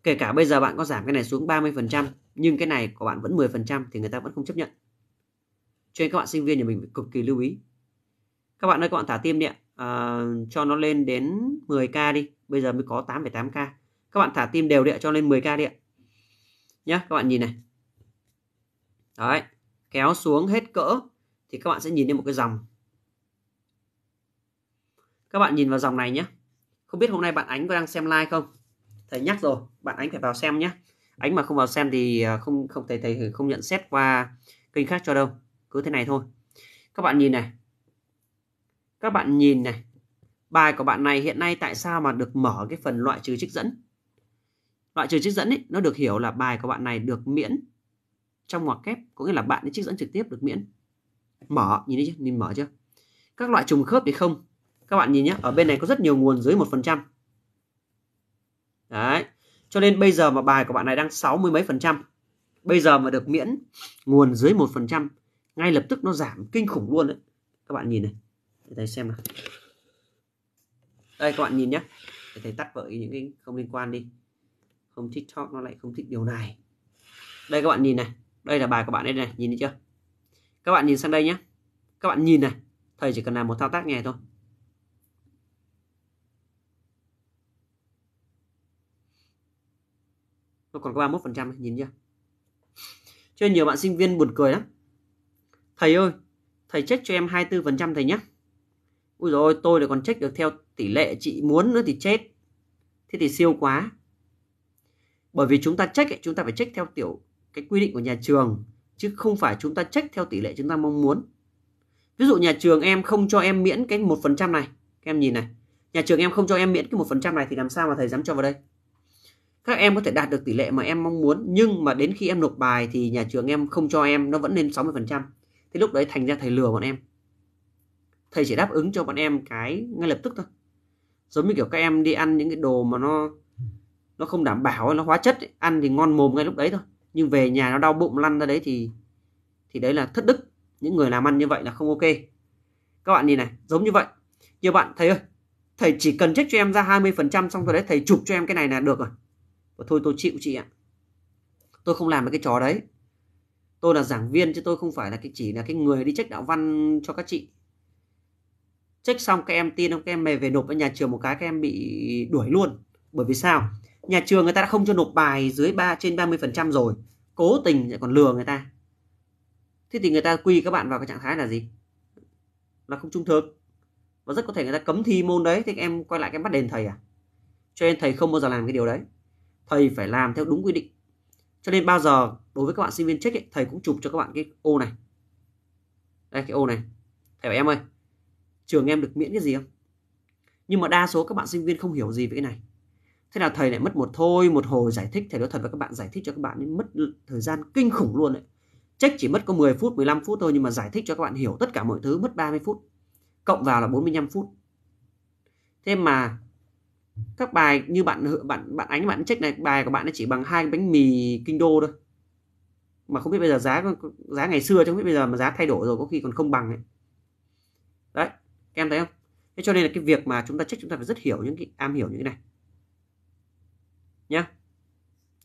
S1: kể cả bây giờ bạn có giảm cái này xuống 30% nhưng cái này của bạn vẫn 10% thì người ta vẫn không chấp nhận cho nên các bạn sinh viên nhà mình phải cực kỳ lưu ý các bạn ơi các bạn thả tim đi ạ à, cho nó lên đến 10k đi bây giờ mới có 8,8k các bạn thả tim đều đi ạ cho lên 10k đi ạ nhá các bạn nhìn này đấy kéo xuống hết cỡ thì các bạn sẽ nhìn thấy một cái dòng các bạn nhìn vào dòng này nhé không biết hôm nay bạn ánh có đang xem like không thầy nhắc rồi bạn ánh phải vào xem nhé ánh mà không vào xem thì à, không không thầy thầy không nhận xét qua kênh khác cho đâu cứ thế này thôi các bạn nhìn này các bạn nhìn này bài của bạn này hiện nay tại sao mà được mở cái phần loại trừ trích dẫn loại trừ trích dẫn ấy, nó được hiểu là bài của bạn này được miễn trong ngoặc kép có nghĩa là bạn đi trích dẫn trực tiếp được miễn mở nhìn thấy chứ nhìn mở chưa các loại trùng khớp thì không các bạn nhìn nhé ở bên này có rất nhiều nguồn dưới một phần trăm đấy cho nên bây giờ mà bài của bạn này đang sáu mươi mấy phần trăm bây giờ mà được miễn nguồn dưới một phần trăm ngay lập tức nó giảm kinh khủng luôn đấy các bạn nhìn này để thầy xem nào đây các bạn nhìn nhé để thầy tắt vợi những cái không liên quan đi không tiktok nó lại không thích điều này đây các bạn nhìn này đây là bài của bạn đây này nhìn thấy chưa các bạn nhìn sang đây nhé các bạn nhìn này thầy chỉ cần làm một thao tác nghe thôi nó còn có 31 phần trăm nhìn chưa cho nhiều bạn sinh viên buồn cười lắm thầy ơi thầy check cho em 24 phần trăm thầy nhé Ui rồi tôi lại còn check được theo tỷ lệ chị muốn nữa thì chết thế thì siêu quá bởi vì chúng ta check chúng ta phải check theo tiểu cái quy định của nhà trường chứ không phải chúng ta trách theo tỷ lệ chúng ta mong muốn ví dụ nhà trường em không cho em miễn cái một phần trăm này các em nhìn này nhà trường em không cho em miễn cái một phần trăm này thì làm sao mà thầy dám cho vào đây các em có thể đạt được tỷ lệ mà em mong muốn nhưng mà đến khi em nộp bài thì nhà trường em không cho em nó vẫn lên 60% thì lúc đấy thành ra thầy lừa bọn em thầy chỉ đáp ứng cho bọn em cái ngay lập tức thôi giống như kiểu các em đi ăn những cái đồ mà nó nó không đảm bảo nó hóa chất ấy. ăn thì ngon mồm ngay lúc đấy thôi nhưng về nhà nó đau bụng lăn ra đấy thì thì đấy là thất đức những người làm ăn như vậy là không ok các bạn nhìn này giống như vậy nhiều bạn thầy ơi thầy chỉ cần check cho em ra 20% xong rồi đấy thầy chụp cho em cái này là được rồi và thôi tôi chịu chị ạ tôi không làm được cái trò đấy tôi là giảng viên chứ tôi không phải là cái chỉ là cái người đi check đạo văn cho các chị check xong các em tin không các em về về nộp với nhà trường một cái các em bị đuổi luôn bởi vì sao nhà trường người ta đã không cho nộp bài dưới 3 trên 30% rồi cố tình lại còn lừa người ta thế thì người ta quy các bạn vào cái trạng thái là gì là không trung thực và rất có thể người ta cấm thi môn đấy thì em quay lại cái bắt đền thầy à cho nên thầy không bao giờ làm cái điều đấy thầy phải làm theo đúng quy định cho nên bao giờ đối với các bạn sinh viên check ấy, thầy cũng chụp cho các bạn cái ô này đây cái ô này thầy bảo em ơi trường em được miễn cái gì không nhưng mà đa số các bạn sinh viên không hiểu gì về cái này thế là thầy lại mất một thôi một hồi giải thích thầy nói thật với các bạn giải thích cho các bạn mất thời gian kinh khủng luôn đấy trách chỉ mất có 10 phút 15 phút thôi nhưng mà giải thích cho các bạn hiểu tất cả mọi thứ mất 30 phút cộng vào là 45 phút thế mà các bài như bạn bạn bạn ánh bạn trách này bài của bạn nó chỉ bằng hai bánh mì kinh đô thôi mà không biết bây giờ giá giá ngày xưa chứ không biết bây giờ mà giá thay đổi rồi có khi còn không bằng ấy. đấy em thấy không thế cho nên là cái việc mà chúng ta trách chúng ta phải rất hiểu những cái am hiểu những cái này nhá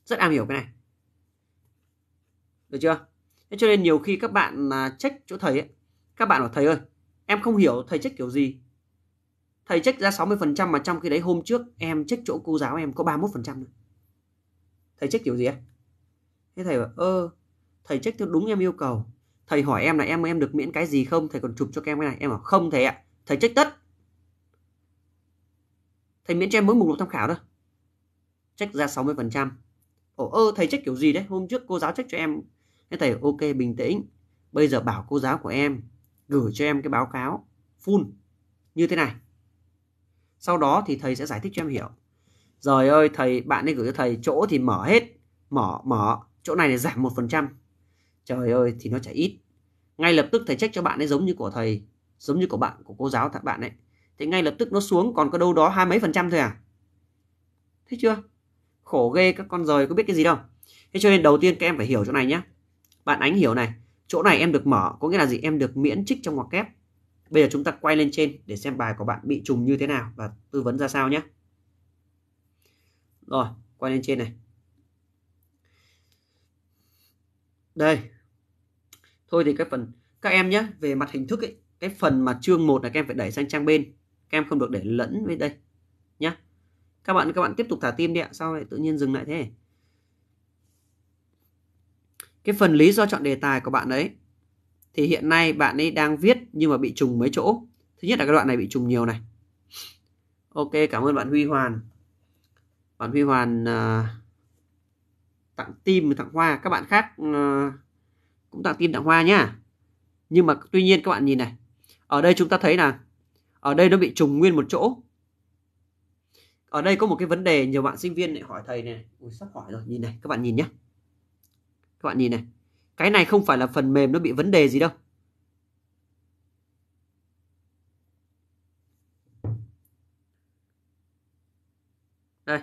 S1: rất am hiểu cái này được chưa thế cho nên nhiều khi các bạn mà trách chỗ thầy ấy, các bạn bảo thầy ơi em không hiểu thầy trách kiểu gì thầy trách ra 60% mà trong khi đấy hôm trước em trách chỗ cô giáo em có 31% trăm Thầy trách kiểu gì ấy? Thế thầy bảo, ơ, thầy trách theo đúng em yêu cầu. Thầy hỏi em là em em được miễn cái gì không? Thầy còn chụp cho em cái này. Em bảo, không thầy ạ, thầy trách tất. Thầy miễn cho em mỗi mục lục tham khảo thôi trách ra 60%. Ồ ơ thầy trách kiểu gì đấy, hôm trước cô giáo trách cho em. Thế thầy ok bình tĩnh, bây giờ bảo cô giáo của em gửi cho em cái báo cáo full như thế này. Sau đó thì thầy sẽ giải thích cho em hiểu. Rồi ơi thầy, bạn ấy gửi cho thầy chỗ thì mở hết, mở mở, chỗ này là giảm 1%. Trời ơi thì nó chả ít. Ngay lập tức thầy trách cho bạn ấy giống như của thầy, giống như của bạn của cô giáo bạn ấy. Thế ngay lập tức nó xuống còn có đâu đó hai mấy phần trăm thôi à? Thấy chưa? khổ ghê các con rời có biết cái gì đâu thế cho nên đầu tiên các em phải hiểu chỗ này nhé bạn ánh hiểu này chỗ này em được mở có nghĩa là gì em được miễn trích trong ngoặc kép bây giờ chúng ta quay lên trên để xem bài của bạn bị trùng như thế nào và tư vấn ra sao nhé rồi quay lên trên này đây thôi thì cái phần các em nhé về mặt hình thức ấy, cái phần mà chương 1 là các em phải đẩy sang trang bên các em không được để lẫn với đây nhé các bạn các bạn tiếp tục thả tim đi ạ sao lại tự nhiên dừng lại thế cái phần lý do chọn đề tài của bạn ấy thì hiện nay bạn ấy đang viết nhưng mà bị trùng mấy chỗ thứ nhất là cái đoạn này bị trùng nhiều này ok cảm ơn bạn huy hoàn bạn huy hoàn uh, tặng tim tặng hoa các bạn khác uh, cũng tặng tim tặng hoa nhá nhưng mà tuy nhiên các bạn nhìn này ở đây chúng ta thấy là ở đây nó bị trùng nguyên một chỗ ở đây có một cái vấn đề nhiều bạn sinh viên lại hỏi thầy này Ui, sắp hỏi rồi nhìn này các bạn nhìn nhé các bạn nhìn này cái này không phải là phần mềm nó bị vấn đề gì đâu đây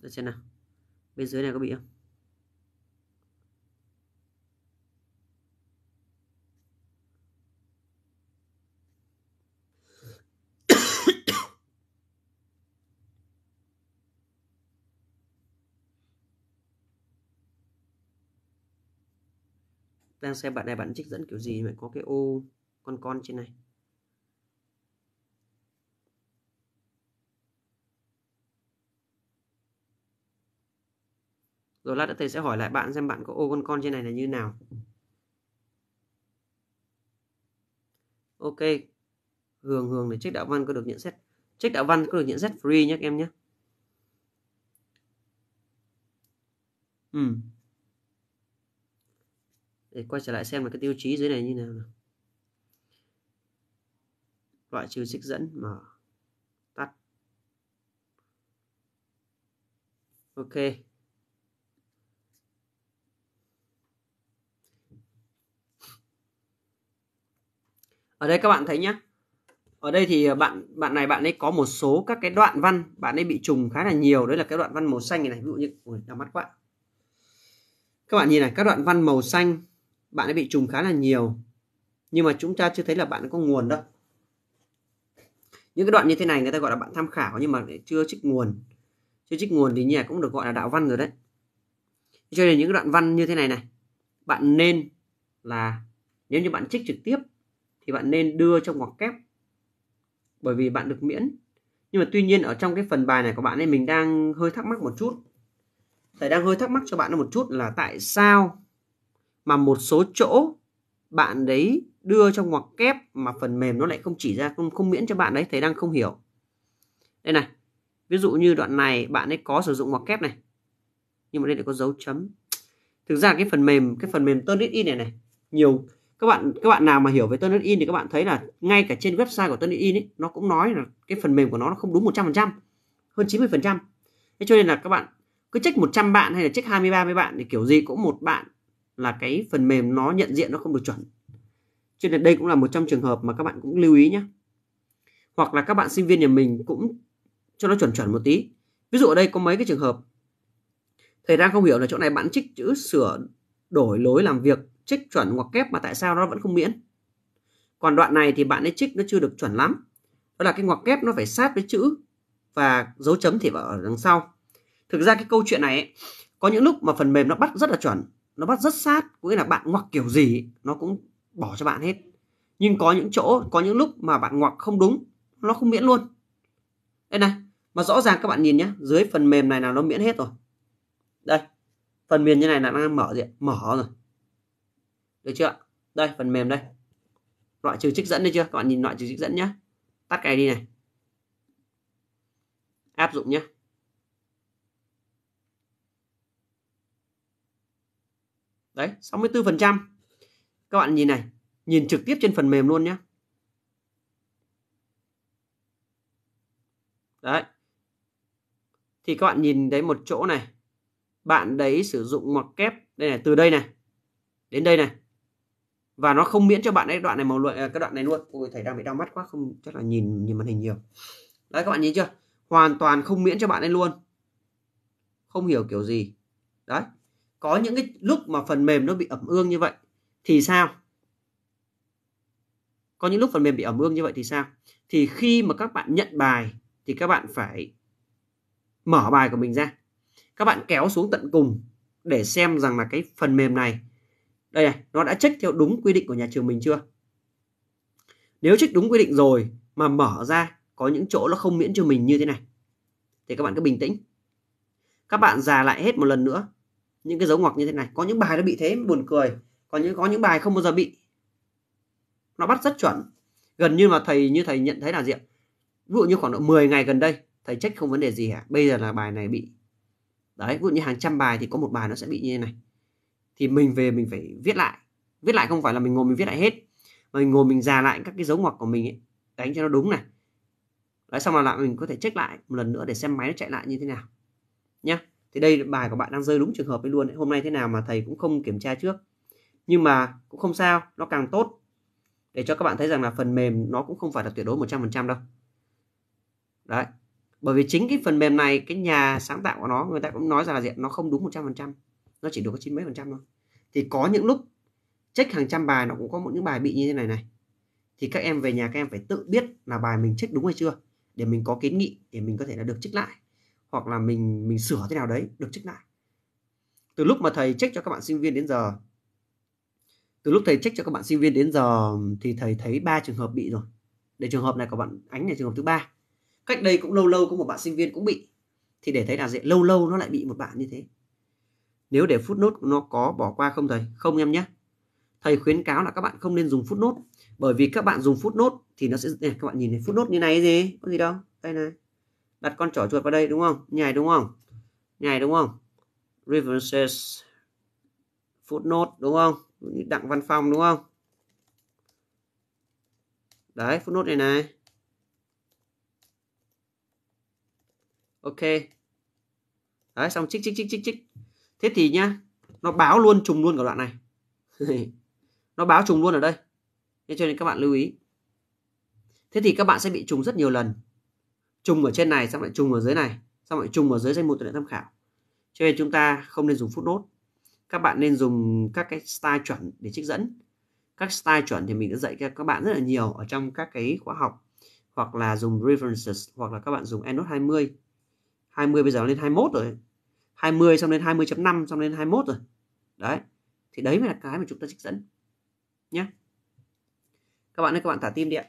S1: đây xem nào bên dưới này có bị không đang xem bạn này bạn trích dẫn kiểu gì mà có cái ô con con trên này rồi lát nữa thầy sẽ hỏi lại bạn xem bạn có ô con con trên này là như nào ok hường hường để trích đạo văn có được nhận xét trích đạo văn có được nhận xét free nhé các em nhé ừ để quay trở lại xem là cái tiêu chí dưới này như nào nào loại trừ xích dẫn mở tắt ok ở đây các bạn thấy nhé ở đây thì ờ, bạn bạn này bạn ấy có một số các cái đoạn văn bạn ấy bị trùng khá là nhiều đấy là cái đoạn văn màu xanh này, này. ví dụ như ui, đau mắt quá các bạn nhìn này các đoạn văn màu xanh bạn ấy bị trùng khá là nhiều nhưng mà chúng ta chưa thấy là bạn có nguồn đâu những cái đoạn như thế này người ta gọi là bạn tham khảo nhưng mà chưa trích nguồn chưa trích nguồn thì nhà cũng được gọi là đạo văn rồi đấy cho nên những đoạn văn như thế này này bạn nên là nếu như bạn trích trực tiếp thì bạn nên đưa trong ngoặc kép bởi vì bạn được miễn nhưng mà tuy nhiên ở trong cái phần bài này của bạn ấy mình đang hơi thắc mắc một chút thầy đang hơi thắc mắc cho bạn một chút là tại sao mà một số chỗ bạn đấy đưa trong ngoặc kép mà phần mềm nó lại không chỉ ra không không miễn cho bạn đấy thấy đang không hiểu đây này ví dụ như đoạn này bạn ấy có sử dụng ngoặc kép này nhưng mà đây lại có dấu chấm thực ra cái phần mềm cái phần mềm Turnitin in này này nhiều các bạn các bạn nào mà hiểu về Turnitin in thì các bạn thấy là ngay cả trên website của Turnitin in ấy, nó cũng nói là cái phần mềm của nó nó không đúng 100% hơn 90% thế cho nên là các bạn cứ check 100 bạn hay là check 20 30 bạn thì kiểu gì cũng một bạn là cái phần mềm nó nhận diện nó không được chuẩn cho nên đây cũng là một trong trường hợp mà các bạn cũng lưu ý nhé hoặc là các bạn sinh viên nhà mình cũng cho nó chuẩn chuẩn một tí ví dụ ở đây có mấy cái trường hợp thầy đang không hiểu là chỗ này bạn trích chữ sửa đổi lối làm việc trích chuẩn hoặc kép mà tại sao nó vẫn không miễn còn đoạn này thì bạn ấy trích nó chưa được chuẩn lắm đó là cái ngoặc kép nó phải sát với chữ và dấu chấm thì ở đằng sau thực ra cái câu chuyện này ấy, có những lúc mà phần mềm nó bắt rất là chuẩn nó bắt rất sát có nghĩa là bạn ngoặc kiểu gì nó cũng bỏ cho bạn hết nhưng có những chỗ có những lúc mà bạn ngoặc không đúng nó không miễn luôn đây này mà rõ ràng các bạn nhìn nhé dưới phần mềm này là nó miễn hết rồi đây phần mềm như này là đang mở gì mở rồi được chưa đây phần mềm đây loại trừ trích dẫn đây chưa các bạn nhìn loại trừ trích dẫn nhé tắt cái đi này áp dụng nhé đấy 64% các bạn nhìn này nhìn trực tiếp trên phần mềm luôn nhé đấy thì các bạn nhìn đấy một chỗ này bạn đấy sử dụng ngoặc kép đây này từ đây này đến đây này và nó không miễn cho bạn ấy đoạn này màu luận à, cái đoạn này luôn ôi thầy đang bị đau mắt quá không chắc là nhìn nhìn màn hình nhiều đấy các bạn nhìn chưa hoàn toàn không miễn cho bạn ấy luôn không hiểu kiểu gì đấy có những cái lúc mà phần mềm nó bị ẩm ương như vậy thì sao có những lúc phần mềm bị ẩm ương như vậy thì sao thì khi mà các bạn nhận bài thì các bạn phải mở bài của mình ra các bạn kéo xuống tận cùng để xem rằng là cái phần mềm này đây này nó đã check theo đúng quy định của nhà trường mình chưa nếu check đúng quy định rồi mà mở ra có những chỗ nó không miễn cho mình như thế này thì các bạn cứ bình tĩnh các bạn già lại hết một lần nữa những cái dấu ngoặc như thế này có những bài nó bị thế buồn cười còn những có những bài không bao giờ bị nó bắt rất chuẩn gần như mà thầy như thầy nhận thấy là gì ạ ví dụ như khoảng độ 10 ngày gần đây thầy trách không vấn đề gì cả bây giờ là bài này bị đấy ví dụ như hàng trăm bài thì có một bài nó sẽ bị như thế này thì mình về mình phải viết lại viết lại không phải là mình ngồi mình viết lại hết mà mình ngồi mình già lại các cái dấu ngoặc của mình ấy, đánh cho nó đúng này đấy xong là lại mình có thể check lại một lần nữa để xem máy nó chạy lại như thế nào nhé thì đây bài của bạn đang rơi đúng trường hợp ấy luôn ấy. hôm nay thế nào mà thầy cũng không kiểm tra trước nhưng mà cũng không sao nó càng tốt để cho các bạn thấy rằng là phần mềm nó cũng không phải là tuyệt đối 100% đâu đấy bởi vì chính cái phần mềm này cái nhà sáng tạo của nó người ta cũng nói rằng là diện nó không đúng 100% nó chỉ được có chín mấy phần trăm thôi thì có những lúc check hàng trăm bài nó cũng có một những bài bị như thế này này thì các em về nhà các em phải tự biết là bài mình check đúng hay chưa để mình có kiến nghị để mình có thể là được check lại hoặc là mình mình sửa thế nào đấy được check lại từ lúc mà thầy check cho các bạn sinh viên đến giờ từ lúc thầy check cho các bạn sinh viên đến giờ thì thầy thấy ba trường hợp bị rồi để trường hợp này của bạn ánh này trường hợp thứ ba cách đây cũng lâu lâu có một bạn sinh viên cũng bị thì để thấy là dễ lâu lâu nó lại bị một bạn như thế nếu để phút nốt nó có bỏ qua không thầy không em nhé thầy khuyến cáo là các bạn không nên dùng phút nốt bởi vì các bạn dùng phút nốt thì nó sẽ này, các bạn nhìn này phút nốt như này gì có gì đâu đây này đặt con trỏ chuột vào đây đúng không nhảy đúng không nhảy đúng không references footnote đúng không đặng văn phòng đúng không đấy footnote này này ok đấy xong chích chích chích chích chích thế thì nhá nó báo luôn trùng luôn cả đoạn này nó báo trùng luôn ở đây thế cho nên các bạn lưu ý thế thì các bạn sẽ bị trùng rất nhiều lần chung ở trên này xong lại chung ở dưới này xong lại chung ở dưới danh mục tài liệu tham khảo cho nên chúng ta không nên dùng footnote các bạn nên dùng các cái style chuẩn để trích dẫn các style chuẩn thì mình đã dạy cho các bạn rất là nhiều ở trong các cái khóa học hoặc là dùng references hoặc là các bạn dùng EndNote 20 20 bây giờ lên 21 rồi 20 xong lên 20.5 xong lên 21 rồi đấy thì đấy mới là cái mà chúng ta trích dẫn nhé các bạn ơi các bạn thả tim điện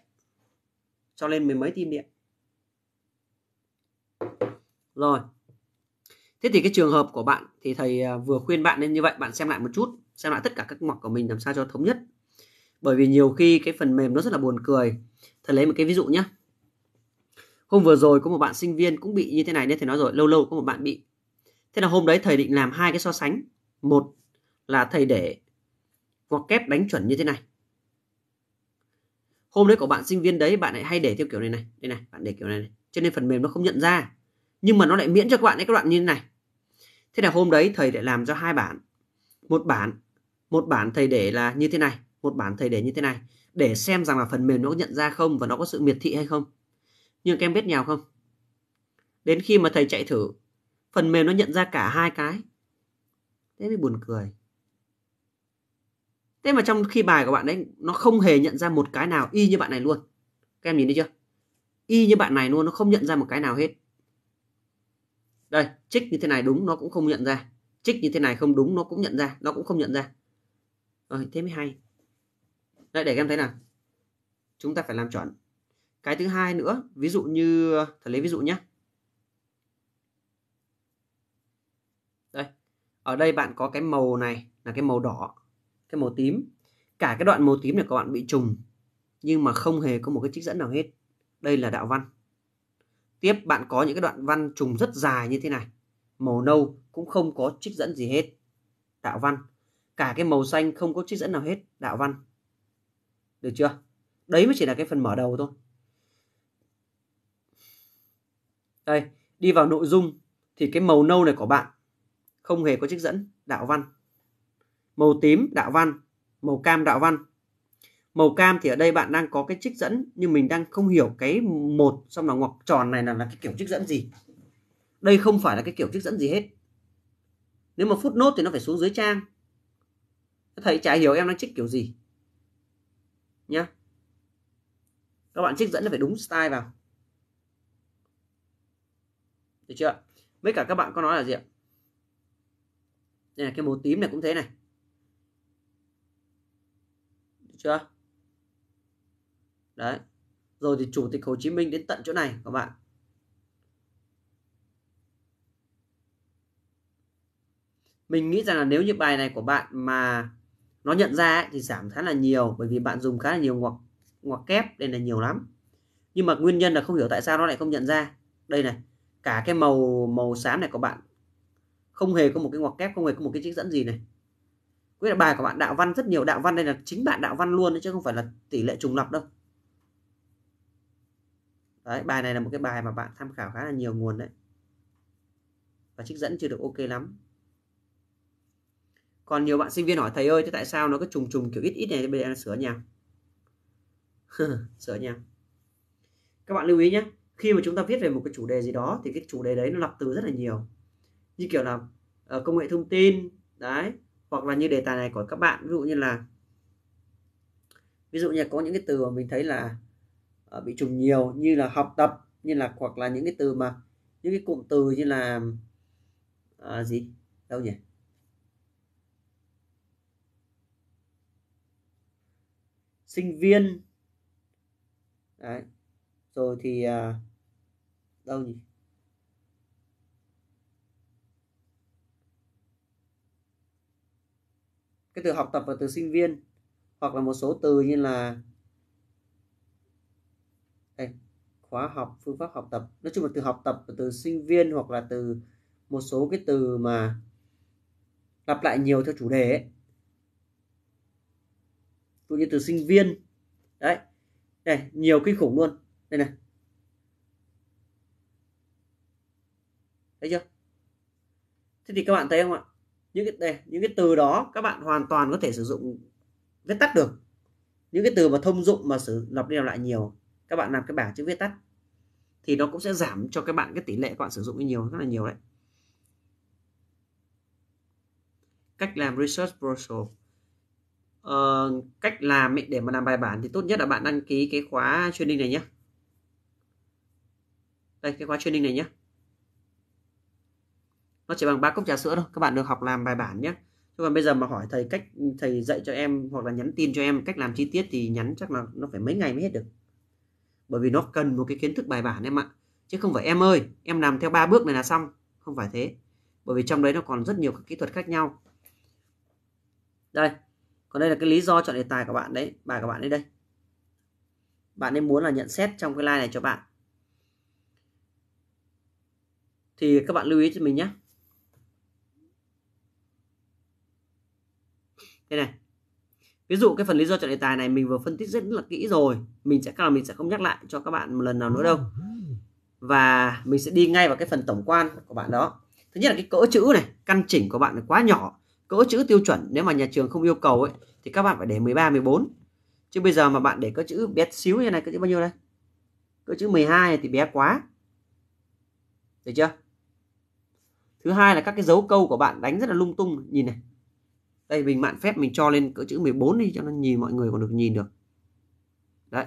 S1: cho lên mười mấy tim điện rồi. Thế thì cái trường hợp của bạn thì thầy à, vừa khuyên bạn nên như vậy, bạn xem lại một chút, xem lại tất cả các ngoặc của mình làm sao cho thống nhất. Bởi vì nhiều khi cái phần mềm nó rất là buồn cười. Thầy lấy một cái ví dụ nhé. Hôm vừa rồi có một bạn sinh viên cũng bị như thế này nên thầy nói rồi, lâu lâu có một bạn bị. Thế là hôm đấy thầy định làm hai cái so sánh. Một là thầy để ngoặc kép đánh chuẩn như thế này. Hôm đấy của bạn sinh viên đấy bạn lại hay để theo kiểu này này, đây này, bạn để kiểu này này. Cho nên phần mềm nó không nhận ra nhưng mà nó lại miễn cho các bạn những các đoạn như thế này thế là hôm đấy thầy lại làm cho hai bản một bản một bản thầy để là như thế này một bản thầy để như thế này để xem rằng là phần mềm nó có nhận ra không và nó có sự miệt thị hay không nhưng các em biết nhau không đến khi mà thầy chạy thử phần mềm nó nhận ra cả hai cái thế mới buồn cười thế mà trong khi bài của bạn đấy nó không hề nhận ra một cái nào y như bạn này luôn các em nhìn thấy chưa y như bạn này luôn nó không nhận ra một cái nào hết đây trích như thế này đúng nó cũng không nhận ra trích như thế này không đúng nó cũng nhận ra nó cũng không nhận ra rồi thế mới hay đây để em thấy nào chúng ta phải làm chuẩn cái thứ hai nữa ví dụ như thật lấy ví dụ nhé đây ở đây bạn có cái màu này là cái màu đỏ cái màu tím cả cái đoạn màu tím này các bạn bị trùng nhưng mà không hề có một cái trích dẫn nào hết đây là đạo văn Tiếp bạn có những cái đoạn văn trùng rất dài như thế này. Màu nâu cũng không có trích dẫn gì hết. Đạo văn. Cả cái màu xanh không có trích dẫn nào hết. Đạo văn. Được chưa? Đấy mới chỉ là cái phần mở đầu thôi. Đây, đi vào nội dung thì cái màu nâu này của bạn không hề có trích dẫn đạo văn. Màu tím đạo văn, màu cam đạo văn màu cam thì ở đây bạn đang có cái trích dẫn nhưng mình đang không hiểu cái một xong là ngoặc tròn này là, là cái kiểu trích dẫn gì đây không phải là cái kiểu trích dẫn gì hết nếu mà phút nốt thì nó phải xuống dưới trang thầy chả hiểu em đang trích kiểu gì nhá các bạn trích dẫn nó phải đúng style vào được chưa với cả các bạn có nói là gì ạ đây là cái màu tím này cũng thế này được chưa đấy rồi thì chủ tịch Hồ Chí Minh đến tận chỗ này các bạn mình nghĩ rằng là nếu như bài này của bạn mà nó nhận ra ấy, thì giảm khá là nhiều bởi vì bạn dùng khá là nhiều ngoặc ngoặc kép nên là nhiều lắm nhưng mà nguyên nhân là không hiểu tại sao nó lại không nhận ra đây này cả cái màu màu xám này của bạn không hề có một cái ngoặc kép không hề có một cái trích dẫn gì này quyết là bài của bạn đạo văn rất nhiều đạo văn đây là chính bạn đạo văn luôn đấy chứ không phải là tỷ lệ trùng lập đâu đấy bài này là một cái bài mà bạn tham khảo khá là nhiều nguồn đấy và trích dẫn chưa được ok lắm còn nhiều bạn sinh viên hỏi thầy ơi thế tại sao nó cứ trùng trùng kiểu ít ít này bây giờ sửa nha sửa nha các bạn lưu ý nhé khi mà chúng ta viết về một cái chủ đề gì đó thì cái chủ đề đấy nó lặp từ rất là nhiều như kiểu là uh, công nghệ thông tin đấy hoặc là như đề tài này của các bạn ví dụ như là ví dụ như là có những cái từ mà mình thấy là Ờ, bị trùng nhiều như là học tập như là hoặc là những cái từ mà những cái cụm từ như là uh, gì đâu nhỉ sinh viên Đấy. rồi thì uh, đâu nhỉ cái từ học tập và từ sinh viên hoặc là một số từ như là khóa học phương pháp học tập nói chung là từ học tập từ sinh viên hoặc là từ một số cái từ mà lặp lại nhiều theo chủ đề ấy dụ như từ sinh viên đấy này nhiều kinh khủng luôn đây này thấy chưa thế thì các bạn thấy không ạ những cái đây, những cái từ đó các bạn hoàn toàn có thể sử dụng viết tắt được những cái từ mà thông dụng mà sử lặp đi lặp lại nhiều các bạn làm cái bảng chữ viết tắt thì nó cũng sẽ giảm cho các bạn cái tỷ lệ các bạn sử dụng nhiều rất là nhiều đấy cách làm research proposal uh, ờ, cách làm ý, để mà làm bài bản thì tốt nhất là bạn đăng ký cái khóa training này nhé đây cái khóa training này nhé nó chỉ bằng ba cốc trà sữa thôi các bạn được học làm bài bản nhé chứ còn bây giờ mà hỏi thầy cách thầy dạy cho em hoặc là nhắn tin cho em cách làm chi tiết thì nhắn chắc là nó phải mấy ngày mới hết được bởi vì nó cần một cái kiến thức bài bản em ạ chứ không phải em ơi em làm theo ba bước này là xong không phải thế bởi vì trong đấy nó còn rất nhiều các kỹ thuật khác nhau đây còn đây là cái lý do chọn đề tài của bạn đấy bài của bạn đấy đây bạn ấy muốn là nhận xét trong cái like này cho bạn thì các bạn lưu ý cho mình nhé đây này ví dụ cái phần lý do chọn đề tài này mình vừa phân tích rất là kỹ rồi mình sẽ là mình sẽ không nhắc lại cho các bạn một lần nào nữa đâu và mình sẽ đi ngay vào cái phần tổng quan của bạn đó thứ nhất là cái cỡ chữ này căn chỉnh của bạn là quá nhỏ cỡ chữ tiêu chuẩn nếu mà nhà trường không yêu cầu ấy thì các bạn phải để 13 14 chứ bây giờ mà bạn để cỡ chữ bé xíu như này cỡ chữ bao nhiêu đây cỡ chữ 12 thì bé quá được chưa thứ hai là các cái dấu câu của bạn đánh rất là lung tung nhìn này đây mình mạn phép mình cho lên cỡ chữ 14 đi cho nó nhìn mọi người còn được nhìn được đấy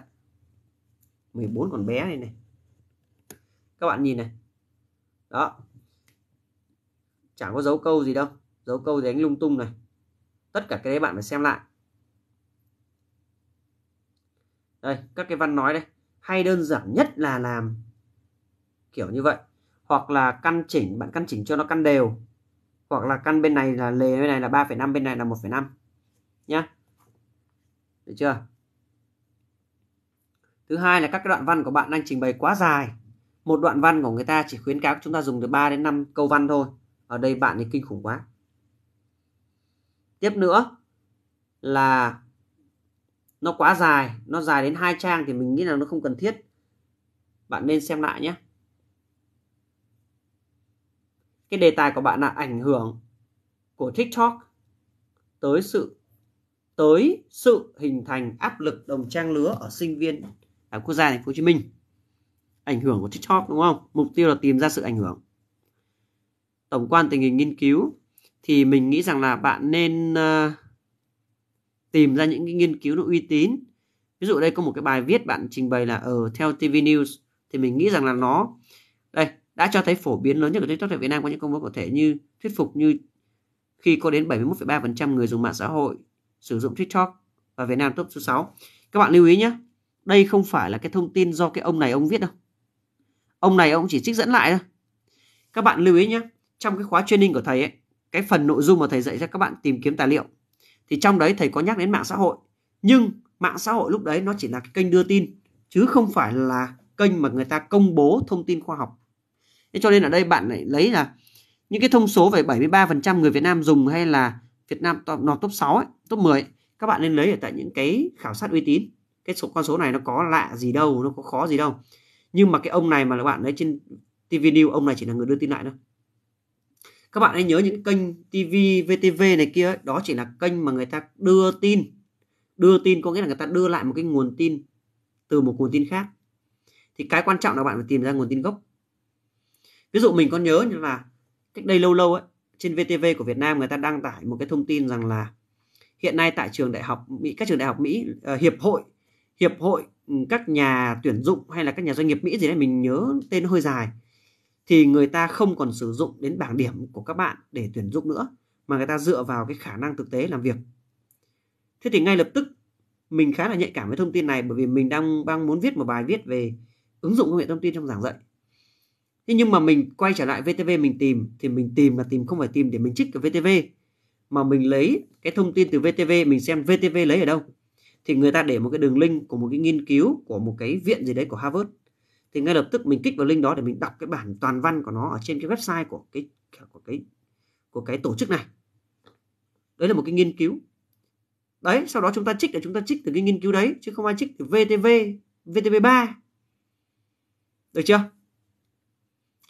S1: 14 còn bé này này các bạn nhìn này đó chẳng có dấu câu gì đâu dấu câu thì đánh lung tung này tất cả cái đấy bạn phải xem lại đây các cái văn nói đây hay đơn giản nhất là làm kiểu như vậy hoặc là căn chỉnh bạn căn chỉnh cho nó căn đều hoặc là căn bên này là lề bên này là 3,5 bên này là 1,5 nhá được chưa thứ hai là các đoạn văn của bạn đang trình bày quá dài một đoạn văn của người ta chỉ khuyến cáo chúng ta dùng từ 3 đến 5 câu văn thôi ở đây bạn thì kinh khủng quá tiếp nữa là nó quá dài nó dài đến hai trang thì mình nghĩ là nó không cần thiết bạn nên xem lại nhé cái đề tài của bạn là ảnh hưởng của TikTok tới sự tới sự hình thành áp lực đồng trang lứa ở sinh viên ở quốc gia thành phố Hồ Chí Minh. Ảnh hưởng của TikTok đúng không? Mục tiêu là tìm ra sự ảnh hưởng. Tổng quan tình hình nghiên cứu thì mình nghĩ rằng là bạn nên uh, tìm ra những cái nghiên cứu nó uy tín. Ví dụ đây có một cái bài viết bạn trình bày là ở ờ, uh, theo TV News thì mình nghĩ rằng là nó đây đã cho thấy phổ biến lớn nhất của TikTok tại Việt Nam có những công bố cụ thể như thuyết phục như khi có đến 71,3% người dùng mạng xã hội sử dụng TikTok và Việt Nam top số 6. Các bạn lưu ý nhé, đây không phải là cái thông tin do cái ông này ông viết đâu. Ông này ông chỉ trích dẫn lại thôi. Các bạn lưu ý nhé, trong cái khóa training của thầy ấy, cái phần nội dung mà thầy dạy cho các bạn tìm kiếm tài liệu thì trong đấy thầy có nhắc đến mạng xã hội nhưng mạng xã hội lúc đấy nó chỉ là cái kênh đưa tin chứ không phải là kênh mà người ta công bố thông tin khoa học thế cho nên ở đây bạn lại lấy là những cái thông số về 73% người Việt Nam dùng hay là Việt Nam top, nọt top 6 ấy, top 10 ấy, các bạn nên lấy ở tại những cái khảo sát uy tín cái số con số này nó có lạ gì đâu nó có khó gì đâu nhưng mà cái ông này mà các bạn lấy trên TV News ông này chỉ là người đưa tin lại thôi các bạn hãy nhớ những kênh TV, VTV này kia ấy, đó chỉ là kênh mà người ta đưa tin đưa tin có nghĩa là người ta đưa lại một cái nguồn tin từ một nguồn tin khác thì cái quan trọng là bạn phải tìm ra nguồn tin gốc ví dụ mình có nhớ như là cách đây lâu lâu ấy trên VTV của Việt Nam người ta đăng tải một cái thông tin rằng là hiện nay tại trường đại học Mỹ các trường đại học Mỹ uh, hiệp hội hiệp hội ừ, các nhà tuyển dụng hay là các nhà doanh nghiệp Mỹ gì đấy mình nhớ tên hơi dài thì người ta không còn sử dụng đến bảng điểm của các bạn để tuyển dụng nữa mà người ta dựa vào cái khả năng thực tế làm việc. Thế thì ngay lập tức mình khá là nhạy cảm với thông tin này bởi vì mình đang đang muốn viết một bài viết về ứng dụng công nghệ thông tin trong giảng dạy thế nhưng mà mình quay trở lại VTV mình tìm thì mình tìm mà tìm không phải tìm để mình trích ở VTV mà mình lấy cái thông tin từ VTV mình xem VTV lấy ở đâu thì người ta để một cái đường link của một cái nghiên cứu của một cái viện gì đấy của Harvard thì ngay lập tức mình kích vào link đó để mình đọc cái bản toàn văn của nó ở trên cái website của cái của cái của cái tổ chức này đấy là một cái nghiên cứu đấy sau đó chúng ta trích là chúng ta trích từ cái nghiên cứu đấy chứ không ai trích từ VTV VTV3 được chưa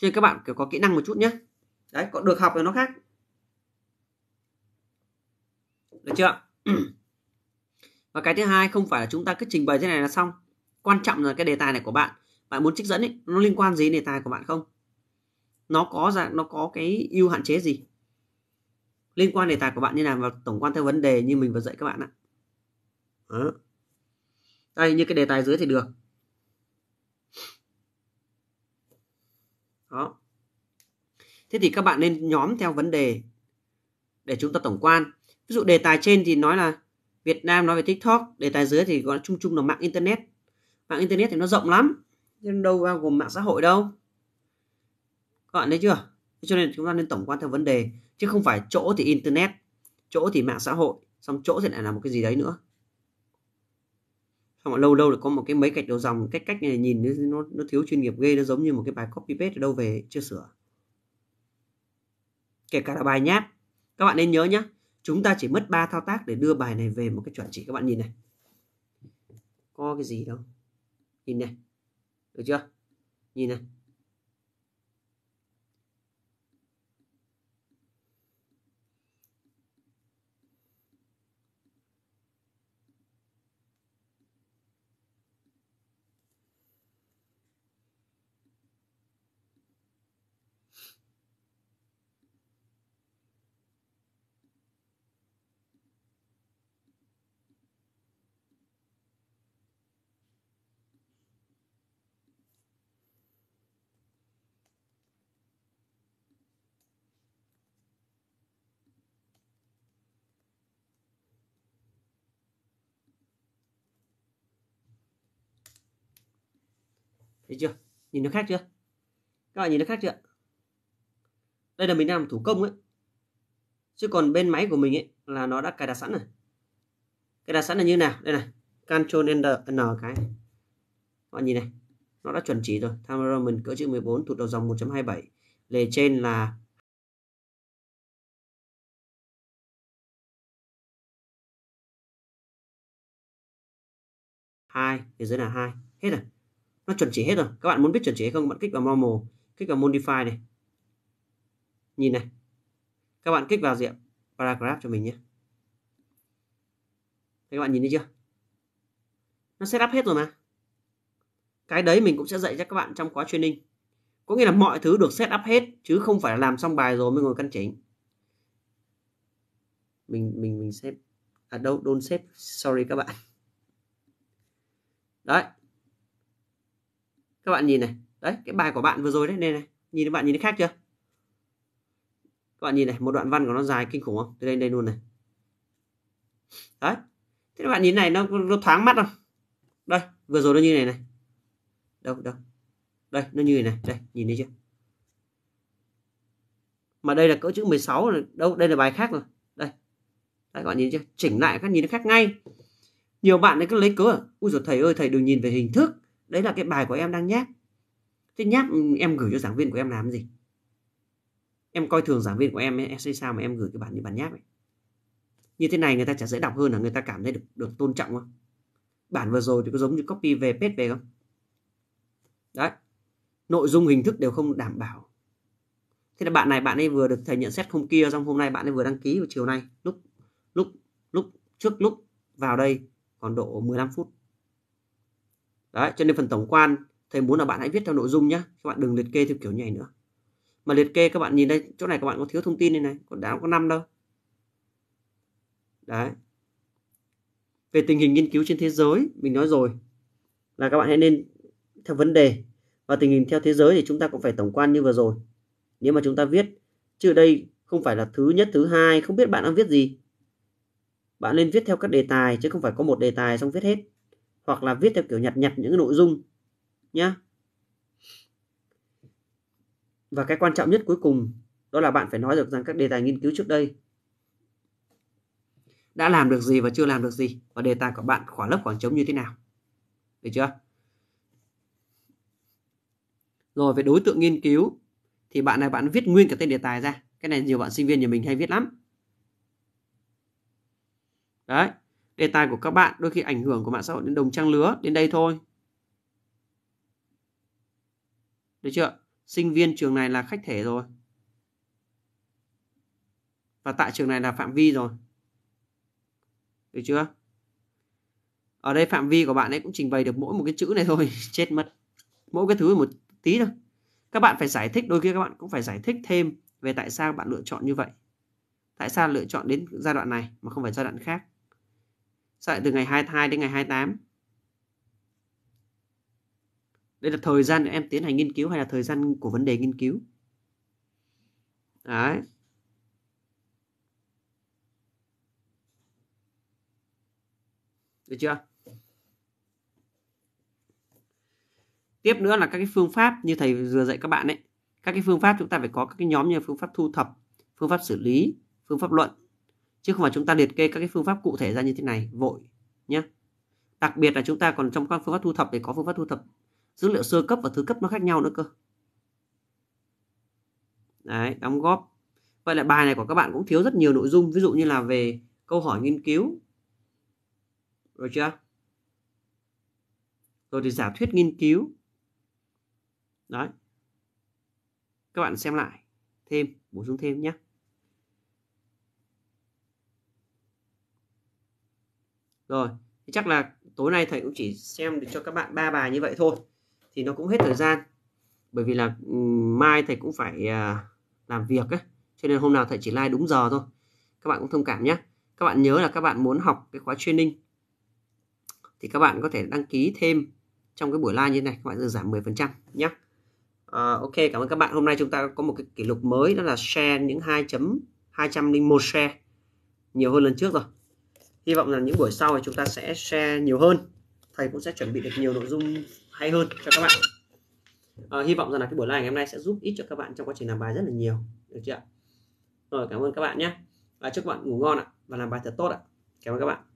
S1: cho nên các bạn kiểu có kỹ năng một chút nhé đấy còn được học thì nó khác được chưa và cái thứ hai không phải là chúng ta cứ trình bày thế này là xong quan trọng là cái đề tài này của bạn bạn muốn trích dẫn ấy nó liên quan gì đến đề tài của bạn không nó có ra nó có cái ưu hạn chế gì liên quan đề tài của bạn như nào và tổng quan theo vấn đề như mình vừa dạy các bạn ạ đó. đây như cái đề tài dưới thì được đó thế thì các bạn nên nhóm theo vấn đề để chúng ta tổng quan ví dụ đề tài trên thì nói là Việt Nam nói về TikTok đề tài dưới thì gọi chung chung là mạng internet mạng internet thì nó rộng lắm nhưng đâu bao gồm mạng xã hội đâu các bạn thấy chưa cho nên chúng ta nên tổng quan theo vấn đề chứ không phải chỗ thì internet chỗ thì mạng xã hội xong chỗ thì lại là một cái gì đấy nữa xong rồi lâu lâu là có một cái mấy gạch đầu dòng cách cách này nhìn nó nó thiếu chuyên nghiệp ghê nó giống như một cái bài copy paste ở đâu về chưa sửa kể cả là bài nháp các bạn nên nhớ nhé chúng ta chỉ mất 3 thao tác để đưa bài này về một cái chuẩn chỉ các bạn nhìn này có cái gì đâu nhìn này được chưa nhìn này thấy chưa nhìn nó khác chưa các bạn nhìn nó khác chưa đây là mình làm thủ công ấy chứ còn bên máy của mình ấy là nó đã cài đặt sẵn rồi cài đặt sẵn là như nào đây này Ctrl N, N cái các bạn nhìn này nó đã chuẩn chỉ rồi camera mình cỡ chữ 14 tụt đầu dòng 1.27 lề trên là hai thế dưới là hai hết rồi nó chuẩn chỉ hết rồi các bạn muốn biết chuẩn chỉ hay không bạn kích vào normal kích vào modify này nhìn này các bạn kích vào diện paragraph cho mình nhé Thế các bạn nhìn thấy chưa nó setup hết rồi mà cái đấy mình cũng sẽ dạy cho các bạn trong khóa training có nghĩa là mọi thứ được setup hết chứ không phải là làm xong bài rồi mới ngồi căn chỉnh mình mình mình xếp à đâu đôn xếp sorry các bạn đấy các bạn nhìn này đấy cái bài của bạn vừa rồi đấy nên này nhìn các bạn nhìn thấy khác chưa các bạn nhìn này một đoạn văn của nó dài kinh khủng không từ đây đến đây luôn này đấy thế các bạn nhìn này nó, nó thoáng mắt không đây vừa rồi nó như này này đâu đâu đây nó như này này đây nhìn thấy chưa mà đây là cỡ chữ 16 này. đâu đây là bài khác rồi đây đấy, các bạn nhìn chưa chỉnh lại các nhìn nó khác ngay nhiều bạn ấy cứ lấy cớ ui rồi thầy ơi thầy đừng nhìn về hình thức đấy là cái bài của em đang nhắc thế nhắc ừ, em gửi cho giảng viên của em làm gì em coi thường giảng viên của em em xây sao mà em gửi cái bản như bản nhắc ấy như thế này người ta chả dễ đọc hơn là người ta cảm thấy được được tôn trọng không bản vừa rồi thì có giống như copy về pet về không đấy nội dung hình thức đều không đảm bảo thế là bạn này bạn ấy vừa được thầy nhận xét không kia xong hôm nay bạn ấy vừa đăng ký vào chiều nay lúc lúc lúc trước lúc vào đây còn độ 15 phút đấy cho nên phần tổng quan thầy muốn là bạn hãy viết theo nội dung nhé các bạn đừng liệt kê theo kiểu như này nữa mà liệt kê các bạn nhìn đây chỗ này các bạn có thiếu thông tin đây này còn đã có năm đâu đấy về tình hình nghiên cứu trên thế giới mình nói rồi là các bạn hãy nên theo vấn đề và tình hình theo thế giới thì chúng ta cũng phải tổng quan như vừa rồi nếu mà chúng ta viết chứ đây không phải là thứ nhất thứ hai không biết bạn đang viết gì bạn nên viết theo các đề tài chứ không phải có một đề tài xong viết hết hoặc là viết theo kiểu nhặt nhặt những nội dung nhá và cái quan trọng nhất cuối cùng đó là bạn phải nói được rằng các đề tài nghiên cứu trước đây đã làm được gì và chưa làm được gì và đề tài của bạn khỏa lớp khoảng trống như thế nào được chưa rồi về đối tượng nghiên cứu thì bạn này bạn viết nguyên cả tên đề tài ra cái này nhiều bạn sinh viên nhà mình hay viết lắm đấy đề tài của các bạn đôi khi ảnh hưởng của mạng xã hội đến đồng trang lứa đến đây thôi được chưa sinh viên trường này là khách thể rồi và tại trường này là phạm vi rồi được chưa ở đây phạm vi của bạn ấy cũng trình bày được mỗi một cái chữ này thôi chết mất mỗi cái thứ một tí thôi các bạn phải giải thích đôi khi các bạn cũng phải giải thích thêm về tại sao bạn lựa chọn như vậy tại sao lựa chọn đến giai đoạn này mà không phải giai đoạn khác Sao lại từ ngày 22 đến ngày 28? Đây là thời gian để em tiến hành nghiên cứu hay là thời gian của vấn đề nghiên cứu? Đấy. Được chưa? Tiếp nữa là các cái phương pháp như thầy vừa dạy các bạn ấy. Các cái phương pháp chúng ta phải có các cái nhóm như phương pháp thu thập, phương pháp xử lý, phương pháp luận, chứ không phải chúng ta liệt kê các cái phương pháp cụ thể ra như thế này vội nhé đặc biệt là chúng ta còn trong các phương pháp thu thập thì có phương pháp thu thập dữ liệu sơ cấp và thứ cấp nó khác nhau nữa cơ đấy đóng góp vậy là bài này của các bạn cũng thiếu rất nhiều nội dung ví dụ như là về câu hỏi nghiên cứu rồi chưa rồi thì giả thuyết nghiên cứu đấy các bạn xem lại thêm bổ sung thêm nhé rồi chắc là tối nay thầy cũng chỉ xem được cho các bạn ba bài như vậy thôi thì nó cũng hết thời gian bởi vì là mai thầy cũng phải à, làm việc ấy cho nên hôm nào thầy chỉ like đúng giờ thôi các bạn cũng thông cảm nhé các bạn nhớ là các bạn muốn học cái khóa training thì các bạn có thể đăng ký thêm trong cái buổi live như thế này các bạn được giảm 10% nhé à, ok cảm ơn các bạn hôm nay chúng ta có một cái kỷ lục mới đó là share những 2 201 share nhiều hơn lần trước rồi hy vọng là những buổi sau thì chúng ta sẽ share nhiều hơn thầy cũng sẽ chuẩn bị được nhiều nội dung hay hơn cho các bạn à, hy vọng rằng là cái buổi live ngày hôm nay sẽ giúp ích cho các bạn trong quá trình làm bài rất là nhiều được chưa rồi cảm ơn các bạn nhé và chúc các bạn ngủ ngon ạ và làm bài thật tốt ạ cảm ơn các bạn